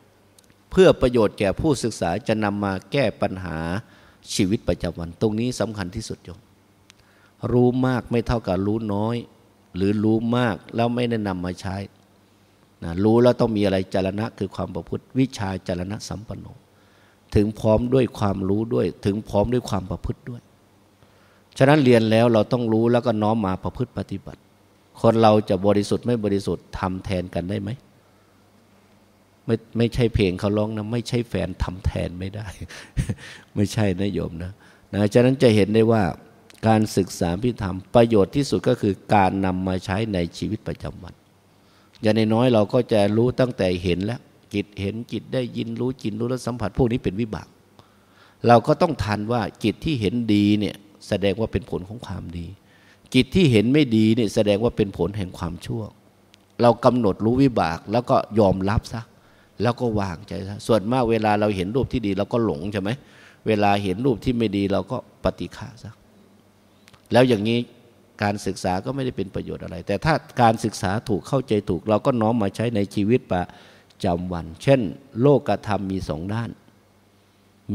5เพื่อประโยชน์แก่ผู้ศึกษาจะนำมาแก้ปัญหาชีวิตประจำวันตรงนี้สำคัญที่สุดโยมรู้มากไม่เท่ากับรู้น้อย หรือรู้มากแล้วไม่แนะนำมาใช้นะรู้แล้วต้องมีอะไรจารณะคือความประพฤติวิชาจารณะสัมปันโนถึงพร้อมด้วยความรู้ด้วย ถึงพร้อมด้วยความประพฤติด้วย ฉะนั้นเรียนแล้วเราต้องรู้แล้วก็น้อมมาประพฤติปฏิบัติ คนเราจะบริสุทธิ์ไม่บริสุทธิ์ทำแทนกันได้ไหมไม่ไม่ใช่เพลงเขาร้องนะไม่ใช่แฟนทำแทนไม่ได้ ไม่ใช่นะโยมนะนะฉะนั้นจะเห็นได้ว่าการศึกษาพิธรรมประโยชน์ที่สุดก็คือการนำมาใช้ในชีวิตประจำวัน อย่างน้อยเราก็จะรู้ตั้งแต่เห็นแล้วจิตเห็นจิตได้ยินรู้จินรู้และสัมผัส พวกนี้เป็นวิบาก เราก็ต้องทันว่าจิตที่เห็นดีเนี่ย แสดงว่าเป็นผลของความดีจิตที่เห็นไม่ดีเนี่ย แสดงว่าเป็นผลแห่งความชั่วเรากำหนดรู้วิบากแล้วก็ยอมรับซะแล้วก็วางใจซะส่วนมากเวลาเราเห็นรูปที่ดีเราก็หลงใช่ไหมเวลาเห็นรูปที่ไม่ดีเราก็ปฏิฆาซะแล้วอย่างนี้การศึกษาก็ไม่ได้เป็นประโยชน์อะไร แต่ถ้าการศึกษาถูกเข้าใจถูก เราก็น้อมมาใช้ในชีวิตประจำวัน เช่น โลกธรรมมีสองด้าน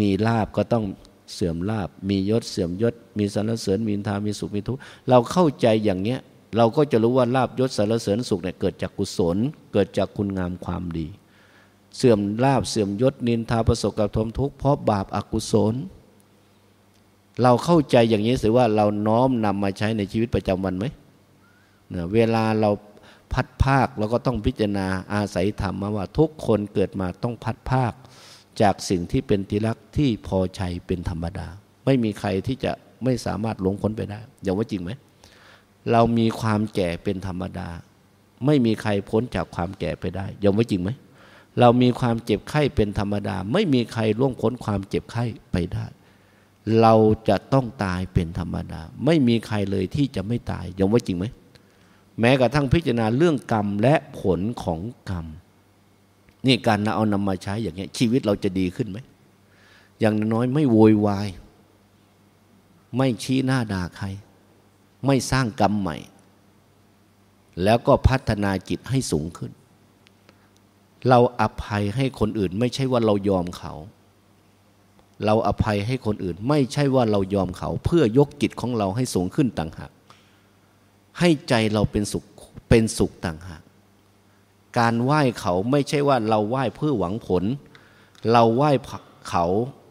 มีลาบก็ต้องเสื่อมลาบ มียศเสื่อมยศ มีสรรเสริญมีทามีสุขมีทุกข์เราเข้าใจอย่างเนี้ยเราก็จะรู้ว่าลาบยศสรรเสริญสุขเนี่ยเกิดจากกุศลเกิดจากคุณงามความดี เสื่อมลาบเสื่อมยศนินทาประสบกับทมทุกข์เพราะบาปอากุศลเราเข้าใจอย่างนี้สือว่าเราน้อมนำมาใช้ในชีวิตประจำวันไหม เวลาเราพัดภาคเราก็ต้องพิจารณาอาศัยธรรมว่าทุกคนเกิดมาต้องพัดภาค จากสิ่งที่เป็นทีรักที่พอใจเป็นธรรมดา ไม่มีใครที่จะไม่สามารถหลงพ้นไปได้อย่างว่าจริงไหม เรามีความแก่เป็นธรรมดา ไม่มีใครพ้นจากความแก่ไปได้อย่างว่าจริงไหมเรามีความเจ็บไข้เป็นธรรมดา ไม่มีใครล่วงพ้นความเจ็บไข้ไปได้เราจะต้องตายเป็นธรรมดา ไม่มีใครเลยที่จะไม่ตายยอมว่าจริงไหมแม้กระทั่งพิจารณาเรื่องกรรมและผลของกรรม นี่การเอานำมาใช้อย่างเงี้ยชีวิตเราจะดีขึ้นไหมอย่างน้อยไม่โวยวายไม่ชี้หน้าด่าใคร ไม่สร้างกรรมใหม่ แล้วก็พัฒนาจิตให้สูงขึ้น เราอภัยให้คนอื่น ไม่ใช่ว่าเรายอมเขาเราอภัยให้คนอื่น ไม่ใช่ว่าเรายอมเขา เพื่อยกจิตของเราให้สูงขึ้นต่างหาก ให้ใจเราเป็นสุขเป็นสุขต่างหากการไหว้เขาไม่ใช่ว่าเราไหว้เพื่อหวังผล เราไหว้เขา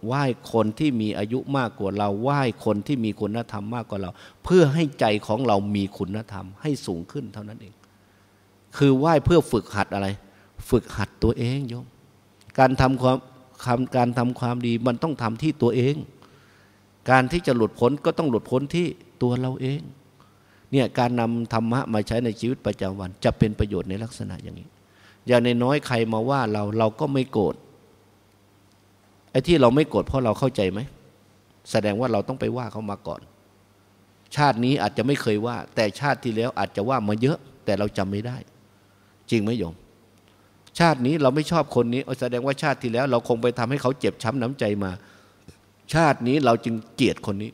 ไหว้คนที่มีอายุมากกว่าเราไหว้คนที่มีคุณธรรมมากกว่าเรา เพื่อให้ใจของเรา มีคุณธรรม ให้สูงขึ้นเท่านั้นเอง คือไหว้เพื่อฝึกหัดอะไร ฝึกหัดตัวเองโยมการทำความการทำความดีมันต้องทำที่ตัวเอง การที่จะหลุดพ้นก็ต้องหลุดพ้นที่ตัวเราเอง เนี่ย การนำธรรมะมาใช้ในชีวิตประจำวัน จะเป็นประโยชน์ในลักษณะอย่างนี้ อย่างในน้อยใครมาว่าเราเราก็ไม่โกรธไอ้ที่เราไม่โกรธเพราะเราเข้าใจไหม แสดงว่าเราต้องไปว่าเขามาก่อน ชาตินี้อาจจะไม่เคยว่า แต่ชาติที่แล้วอาจจะว่ามาเยอะแต่เราจำไม่ได้ จริงไหมโยมชาตินี้เราไม่ชอบคนนี้ แสดงว่าชาติที่แล้ว เราคงไปทำให้เขาเจ็บช้าน้ำใจมา ชาตินี้เราจึงเกลียดคนนี้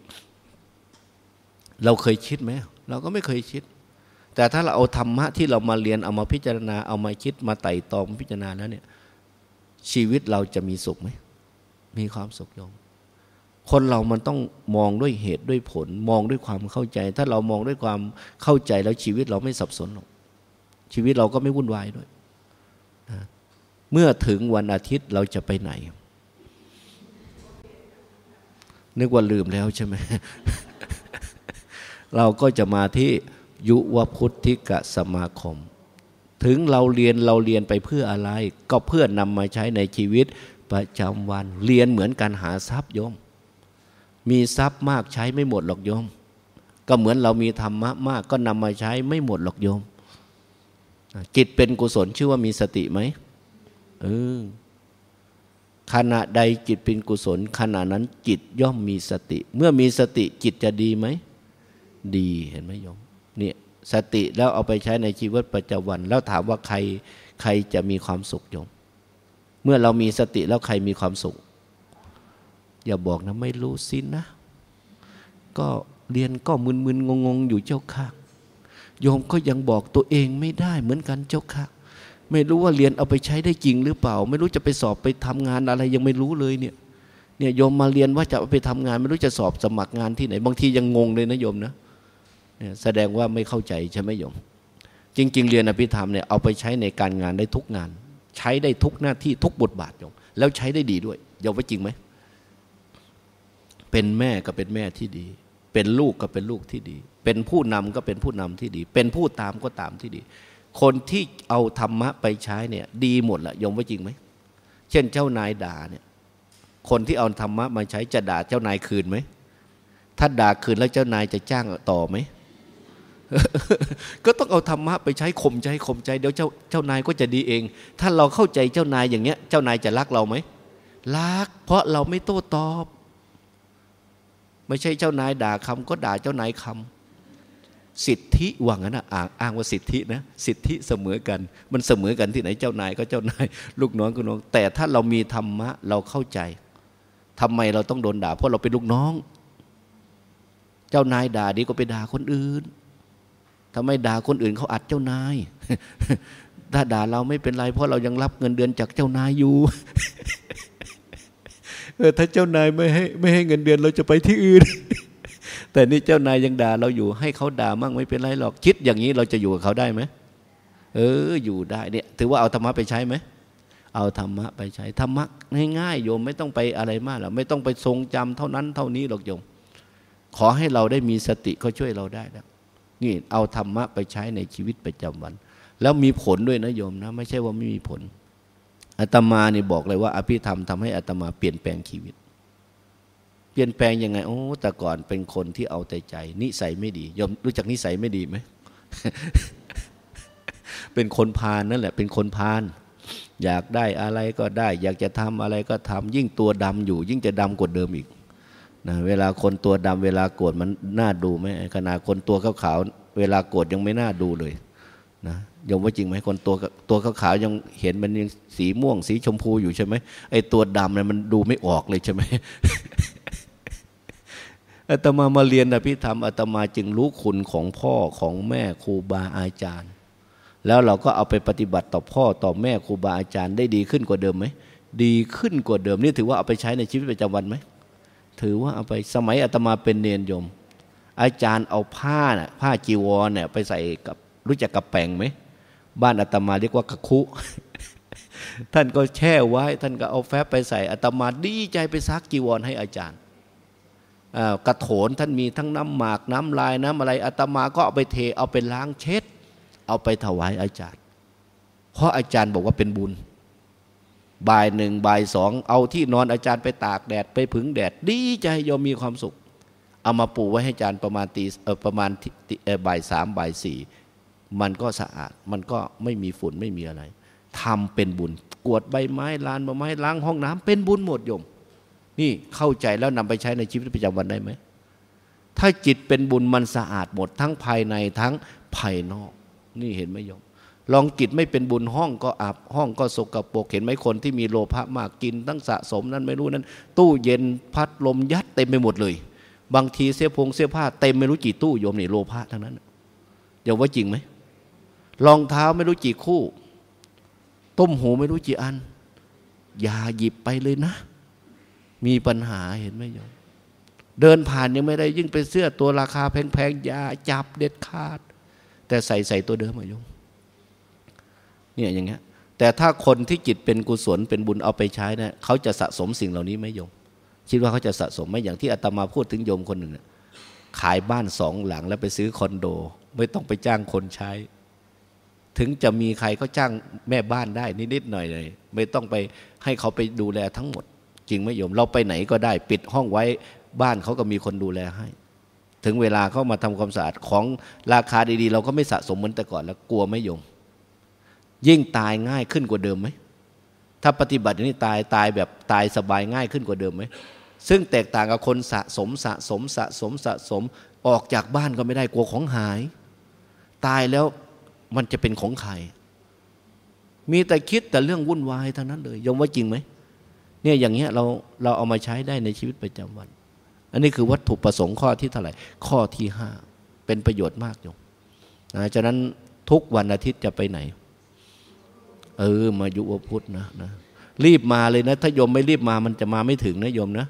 เราเคยคิดไหมเราก็ไม่เคยคิด แต่ถ้าเราเอาธรรมะที่เรามาเรียนเอามาพิจารณาเอามาคิด มาไต่ตองพิจารณาแล้วเนี่ย ชีวิตเราจะมีสุขไหม มีความสุขยงคนเรามันต้องมองด้วยเหตุด้วยผล มองด้วยความเข้าใจ ถ้าเรามองด้วยความเข้าใจแล้วชีวิตเราไม่สับสนหรอกชีวิตเราก็ไม่วุ่นวายด้วยเมื่อถึงวันอาทิตย์เราจะไปไหน นึกว่าลืมแล้วใช่ไหม เราก็จะมาที่ยุวพุทธิกะสมาคม ถึงเราเรียนเราเรียนไปเพื่ออะไร ก็เพื่อนำมาใช้ในชีวิตประจำวัน เรียนเหมือนการหาทรัพย์โยม มีทรัพย์มากใช้ไม่หมดหรอกโยม ก็เหมือนเรามีธรรมะมากก็นำมาใช้ไม่หมดหรอกโยม จิตเป็นกุศลชื่อว่ามีสติไหมเออขณะใดจิตเป็นกุศล ขณะนั้นจิตย่อมมีสติ เมื่อมีสติจิตจะดีไหมดีเห็นไหมโยมเนี่ยสติแล้วเอาไปใช้ในชีวิตประจำวัน แล้วถามว่าใคร ใครจะมีความสุขโยมเมื่อเรามีสติแล้วใครมีความสุข อย่าบอกนะไม่รู้สินะ ก็เรียนก็มึนๆงงๆอยู่เจ้าค่ะโยมก็ยังบอกตัวเองไม่ได้ เหมือนกันเจ้าค่ะไม่รู้ว่าเรียนเอาไปใช้ได้จริงหรือเปล่า ไม่รู้จะไปสอบไปทำงานอะไรยังไม่รู้เลยเนี่ย เนี่ยโยมมาเรียนว่าจะไปทำงาน ไม่รู้จะสอบสมัครงานที่ไหน บางทียังงงเลยนะโยมนะเนี่ยแสดงว่าไม่เข้าใจใช่ไหมโยม จริง ๆเรียนอภิธรรมเนี่ยเอาไปใช้ในการงานได้ทุกงาน ใช้ได้ทุกหน้าที่ทุกบทบาทโยมแล้วใช้ได้ดีด้วยโยมว่าจริงไหม เป็นแม่ก็เป็นแม่ที่ดี เป็นลูกก็เป็นลูกที่ดี เป็นผู้นำก็เป็นผู้นำที่ดี เป็นผู้ตามก็ตามที่ดีคนที่เอาธรรมะไปใช้เนี่ย ดีหมดละยมว่าจริงไหมเช่นเจ้านายด่าเนี่ยคนที่เอาธรรมะมาใช้จะด่าเจ้านายคืนไหม ถ้าด่าคืนแล้วเจ้านายจะจ้างต่อไหมก็ต้องเอาธรรมะไปใช้ข่มใจข่มใจเดี๋ยวเจ้าเจ้านายก็จะดีเอง ถ้าเราเข้าใจเจ้านายอย่างเงี้ย เจ้านายจะรักเราไหมรัก เพราะเราไม่โต้ตอบ ไม่ใช่เจ้านายด่าคำ ก็ด่าเจ้านายคำสิทธิว่างั้นนะอ้างว่าสิทธินะสิทธิเสมอกัน มันเสมอกันที่ไหนเจ้านายก็เจ้านาย ลูกน้องก็น้องแต่ถ้าเรามีธรรมะเราเข้าใจ ทำไมเราต้องโดนด่า เพราะเราเป็นลูกน้อง เจ้านายด่าดีก็ไปด่าคนอื่นทำไมด่าคนอื่นเขาอัดเจ้านายถ้าด่าเราไม่เป็นไร เพราะเรายังรับเงินเดือนจากเจ้านายอยู่ถ้าเจ้านายไม่ให้ไม่ให้เงินเดือนเราจะไปที่อื่นแต่นี่เจ้านายยังด่าเราอยู่ให้เขาด่ามั่งไม่เป็นไรหรอกคิดอย่างนี้เราจะอยู่กับเขาได้ไหมเอออยู่ได้เนี่ยถือว่าเอาธรรมะไปใช้ไหมเอาธรรมะไปใช้ธรรมะง่ายๆโยมไม่ต้องไปอะไรมากหรอกไม่ต้องไปทรงจำเท่านั้นเท่านี้หรอกโยมขอให้เราได้มีสติเขาช่วยเราได้แล้วนี่เอาธรรมะไปใช้ในชีวิตประจำวัน แล้วมีผลด้วยนะโยมนะไม่ใช่ว่าไม่มีผลอาตมาเนี่บอกเลยว่าอภิธรรมทำให้อาตมาเปลี่ยนแปลงชีวิตปลี่ยนแปลงยังไงโอ้ แต่ก่อนเป็นคนที่เอาแต่ใจนิสัยไม่ดียอมรู้จักนิสัยไม่ดีไหมเป็นคนพาลนั่นแหละ เป็นคนพาลอยากได้อะไรก็ได้ อยากจะทำอะไรก็ทำยิ่งตัวดำอยู่ ยิ่งจะดำกว่าเดิมอีกนะเวลาคนตัวดำเวลาโกรธมันน่าดูไหมขณะคนตัวขาวๆเวลาโกรธยังไม่น่าดูเลย นะยมว่าจริงไหมคนตัวตัวขาวๆยังเห็นมันยังสีม่วงสีชมพูอยู่ใช่ไหมไอ้ตัวดำเนี่ยมันดูไม่ออกเลยใช่ไหมอาตมามาเรียนอภิธรรมอาตมาจึงรู้คุณของพ่อของแม่ ครูบาอาจารย์แล้วเราก็เอาไปปฏิบัติต่อพ่อต่อแม่ครูบาอาจารย์ได้ดีขึ้นกว่าเดิมไหม ดีขึ้นกว่าเดิมนี่ถือว่าเอาไปใช้ในชีวิตประจำวันไหมถือว่าเอาไปสมัยอาตมาเป็นเนยนยม อาจารย์เอาผ้าน่ะผ้าจีวรเนี่ยไปใส่กับรู้จักกับแปงไหม บ้านอาตมาเรียกว่ากะคุ ท่านก็แช่ไว้ท่านก็เอาแฟบไปใส่อาตมาดีใจไปซักจีวรให้อาจารย์กระโถนท่านมีทั้งน้ำหมากน้ำลายน้ำอะไรอาตมาก็เอาไปเทเอาไปล้างเช็ดเอาไปถวายอาจารย์ เพราะอาจารย์บอกว่าเป็นบุญ บ่ายหนึ่งบ่ายสอง เอาที่นอนอาจารย์ไปตากแดดไปผึ่งแดดดีใจโยมมีความสุขเอามาปูไว้ให้อาจารย์ประมาณตีประมาณบ่ายสามบ่ายสี่มันก็สะอาดมันก็ไม่มีฝุ่นไม่มีอะไรทำเป็นบุญ กวดใบไม้ลานใบไม้ล้างห้องน้ำเป็นบุญหมดโยมนี่เข้าใจแล้วนำไปใช้ในชีวิตประจำวันได้ไหมถ้าจิตเป็นบุญมันสะอาดหมดทั้งภายในทั้งภายนอก นี่เห็นไหมโยม ลองจิตไม่เป็นบุญห้องก็อับห้องก็สกรปรกเห็นไหมคนที่มีโลภะมากกินตั้งสะสมนั้น ไม่รู้นั้น ตู้เย็นพัดลมยัดเต็มไปหมดเลย บางทีเสื้อผงเสื้อผ้าเต็มไม่รู้กี่ตู้โยมนี่โลภะทั้งนั้นเดี๋ยวว่าจริงไหมรองเท้าไม่รู้กี่คู่ต้มหูไม่รู้กี่อัน อย่าหยิบไปเลยนะมีปัญหาเห็นไหมโยมเดินผ่านยังไม่ได้ยิ่งไปเสื้อตัวราคาแพงๆยาจับเด็ดขาด แต่ใส่ใส่ตัวเดิมอะโยมเนี่ยอย่างเงี้ยแต่ถ้าคนที่จิตเป็นกุศลเป็นบุญเอาไปใช้นะเขาจะสะสมสิ่งเหล่านี้ไหมโยมคิดว่าเขาจะสะสมไหมอย่างที่อาตมาพูดถึงโยมคนหนึ่งนะขายบ้านสองหลังแล้วไปซื้อคอนโด ไม่ต้องไปจ้างคนใช้ ถึงจะมีใครก็จ้างแม่บ้านได้นิดๆหน่อยเลยไม่ต้องไปให้เขาไปดูแลทั้งหมดจริงไหมโยมเราไปไหนก็ได้ปิดห้องไว้บ้านเขาก็มีคนดูแลให้ ถึงเวลาเขามาทำความสะอาดของราคาดีๆ เราก็ไม่สะสมเหมือนแต่ก่อนแล้ว กลัวไหมโยม ยิ่งตายง่ายขึ้นกว่าเดิมไหมถ้าปฏิบัติอย่างนี้ตายตายแบบตายสบายง่ายขึ้นกว่าเดิมไหมซึ่งแตกต่างกับคนสะสมสะสมสะสมสะสมออกจากบ้านก็ไม่ได้กลัวของหาย ตายแล้วมันจะเป็นของใครมีแต่คิดแต่เรื่องวุ่นวายทั้งนั้นเลยยมว่าจริงไหมเนี่ยอย่างเงี้ยเราเราเอามาใช้ได้ในชีวิตประจำวัน อันนี้คือวัตถุประสงค์ข้อที่เท่าไหร่ข้อที่ห้าเป็นประโยชน์มากโยมนะฉะนั้นทุกวันอาทิตย์จะไปไหน เออมายุวพุทธนะนะรีบมาเลยนะ ถ้าโยมไม่รีบมามันจะมาไม่ถึงนะโยมนะ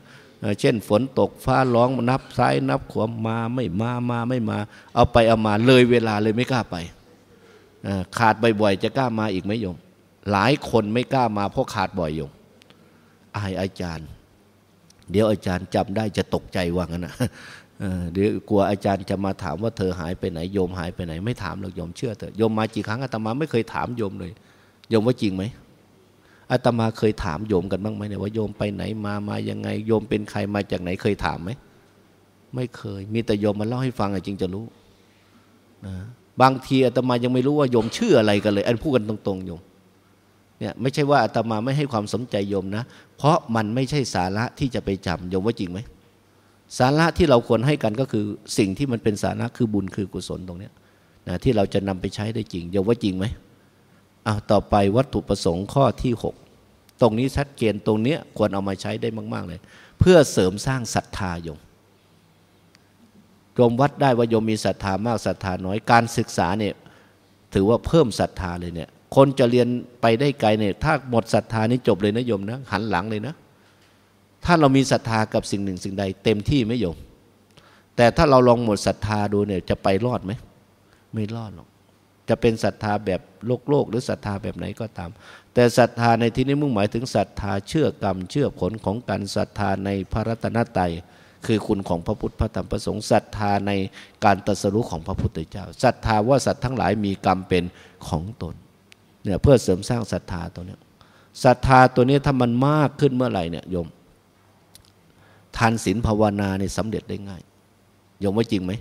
เช่นฝนตกฟ้าร้องนับซ้ายนับขวามาไม่มามาไม่มา เอาไปเอามา เลยเวลาเลยไม่กล้าไป ขาดบ่อยๆจะกล้ามาอีกไหมโยมหลายคนไม่กล้ามาเพราะขาดบ่อยโยมอายอาจารย์ เดี๋ยวอาจารย์จำได้จะตกใจว่างั้นนะเดี๋ยวกลัวอาจารย์จะมาถามว่าเธอหายไปไหน โยมหายไปไหนไม่ถามหรอกโยมเชื่อเถอะโยมมากี่ครั้งอาตมาไม่เคยถามโยมเลยโยมว่าจริงไหมอาตมาเคยถามโยมกันบ้างไหมเนี่ยว่าโยมไปไหนมามายังไง โยมเป็นใครมาจากไหน เคยถามไหมไม่เคยมีแต่โยมมาเล่าให้ฟังจริงจะรู้นะบางทีอาตมายังไม่รู้ว่าโยมชื่ออะไรกันเลย อันพูดกันตรงๆโยมเนี่ยไม่ใช่ว่าอาตมาไม่ให้ความสนใจโยมนะเพราะมันไม่ใช่สาระที่จะไปจำยมว่าจริงไหมสาระที่เราควรให้กันก็คือสิ่งที่มันเป็นสาระคือบุญคือกุศลตรงนี้นะ ที่เราจะนำไปใช้ได้จริงยมว่าจริงไหมอ้าวต่อไปวัตถุประสงค์ข้อที่ 6 ตรงนี้ชัดเจนตรงนี้ควรเอามาใช้ได้มาก ๆเลยเพื่อเสริมสร้างศรัทธาโยมยมวัดได้ว่าโยมมีศรัทธามากศรัทธาน้อยการศึกษาเนี่ยถือว่าเพิ่มศรัทธาเลยเนี่ยคนจะเรียนไปได้ไกลเนี่ยถ้าหมดศรัทธานี่จบเลยนะโยมนะหันหลังเลยนะ ถ้าเรามีศรัทธากับสิ่งหนึ่งสิ่งใดเต็มที่ไหมโยม แต่ถ้าเราลองหมดศรัทธาดูเนี่ยจะไปรอดไหมไม่รอดหรอก จะเป็นศรัทธาแบบโลกโลกหรือศรัทธาแบบไหนก็ตาม แต่ศรัทธาในที่นี้มุ่งหมายถึงศรัทธาเชื่อกรรมเชื่อผลของการศรัทธาในพระรัตนตรัยคือคุณของพระพุทธพระธรรมพระสงฆ์ศรัทธาในการตรัสรู้ของพระพุทธเจ้าศรัทธาว่าสัตว์ทั้งหลายมีกรรมเป็นของตนเนี่ยเพื่อเสริมสร้างศรัทธาตัวเนี้ยศรัทธาตัวนี้ถ้ามันมากขึ้นเมื่อไหร่เนี่ยโยม ทานศีลภาวนาเนี่ยสำเร็จได้ง่ายโยมว่าจริงไหม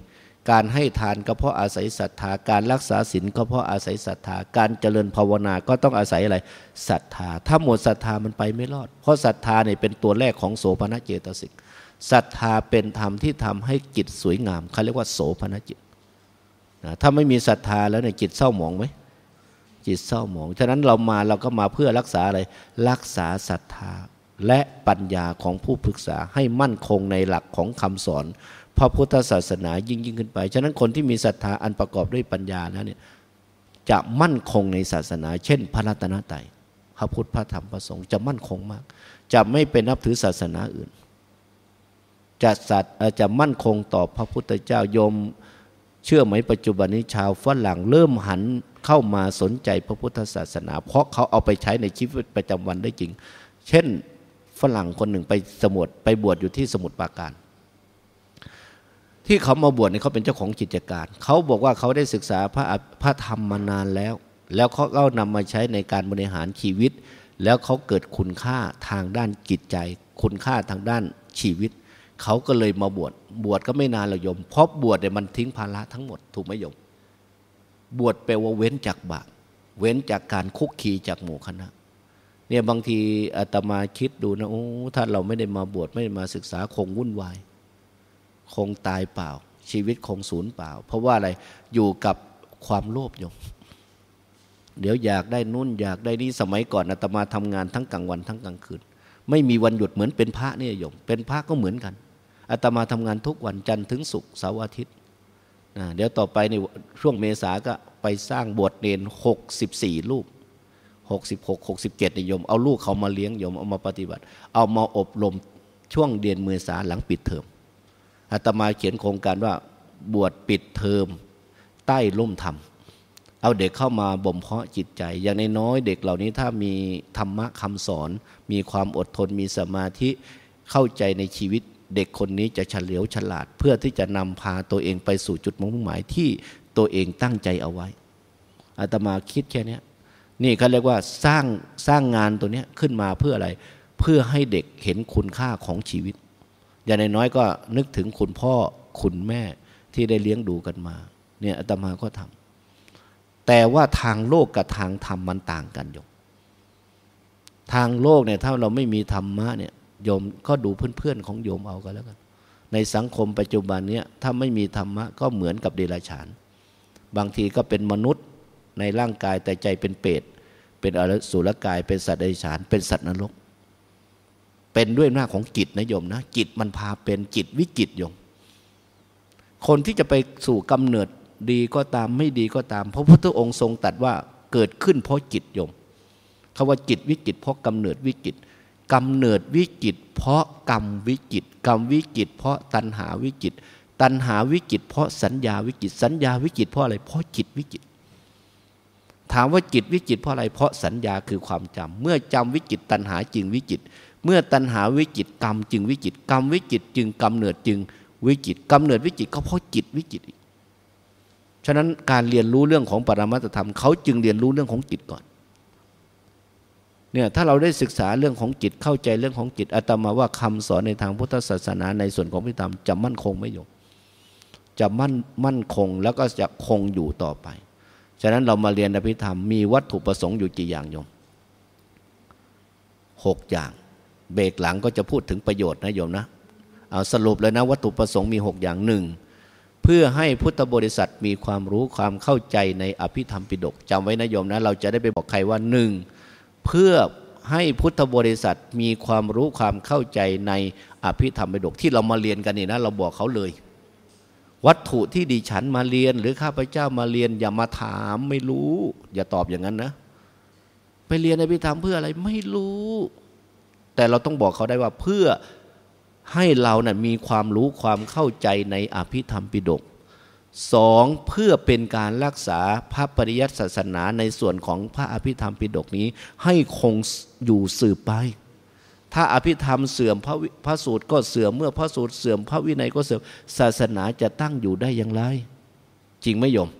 การให้ทานก็เพราะอาศัยศรัทธา การรักษาศีลก็เพราะอาศัยศรัทธาการเจริญภาวนาก็ต้องอาศัยอะไรศรัทธาถ้าหมดศรัทธามันไปไม่รอด เพราะศรัทธาเนี่ยเป็นตัวแรกของโสภณเจตสิกศรัทธาเป็นธรรมที่ทำให้จิตสวยงามเขาเรียกว่าโสภณจิตถ้าไม่มีศรัทธาแล้วเนี่ยจิตเศร้าหมองไหมจิตเศร้าหมอง ฉะนั้นเรามาเราก็มาเพื่อรักษาอะไร รักษาศรัทธาและปัญญาของผู้ปรึกษาให้มั่นคงในหลักของคำสอน พระพุทธศาสนายิ่งยิ่งขึ้นไป ฉะนั้นคนที่มีศรัทธาอันประกอบด้วยปัญญาแล้วเนี่ยจะมั่นคงในศาสนา เช่น พระรัตนตรัยพระพุทธพระธรรมพระสงฆ์จะมั่นคงมาก จะไม่เป็นนับถือศาสนาอื่น จะสัตว์จะมั่นคงต่อพระพุทธเจ้ายม เชื่อไหมปัจจุบันนี้ชาวฝรั่งเริ่มหันเข้ามาสนใจพระพุทธศาสนา เพราะเขาเอาไปใช้ในชีวิตประจำวันได้จริง เช่นฝรั่งคนหนึ่งไปสมุดไปบวชอยู่ที่สมุดปาการ ที่เขามาบวชเนี่ยเขาเป็นเจ้าของกิจการ เขาบอกว่าเขาได้ศึกษาพระพระธรรมมานานแล้ว แล้วเขาเอานำมาใช้ในการบริหารชีวิต แล้วเขาเกิดคุณค่าทางด้านจิตใจ คุณค่าทางด้านชีวิต เขาก็เลยมาบวชบวชก็ไม่นานเราโยมเพราะบวชเนี่ยมันทิ้งภาระทั้งหมดถูกไหมโยมบวชแปลว่าเว้นจากบาปเว้นจากการคุกคีจากหมู่คณะเนี่ยบางทีอาตมาคิดดูนะโอ้ท่านเราไม่ได้มาบวชไม่ได้มาศึกษาคงวุ่นวายคงตายเปล่า ชีวิตคงศูนย์เปล่า เพราะว่าอะไรอยู่กับความโลภอยู่เดี๋ยวอยากได้นู่นอยากได้นี่สมัยก่อน อาตมาทำงานทั้งกลางวันทั้งกลางคืน ไม่มีวันหยุดเหมือนเป็นพระเนี่ยโยมเป็นพระก็เหมือนกันอาตมาทำงานทุกวันจันทร์ถึงศุกร์เสาร์อาทิตย์เดี๋ยวต่อไปในช่วงเมษาก็ไปสร้างบวชเนนหกสิบสี่ลูกหกสิบหกหกสิบเจ็ดนิยม เอาลูกเขามาเลี้ยงโยมเอามาปฏิบัติ เอามาอบรมช่วงเดือนเมษาหลังปิดเทอม อาตมาเขียนโครงการว่าบวชปิดเทอม ใต้ล่มธรรม เอาเด็กเข้ามาบ่มเพาะจิตใจ อย่างนน้อยเด็กเหล่านี้ถ้ามีธรรมะคำสอน มีความอดทน มีสมาธิ เข้าใจในชีวิตเด็กคนนี้จะเฉลียวฉลาดเพื่อที่จะนำพาตัวเองไปสู่จุดมุ่งหมายที่ตัวเองตั้งใจเอาไว้อาตมาคิดแค่นี้นี่เขาเรียกว่าสร้างสร้างงานตัวนี้ขึ้นมาเพื่ออะไร เพื่อให้เด็กเห็นคุณค่าของชีวิต อย่างน้อยก็นึกถึงคุณพ่อคุณแม่ที่ได้เลี้ยงดูกันมาเนี่ยอาตมาก็ทำแต่ว่าทางโลกกับทางธรรมมันต่างกันอยู่ทางโลกเนี่ยถ้าเราไม่มีธรรมะเนี่ยโยมก็ดูเพื่อนๆ ของโยมเอากันแล้วกันในสังคมปัจจุบันเนี้ยถ้าไม่มีธรรมะก็เหมือนกับเดรัจฉาน บางทีก็เป็นมนุษย์ในร่างกายแต่ใจเป็นเปรตเป็นอสุรกายเป็นสัตว์เดรัจฉาน เป็นสัตว์นรกเป็นด้วยหน้าของจิตนะโยมนะ จิตมันพาเป็นจิตวิจิตโยมคนที่จะไปสู่กำเนิดดีก็ตามไม่ดีก็ตามพระพุทธองค์ทรงตัดว่าเกิดขึ้นเพราะจิตโยมคาว่าจิตวิจิตเพราะกำเนิดวิจิตกำเนิดวิจิตเพราะกรรมวิจิตกรรมวิจิตเพราะตัณหาวิจิตตัณหาวิจิตเพราะสัญญาวิจิตสัญญาวิจิตเพราะอะไรเพราะจิตวิจิตถามว่าจิตวิจิตเพราะอะไร เพราะสัญญาคือความจำเมื่อจำวิจิตตัณหาจึงวิจิตเมื่อตัณหาวิจิตกรรมจึงวิจิตกรรมวิจิตจึงกำเนิดจึงวิจิตกำเนิดวิจิตก็เพราะจิตวิจิตอีกฉะนั้นการเรียนรู้เรื่องของปรมัตธรรมเขาจึงเรียนรู้เรื่องของจิตก่อนเนี่ยถ้าเราได้ศึกษาเรื่องของจิตเข้าใจเรื่องของจิตอาตมาว่าคำสอนในทางพุทธศาสนาในส่วนของพิธามจะมั่นคงไม่หยกจะมั่นมั่นคงแล้วก็จะคงอยู่ต่อไป ฉะนั้นเรามาเรียนอภิธรรมมีวัตถุประสงค์อยู่กี่อย่างโยมหกอย่างเบรกหลังก็จะพูดถึงประโยชน์นะโยมนะเอาสรุปเลยนะวัตถุประสงค์มีหกอย่างหนึ่งเพื่อให้พุทธบริษัทมีความรู้ความเข้าใจในอภิธรรมปิฎกจำไว้นะโยมนะเราจะได้ไปบอกใครว่าหนึ่งเพื่อให้พุทธบริษัทมีความรู้ความเข้าใจใน อภิธรรมปิฎกที่เรามาเรียนกันนี่นะเราบอกเขาเลย วัตถุที่ดิฉันมาเรียนหรือข้าพเจ้ามาเรียน อย่ามาถามไม่รู้ อย่าตอบอย่างนั้นนะ ไปเรียนอภิธรรมเพื่ออะไรไม่รู้ แต่เราต้องบอกเขาได้ว่าเพื่อให้เรานะ่ยมีความรู้ความเข้าใจในอภิธรรมปิฎกสองเพื่อเป็นการรักษาพระปริยัติศาสนาในส่วนของพระอภิธรรมปิฎกนี้ให้คงอยู่สืบไป ถ้าอภิธรรมเสื่อมพระพระสูตรก็เสื่อมเมื่อพระสูตรเสื่อมพระวินัยก็เสื่อมศาสนาจะตั้งอยู่ได้อย่างไร จริงไหมโยม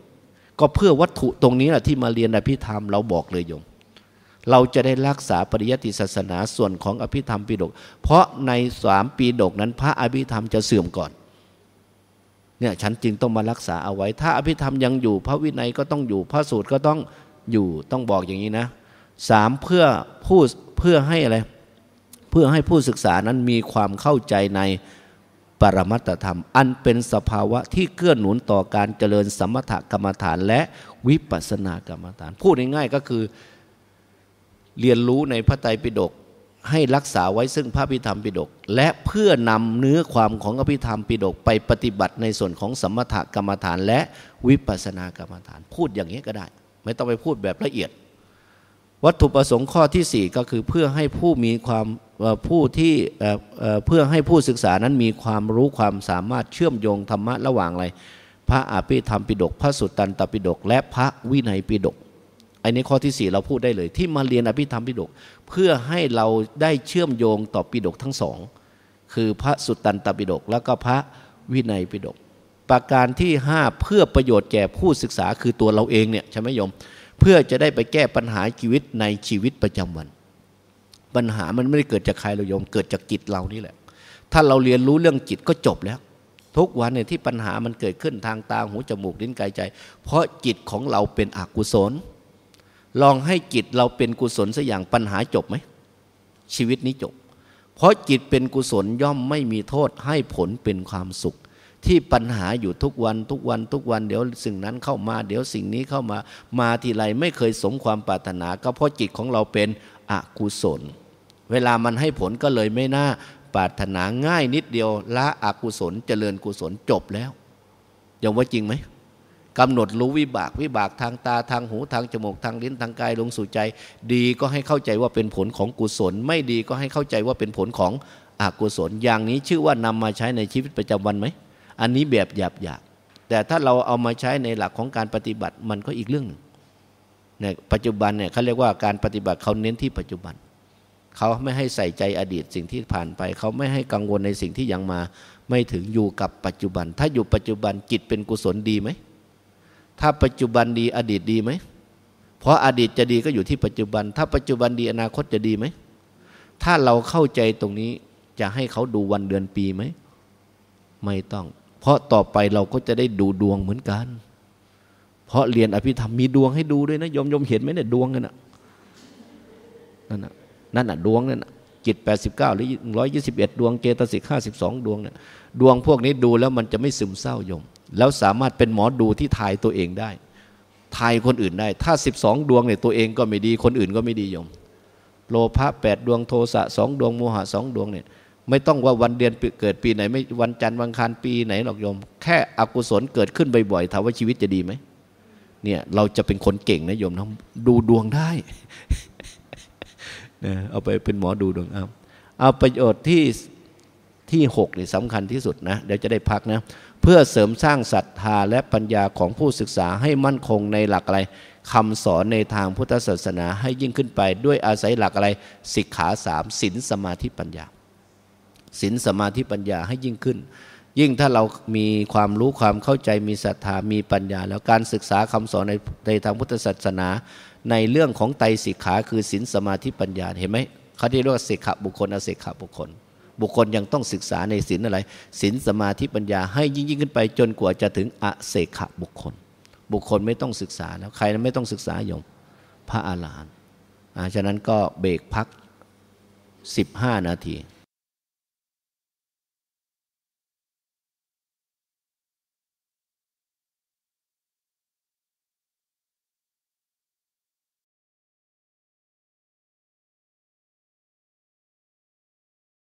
ก็เพื่อวัตถุตรงนี้แหละที่มาเรียนอภิธรรมเราบอกเลยโยมเราจะได้รักษาปริยัติศาสนาส่วนของอภิธรรมปิฎกเพราะในสามปีดกนั้น พระอภิธรรมจะเสื่อมก่อนเนี่ยฉันจึงต้องมารักษาเอาไว้ ถ้าอภิธรรมยังอยู่พระวินัยก็ต้องอยู่ พระสูตรก็ต้องอยู่ต้องบอกอย่างนี้นะ สามเพื่อผู้เพื่อให้อะไรเพื่อให้ผู้ศึกษานั้นมีความเข้าใจในปรมัตธรรม อันเป็นสภาวะที่เกื้อหนุนต่อการเจริญสมถกรรมฐานและวิปัสสนากรรมฐาน พูดง่ายๆก็คือเรียนรู้ในพระไตรปิฎกให้รักษาไว้ซึ่งพระพิธรรมปิฎกและเพื่อนำเนื้อความของอภิธรรมปิฎกไปปฏิบัติในส่วนของสมถกรรมฐานและวิปัสสนากรรมฐานพูดอย่างนี้ก็ได้ ไม่ต้องไปพูดแบบละเอียด วัตถุประสงค์ข้อที่ 4 ก็คือเพื่อให้ผู้มีความผู้ที่เพื่อให้ผู้ศึกษานั้นมีความรู้ความสามารถเชื่อมโยงธรรมะ ระหว่างอะไร พระอภิธรรมปิฎกพระสุตตันตปิฎกและพระวินัยปิฎกอันนี้ข้อที่ 4 เราพูดได้เลย ที่มาเรียนอภิธรรมปิฎกเพื่อให้เราได้เชื่อมโยงต่อปิฎกทั้งสองคือพระสุตตันตปิฎกแล้วก็พระวินัยปิฎกประการที่ 5 เพื่อประโยชน์แก่ผู้ศึกษา คือตัวเราเองเนี่ยใช่ไหมโยม เพื่อจะได้ไปแก้ปัญหาชีวิตในชีวิตประจำวัน ปัญหามันไม่ได้เกิดจากใครเราโยม เกิดจากจิตเรานี่แหละ ถ้าเราเรียนรู้เรื่องจิตก็จบแล้ว ทุกวันเนี่ยที่ปัญหามันเกิดขึ้นทางตาหูจมูกลิ้นกายใจ เพราะจิตของเราเป็นอกุศลลองให้จิตเราเป็นกุศลสัอย่างปัญหาจบไหมชีวิตนี้จบ เพราะจิตเป็นกุศลย่อมไม่มีโทษ ให้ผลเป็นความสุข ที่ปัญหาอยู่ทุกวันทุกวันทุกวันเดี๋ยวสิ่งนั้นเข้ามา เดี๋ยวสิ่งนี้เข้ามา มาทีไรไม่เคยสมความปรารถนา ก็เพราะจิตของเราเป็นอกุศล เวลามันให้ผลก็เลยไม่น่า ปรารถนาง่ายนิดเดียว ละอกุศลเจริญกุศลจบแล้วยังว่าจริงไหมกำหนดรู้วิบากวิบากทางตาทางหูทางจมูกทางลิ้นทางกายลงสู่ใจ ดีก็ให้เข้าใจว่าเป็นผลของกุศลไม่ดีก็ให้เข้าใจว่าเป็นผลของอกุศล อย่างนี้ชื่อว่านำมาใช้ในชีวิตประจำวันไหมอันนี้แบบหยาบหยาบแต่ถ้าเราเอามาใช้ในหลักของการปฏิบัติมันก็อีกเรื่องหนึ่งนปัจจุบันเนี่ยเขาเรียกว่าการปฏิบัติเขาเน้นที่ปัจจุบัน เขาไม่ให้ใส่ใจอดีตสิ่งที่ผ่านไป เขาไม่ให้กังวลในสิ่งที่ยังมาไม่ถึงอยู่กับปัจจุบัน ถ้าอยู่ปัจจุบันจิตเป็นกุศลดีไหมถ้าปัจจุบันดีอดีตดีไหม เพราะอดีตจะดีก็อยู่ที่ปัจจุบัน ถ้าปัจจุบันดีอนาคตจะดีไหม ถ้าเราเข้าใจตรงนี้จะให้เขาดูวันเดือนปีไหม ไม่ต้อง เพราะต่อไปเราก็จะได้ดูดวงเหมือนกัน เพราะเรียนอภิธรรม มีดวงให้ดูด้วยนะยมยมเห็นไหมเนี่ยดวงนั่นน่ะนั่นน่ะนั่นน่ะ ดวงนั่นน่ะจิต้าหรือเอ็ดดวงเกตสิกองดวงเนี่ยดวงพวกนี้ดูแล้วมันจะไม่ซึมเศร้ายมแล้วสามารถเป็นหมอดูที่ทายตัวเองได้ทายคนอื่นได้ ถ้า 12ดวงเนี่ยตัวเองก็ไม่ดีคนอื่นก็ไม่ดีโยม โลภะแปดดวงโทสะสองดวงโมหะสองดวงเนี่ย ไม่ต้องว่าวันเดือนเกิดปีไหนไม่ วันจันทร์วันคารปีไหนหรอกโยมแค่อกุศลเกิดขึ้นบ่อยๆถามว่าชีวิตจะดีไหมเนี่ยเราจะเป็นคนเก่งนะโยมนะดูดวงได้นะเอาไปเป็นหมอดูดวงเอาเอาประโยชน์ที่ที่หกนี่สำคัญที่สุดนะ เดี๋ยวจะได้พักนะเพื่อเสริมสร้างศรัทธาและปัญญาของผู้ศึกษาให้มั่นคงในหลักอะไรคำสอนในทางพุทธศาสนาให้ยิ่งขึ้นไป ด้วยอาศัยหลักอะไรสิกขาสามศีลสมาธิปัญญาศีลสสมาธิปัญญาให้ยิ่งขึ้น ยิ่งถ้าเรามีความรู้ความเข้าใจมีศรัทธามีปัญญา แล้วการศึกษาคำสอนในในทางพุทธศาสนา ในเรื่องของไตรสิกขาคือศีลสมาธิปัญญาเห็นไหมเขาที่เรียกว่าสิกขาบุคคลอสิกขาบุคคลบุคคลยังต้องศึกษาในศีลอะไรศีลสสมาธิปัญญาให้ยิ่งยิ่งขึ้นไปจนกว่าจะถึงอเสขะบุคคล บุคคลไม่ต้องศึกษาแล้วใครไม่ต้องศึกษาโยมพระอาลารหันต์ฉะนั้นก็เบรกพัก 15 นาที